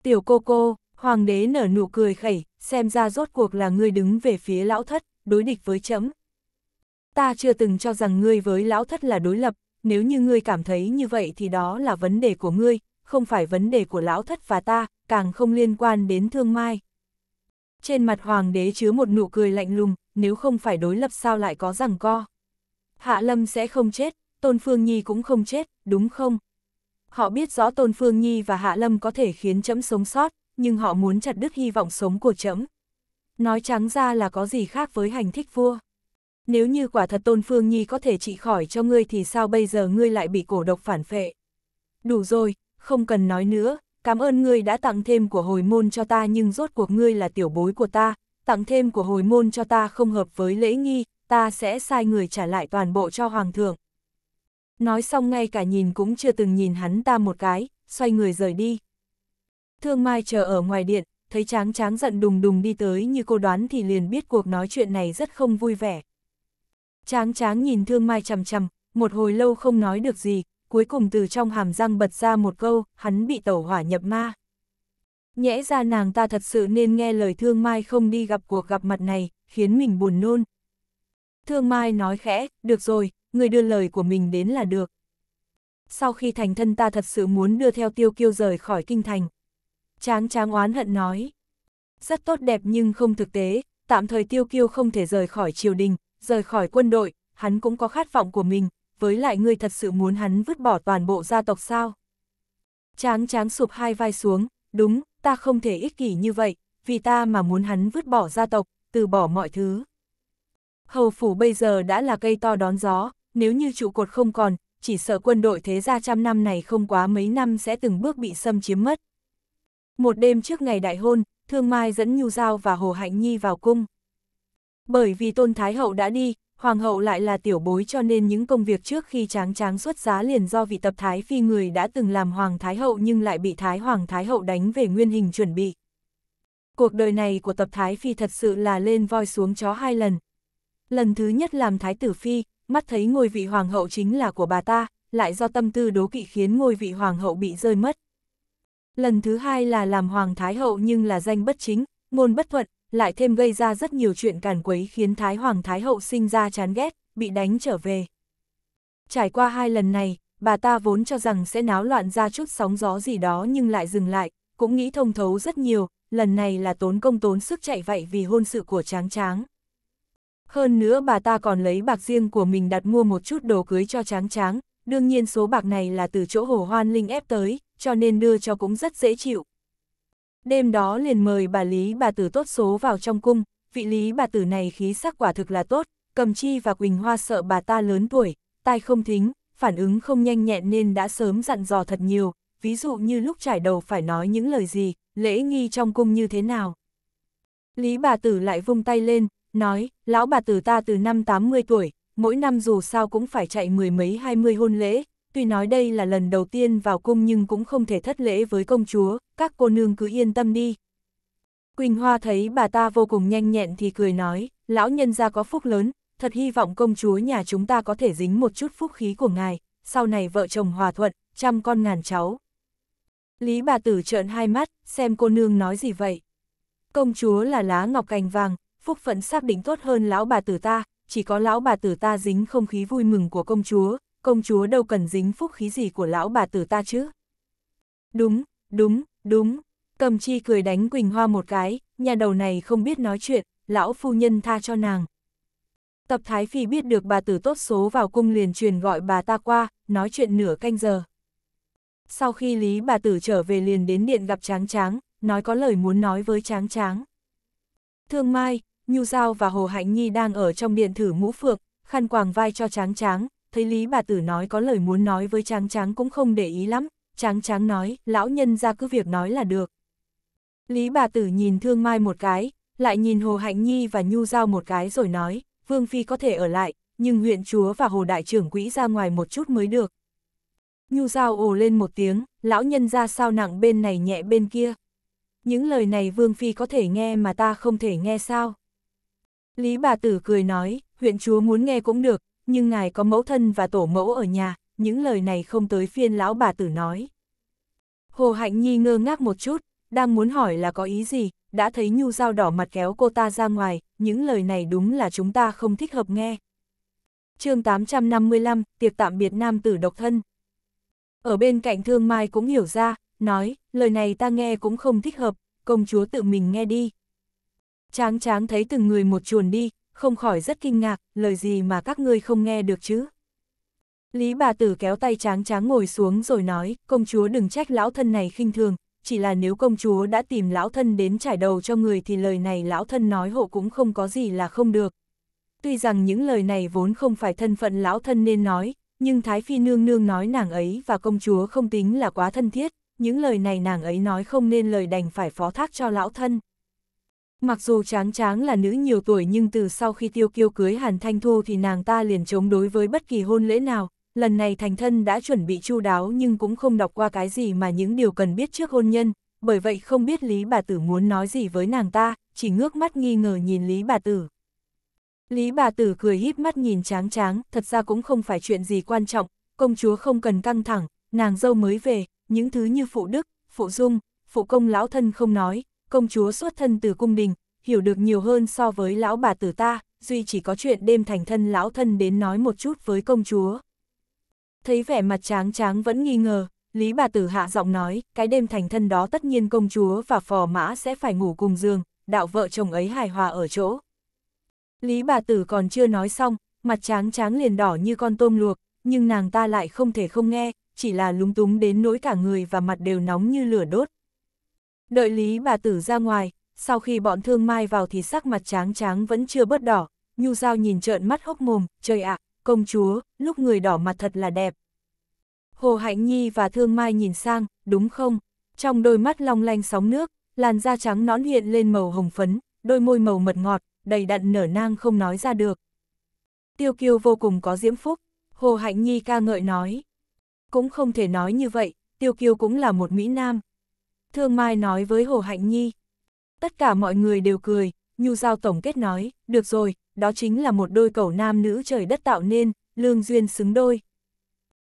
Tiểu cô cô, hoàng đế nở nụ cười khẩy, xem ra rốt cuộc là ngươi đứng về phía lão thất, đối địch với chấm. Ta chưa từng cho rằng ngươi với lão thất là đối lập, nếu như ngươi cảm thấy như vậy thì đó là vấn đề của ngươi, không phải vấn đề của lão thất và ta, càng không liên quan đến thương mai. Trên mặt hoàng đế chứa một nụ cười lạnh lùng, nếu không phải đối lập sao lại có rằng co. Hạ Lâm sẽ không chết, Tôn Phương Nhi cũng không chết, đúng không? Họ biết rõ Tôn Phương Nhi và Hạ Lâm có thể khiến chấm sống sót, nhưng họ muốn chặt đứt hy vọng sống của chấm. Nói trắng ra là có gì khác với hành thích vua. Nếu như quả thật Tôn Phương Nhi có thể trị khỏi cho ngươi thì sao bây giờ ngươi lại bị cổ độc phản phệ. Đủ rồi, không cần nói nữa, cảm ơn ngươi đã tặng thêm của hồi môn cho ta nhưng rốt cuộc ngươi là tiểu bối của ta, tặng thêm của hồi môn cho ta không hợp với lễ nghi, ta sẽ sai người trả lại toàn bộ cho hoàng thượng nói xong ngay cả nhìn cũng chưa từng nhìn hắn ta một cái, xoay người rời đi. Thương Mai chờ ở ngoài điện, thấy tráng tráng giận đùng đùng đi tới như cô đoán thì liền biết cuộc nói chuyện này rất không vui vẻ. Tráng tráng nhìn Thương Mai chằm chằm, một hồi lâu không nói được gì, cuối cùng từ trong hàm răng bật ra một câu, hắn bị tẩu hỏa nhập ma. Nhẽ ra nàng ta thật sự nên nghe lời Thương Mai không đi gặp cuộc gặp mặt này, khiến mình buồn nôn. Thương Mai nói khẽ, được rồi, người đưa lời của mình đến là được. Sau khi thành thân ta thật sự muốn đưa theo tiêu kiêu rời khỏi kinh thành. Tráng tráng oán hận nói. Rất tốt đẹp nhưng không thực tế, tạm thời tiêu kiêu không thể rời khỏi triều đình, rời khỏi quân đội, hắn cũng có khát vọng của mình, với lại ngươi thật sự muốn hắn vứt bỏ toàn bộ gia tộc sao? Tráng tráng sụp hai vai xuống, đúng, ta không thể ích kỷ như vậy, vì ta mà muốn hắn vứt bỏ gia tộc, từ bỏ mọi thứ. Hầu phủ bây giờ đã là cây to đón gió, nếu như trụ cột không còn, chỉ sợ quân đội thế gia trăm năm này không quá mấy năm sẽ từng bước bị xâm chiếm mất. Một đêm trước ngày đại hôn, Thương Mai dẫn Nhu Giao và Hồ Hạnh Nhi vào cung. Bởi vì Tôn Thái Hậu đã đi, Hoàng hậu lại là tiểu bối cho nên những công việc trước khi tráng tráng xuất giá liền do vị tập Thái Phi người đã từng làm Hoàng Thái Hậu nhưng lại bị Thái Hoàng Thái Hậu đánh về nguyên hình chuẩn bị. Cuộc đời này của tập Thái Phi thật sự là lên voi xuống chó hai lần. Lần thứ nhất làm Thái Tử Phi, mắt thấy ngôi vị hoàng hậu chính là của bà ta, lại do tâm tư đố kỵ khiến ngôi vị hoàng hậu bị rơi mất. Lần thứ hai là làm hoàng thái hậu nhưng là danh bất chính, ngôn bất thuận, lại thêm gây ra rất nhiều chuyện càn quấy khiến thái hoàng thái hậu sinh ra chán ghét, bị đánh trở về. Trải qua hai lần này, bà ta vốn cho rằng sẽ náo loạn ra chút sóng gió gì đó nhưng lại dừng lại, cũng nghĩ thông thấu rất nhiều, lần này là tốn công tốn sức chạy vậy vì hôn sự của tráng tráng. Hơn nữa bà ta còn lấy bạc riêng của mình đặt mua một chút đồ cưới cho tráng tráng, đương nhiên số bạc này là từ chỗ hồ hoan linh ép tới, cho nên đưa cho cũng rất dễ chịu. Đêm đó liền mời bà Lý bà tử tốt số vào trong cung, vị Lý bà tử này khí sắc quả thực là tốt, cầm chi và quỳnh hoa sợ bà ta lớn tuổi, tai không thính, phản ứng không nhanh nhẹn nên đã sớm dặn dò thật nhiều, ví dụ như lúc trải đầu phải nói những lời gì, lễ nghi trong cung như thế nào. Lý bà tử lại vung tay lên, nói, lão bà tử ta từ năm 80 tuổi, mỗi năm dù sao cũng phải chạy mười mấy hai mươi hôn lễ, tuy nói đây là lần đầu tiên vào cung nhưng cũng không thể thất lễ với công chúa, các cô nương cứ yên tâm đi. Quỳnh Hoa thấy bà ta vô cùng nhanh nhẹn thì cười nói, lão nhân gia có phúc lớn, thật hy vọng công chúa nhà chúng ta có thể dính một chút phúc khí của ngài, sau này vợ chồng hòa thuận, trăm con ngàn cháu. Lý bà tử trợn hai mắt, xem cô nương nói gì vậy. Công chúa là lá ngọc cành vàng, phúc phận xác định tốt hơn lão bà tử ta, chỉ có lão bà tử ta dính không khí vui mừng của công chúa, công chúa đâu cần dính phúc khí gì của lão bà tử ta chứ. Đúng, đúng, đúng, cầm chi cười đánh Quỳnh Hoa một cái, nhà đầu này không biết nói chuyện, lão phu nhân tha cho nàng. Tập Thái Phi biết được bà tử tốt số vào cung liền truyền gọi bà ta qua, nói chuyện nửa canh giờ. Sau khi Lý bà tử trở về liền đến điện gặp Tráng Tráng, nói có lời muốn nói với Tráng Tráng. Thương Mai, Nhu Giao và Hồ Hạnh Nhi đang ở trong điện thử mũ phượng, khăn quàng vai cho Tráng Tráng, thấy Lý bà tử nói có lời muốn nói với Tráng Tráng cũng không để ý lắm, Tráng Tráng nói, lão nhân ra cứ việc nói là được. Lý bà tử nhìn Thương Mai một cái, lại nhìn Hồ Hạnh Nhi và Nhu Giao một cái rồi nói, Vương Phi có thể ở lại, nhưng huyện chúa và Hồ Đại trưởng quỹ ra ngoài một chút mới được. Nhu Giao ồ lên một tiếng, lão nhân ra sao nặng bên này nhẹ bên kia. Những lời này Vương Phi có thể nghe mà ta không thể nghe sao. Lý bà tử cười nói, huyện chúa muốn nghe cũng được, nhưng ngài có mẫu thân và tổ mẫu ở nhà, những lời này không tới phiên lão bà tử nói. Hồ Hạnh Nhi ngơ ngác một chút, đang muốn hỏi là có ý gì, đã thấy nhu dao đỏ mặt kéo cô ta ra ngoài, những lời này đúng là chúng ta không thích hợp nghe. chương 855, tiệc tạm biệt nam tử độc thân. Ở bên cạnh thương mai cũng hiểu ra, nói, lời này ta nghe cũng không thích hợp, công chúa tự mình nghe đi. Tráng tráng thấy từng người một chuồn đi, không khỏi rất kinh ngạc, lời gì mà các ngươi không nghe được chứ. Lý bà tử kéo tay tráng tráng ngồi xuống rồi nói, công chúa đừng trách lão thân này khinh thường, chỉ là nếu công chúa đã tìm lão thân đến trải đầu cho người thì lời này lão thân nói hộ cũng không có gì là không được. Tuy rằng những lời này vốn không phải thân phận lão thân nên nói, nhưng Thái Phi nương nương nói nàng ấy và công chúa không tính là quá thân thiết, những lời này nàng ấy nói không nên lời đành phải phó thác cho lão thân. Mặc dù tráng tráng là nữ nhiều tuổi nhưng từ sau khi tiêu kiêu cưới Hàn Thanh Thu thì nàng ta liền chống đối với bất kỳ hôn lễ nào, lần này thành thân đã chuẩn bị chu đáo nhưng cũng không đọc qua cái gì mà những điều cần biết trước hôn nhân, bởi vậy không biết Lý bà tử muốn nói gì với nàng ta, chỉ ngước mắt nghi ngờ nhìn Lý bà tử. Lý bà tử cười híp mắt nhìn tráng tráng, thật ra cũng không phải chuyện gì quan trọng, công chúa không cần căng thẳng, nàng dâu mới về, những thứ như phụ đức, phụ dung, phụ công lão thân không nói, công chúa xuất thân từ cung đình, hiểu được nhiều hơn so với lão bà tử ta, duy chỉ có chuyện đêm thành thân lão thân đến nói một chút với công chúa. Thấy vẻ mặt tráng tráng vẫn nghi ngờ, Lý bà tử hạ giọng nói, cái đêm thành thân đó tất nhiên công chúa và phò mã sẽ phải ngủ cùng giường, đạo vợ chồng ấy hài hòa ở chỗ. Lý bà tử còn chưa nói xong, mặt tráng tráng liền đỏ như con tôm luộc, nhưng nàng ta lại không thể không nghe, chỉ là lúng túng đến nỗi cả người và mặt đều nóng như lửa đốt, Đợi Lý bà tử ra ngoài, sau khi bọn thương mai vào thì sắc mặt tráng tráng vẫn chưa bớt đỏ, nhu dao nhìn trợn mắt hốc mồm, trời ạ, công chúa, lúc người đỏ mặt thật là đẹp. Hồ Hạnh Nhi và Thương Mai nhìn sang, đúng không? Trong đôi mắt long lanh sóng nước, làn da trắng nõn hiện lên màu hồng phấn, đôi môi màu mật ngọt, đầy đặn nở nang không nói ra được. Tiêu kiêu vô cùng có diễm phúc, Hồ Hạnh Nhi ca ngợi nói. Cũng không thể nói như vậy, tiêu kiêu cũng là một Mỹ Nam, Thương Mai nói với Hồ Hạnh Nhi. Tất cả mọi người đều cười, Nhu Giao tổng kết nói, được rồi, đó chính là một đôi cẩu nam nữ trời đất tạo nên, lương duyên xứng đôi.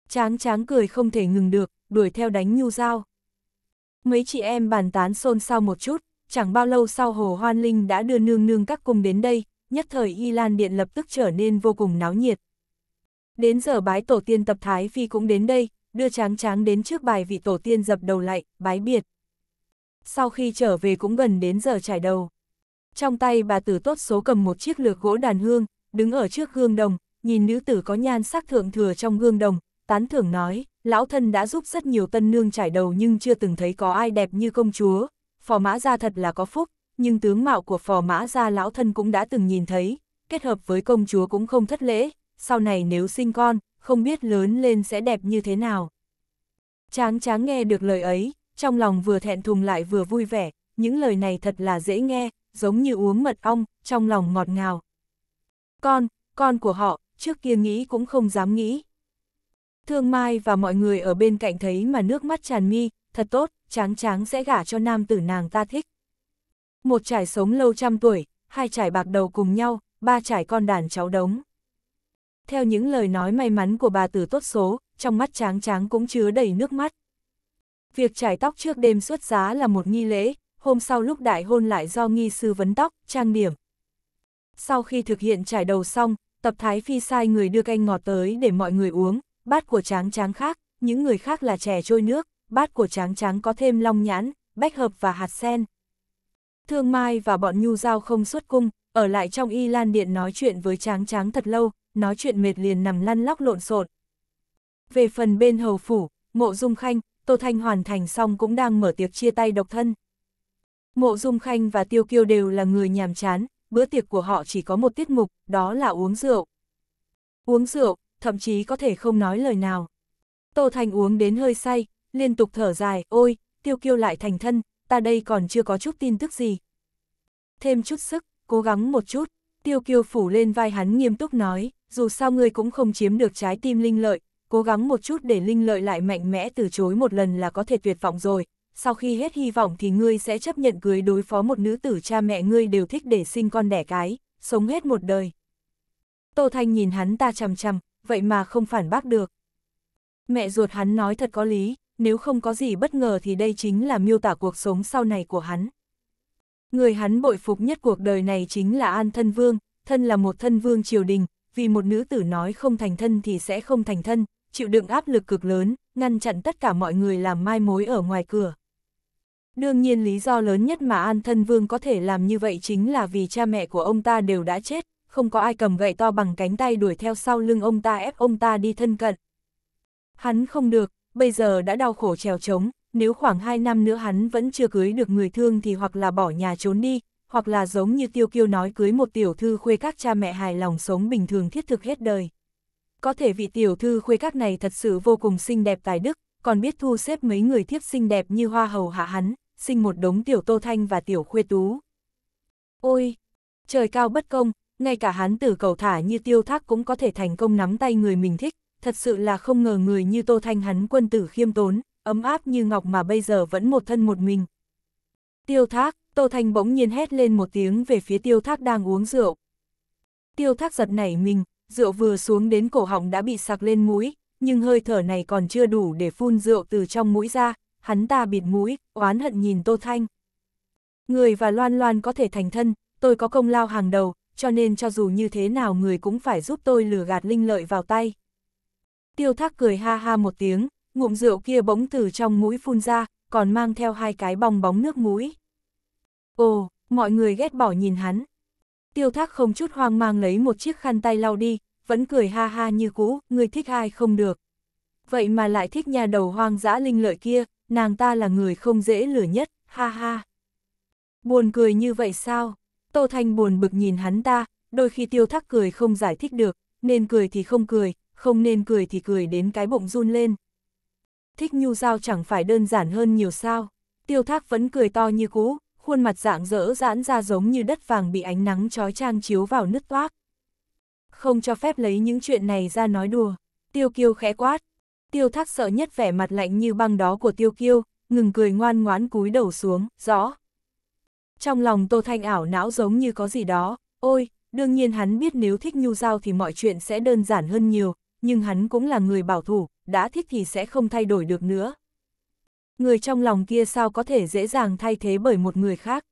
Tráng tráng cười không thể ngừng được, đuổi theo đánh Nhu Giao. Mấy chị em bàn tán xôn xao một chút, chẳng bao lâu sau Hồ Hoan Linh đã đưa nương nương các cung đến đây, nhất thời Y Lan Điện lập tức trở nên vô cùng náo nhiệt. Đến giờ bái tổ tiên tập Thái Phi cũng đến đây, đưa tráng tráng đến trước bài vị tổ tiên dập đầu lại, bái biệt sau khi trở về cũng gần đến giờ trải đầu. Trong tay bà tử tốt số cầm một chiếc lược gỗ đàn hương, đứng ở trước gương đồng, nhìn nữ tử có nhan sắc thượng thừa trong gương đồng, tán thưởng nói, lão thân đã giúp rất nhiều tân nương trải đầu nhưng chưa từng thấy có ai đẹp như công chúa, phò mã gia thật là có phúc, nhưng tướng mạo của phò mã gia lão thân cũng đã từng nhìn thấy, kết hợp với công chúa cũng không thất lễ, sau này nếu sinh con, không biết lớn lên sẽ đẹp như thế nào. Tráng tráng nghe được lời ấy, trong lòng vừa thẹn thùng lại vừa vui vẻ, những lời này thật là dễ nghe, giống như uống mật ong, trong lòng ngọt ngào. Con, con của họ, trước kia nghĩ cũng không dám nghĩ. Thương Mai và mọi người ở bên cạnh thấy mà nước mắt tràn mi, thật tốt, tráng tráng sẽ gả cho nam tử nàng ta thích. Một trải sống lâu trăm tuổi, hai trải bạc đầu cùng nhau, ba trải con đàn cháu đống. Theo những lời nói may mắn của bà tử tốt số, trong mắt tráng tráng cũng chứa đầy nước mắt. Việc trải tóc trước đêm xuất giá là một nghi lễ, hôm sau lúc đại hôn lại do nghi sư vấn tóc, trang điểm. Sau khi thực hiện trải đầu xong, tập thái phi sai người đưa canh ngọt tới để mọi người uống, bát của tráng tráng khác, những người khác là chè trôi nước, bát của tráng tráng có thêm long nhãn, bách hợp và hạt sen. Thương Mai và bọn Nhu Giao không xuất cung, ở lại trong y lan điện nói chuyện với tráng tráng thật lâu, nói chuyện mệt liền nằm lăn lóc lộn xộn. Về phần bên hầu phủ, mộ dung khanh, Tô Thanh hoàn thành xong cũng đang mở tiệc chia tay độc thân. Mộ Dung Khanh và Tiêu Kiêu đều là người nhàm chán, bữa tiệc của họ chỉ có một tiết mục, đó là uống rượu. Uống rượu, thậm chí có thể không nói lời nào. Tô Thanh uống đến hơi say, liên tục thở dài, ôi, Tiêu Kiêu lại thành thân, ta đây còn chưa có chút tin tức gì. Thêm chút sức, cố gắng một chút, Tiêu Kiêu phủ lên vai hắn nghiêm túc nói, dù sao ngươi cũng không chiếm được trái tim linh lợi, cố gắng một chút để Linh Lợi lại mạnh mẽ từ chối một lần là có thể tuyệt vọng rồi, sau khi hết hy vọng thì ngươi sẽ chấp nhận cưới đối phó một nữ tử cha mẹ ngươi đều thích để sinh con đẻ cái, sống hết một đời. Tô Thanh nhìn hắn ta chằm chằm, vậy mà không phản bác được. Mẹ ruột hắn nói thật có lý, nếu không có gì bất ngờ thì đây chính là miêu tả cuộc sống sau này của hắn. Người hắn bội phục nhất cuộc đời này chính là An Thân Vương, thân là một thân vương triều đình, vì một nữ tử nói không thành thân thì sẽ không thành thân, chịu đựng áp lực cực lớn, ngăn chặn tất cả mọi người làm mai mối ở ngoài cửa. Đương nhiên lý do lớn nhất mà An Thân Vương có thể làm như vậy chính là vì cha mẹ của ông ta đều đã chết, không có ai cầm gậy to bằng cánh tay đuổi theo sau lưng ông ta ép ông ta đi thân cận. Hắn không được, bây giờ đã đau khổ trèo trống, nếu khoảng 2 năm nữa hắn vẫn chưa cưới được người thương thì hoặc là bỏ nhà trốn đi, hoặc là giống như tiêu kiêu nói cưới một tiểu thư khuê các cha mẹ hài lòng sống bình thường thiết thực hết đời có thể vị tiểu thư khuê các này thật sự vô cùng xinh đẹp tài đức, còn biết thu xếp mấy người thiếp xinh đẹp như hoa hầu hạ hắn, sinh một đống tiểu tô thanh và tiểu khuê tú. Ôi, trời cao bất công, ngay cả hắn tử cầu thả như tiêu thác cũng có thể thành công nắm tay người mình thích, thật sự là không ngờ người như tô thanh hắn quân tử khiêm tốn, ấm áp như ngọc mà bây giờ vẫn một thân một mình. Tiêu thác, tô thanh bỗng nhiên hét lên một tiếng về phía tiêu thác đang uống rượu. Tiêu thác giật nảy mình, rượu vừa xuống đến cổ họng đã bị sặc lên mũi, nhưng hơi thở này còn chưa đủ để phun rượu từ trong mũi ra, hắn ta bịt mũi, oán hận nhìn Tô Thanh. Người và Loan Loan có thể thành thân, tôi có công lao hàng đầu, cho nên cho dù như thế nào người cũng phải giúp tôi lừa gạt linh lợi vào tay. Tiêu thác cười ha ha một tiếng, ngụm rượu kia bỗng từ trong mũi phun ra, còn mang theo hai cái bong bóng nước mũi. Ồ, mọi người ghét bỏ nhìn hắn, tiêu thác không chút hoang mang lấy một chiếc khăn tay lau đi, vẫn cười ha ha như cũ, người thích ai không được. Vậy mà lại thích nhà đầu hoang dã linh lợi kia, nàng ta là người không dễ lửa nhất, ha ha. Buồn cười như vậy sao? Tô Thanh buồn bực nhìn hắn ta, đôi khi tiêu thác cười không giải thích được, nên cười thì không cười, không nên cười thì cười đến cái bụng run lên. Thích nhu Giao chẳng phải đơn giản hơn nhiều sao, tiêu thác vẫn cười to như cũ, khuôn mặt dạng dỡ giãn ra giống như đất vàng bị ánh nắng trói trang chiếu vào nứt toác. Không cho phép lấy những chuyện này ra nói đùa, tiêu kiêu khẽ quát. Tiêu thác sợ nhất vẻ mặt lạnh như băng đó của tiêu kiêu, ngừng cười ngoan ngoãn cúi đầu xuống, rõ. Trong lòng Tô Thanh ảo não giống như có gì đó, ôi, đương nhiên hắn biết nếu thích nhu giao thì mọi chuyện sẽ đơn giản hơn nhiều, nhưng hắn cũng là người bảo thủ, đã thích thì sẽ không thay đổi được nữa người trong lòng kia sao có thể dễ dàng thay thế bởi một người khác.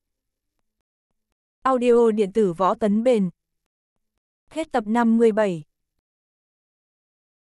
Audio điện tử võ tấn bền Hết tập 57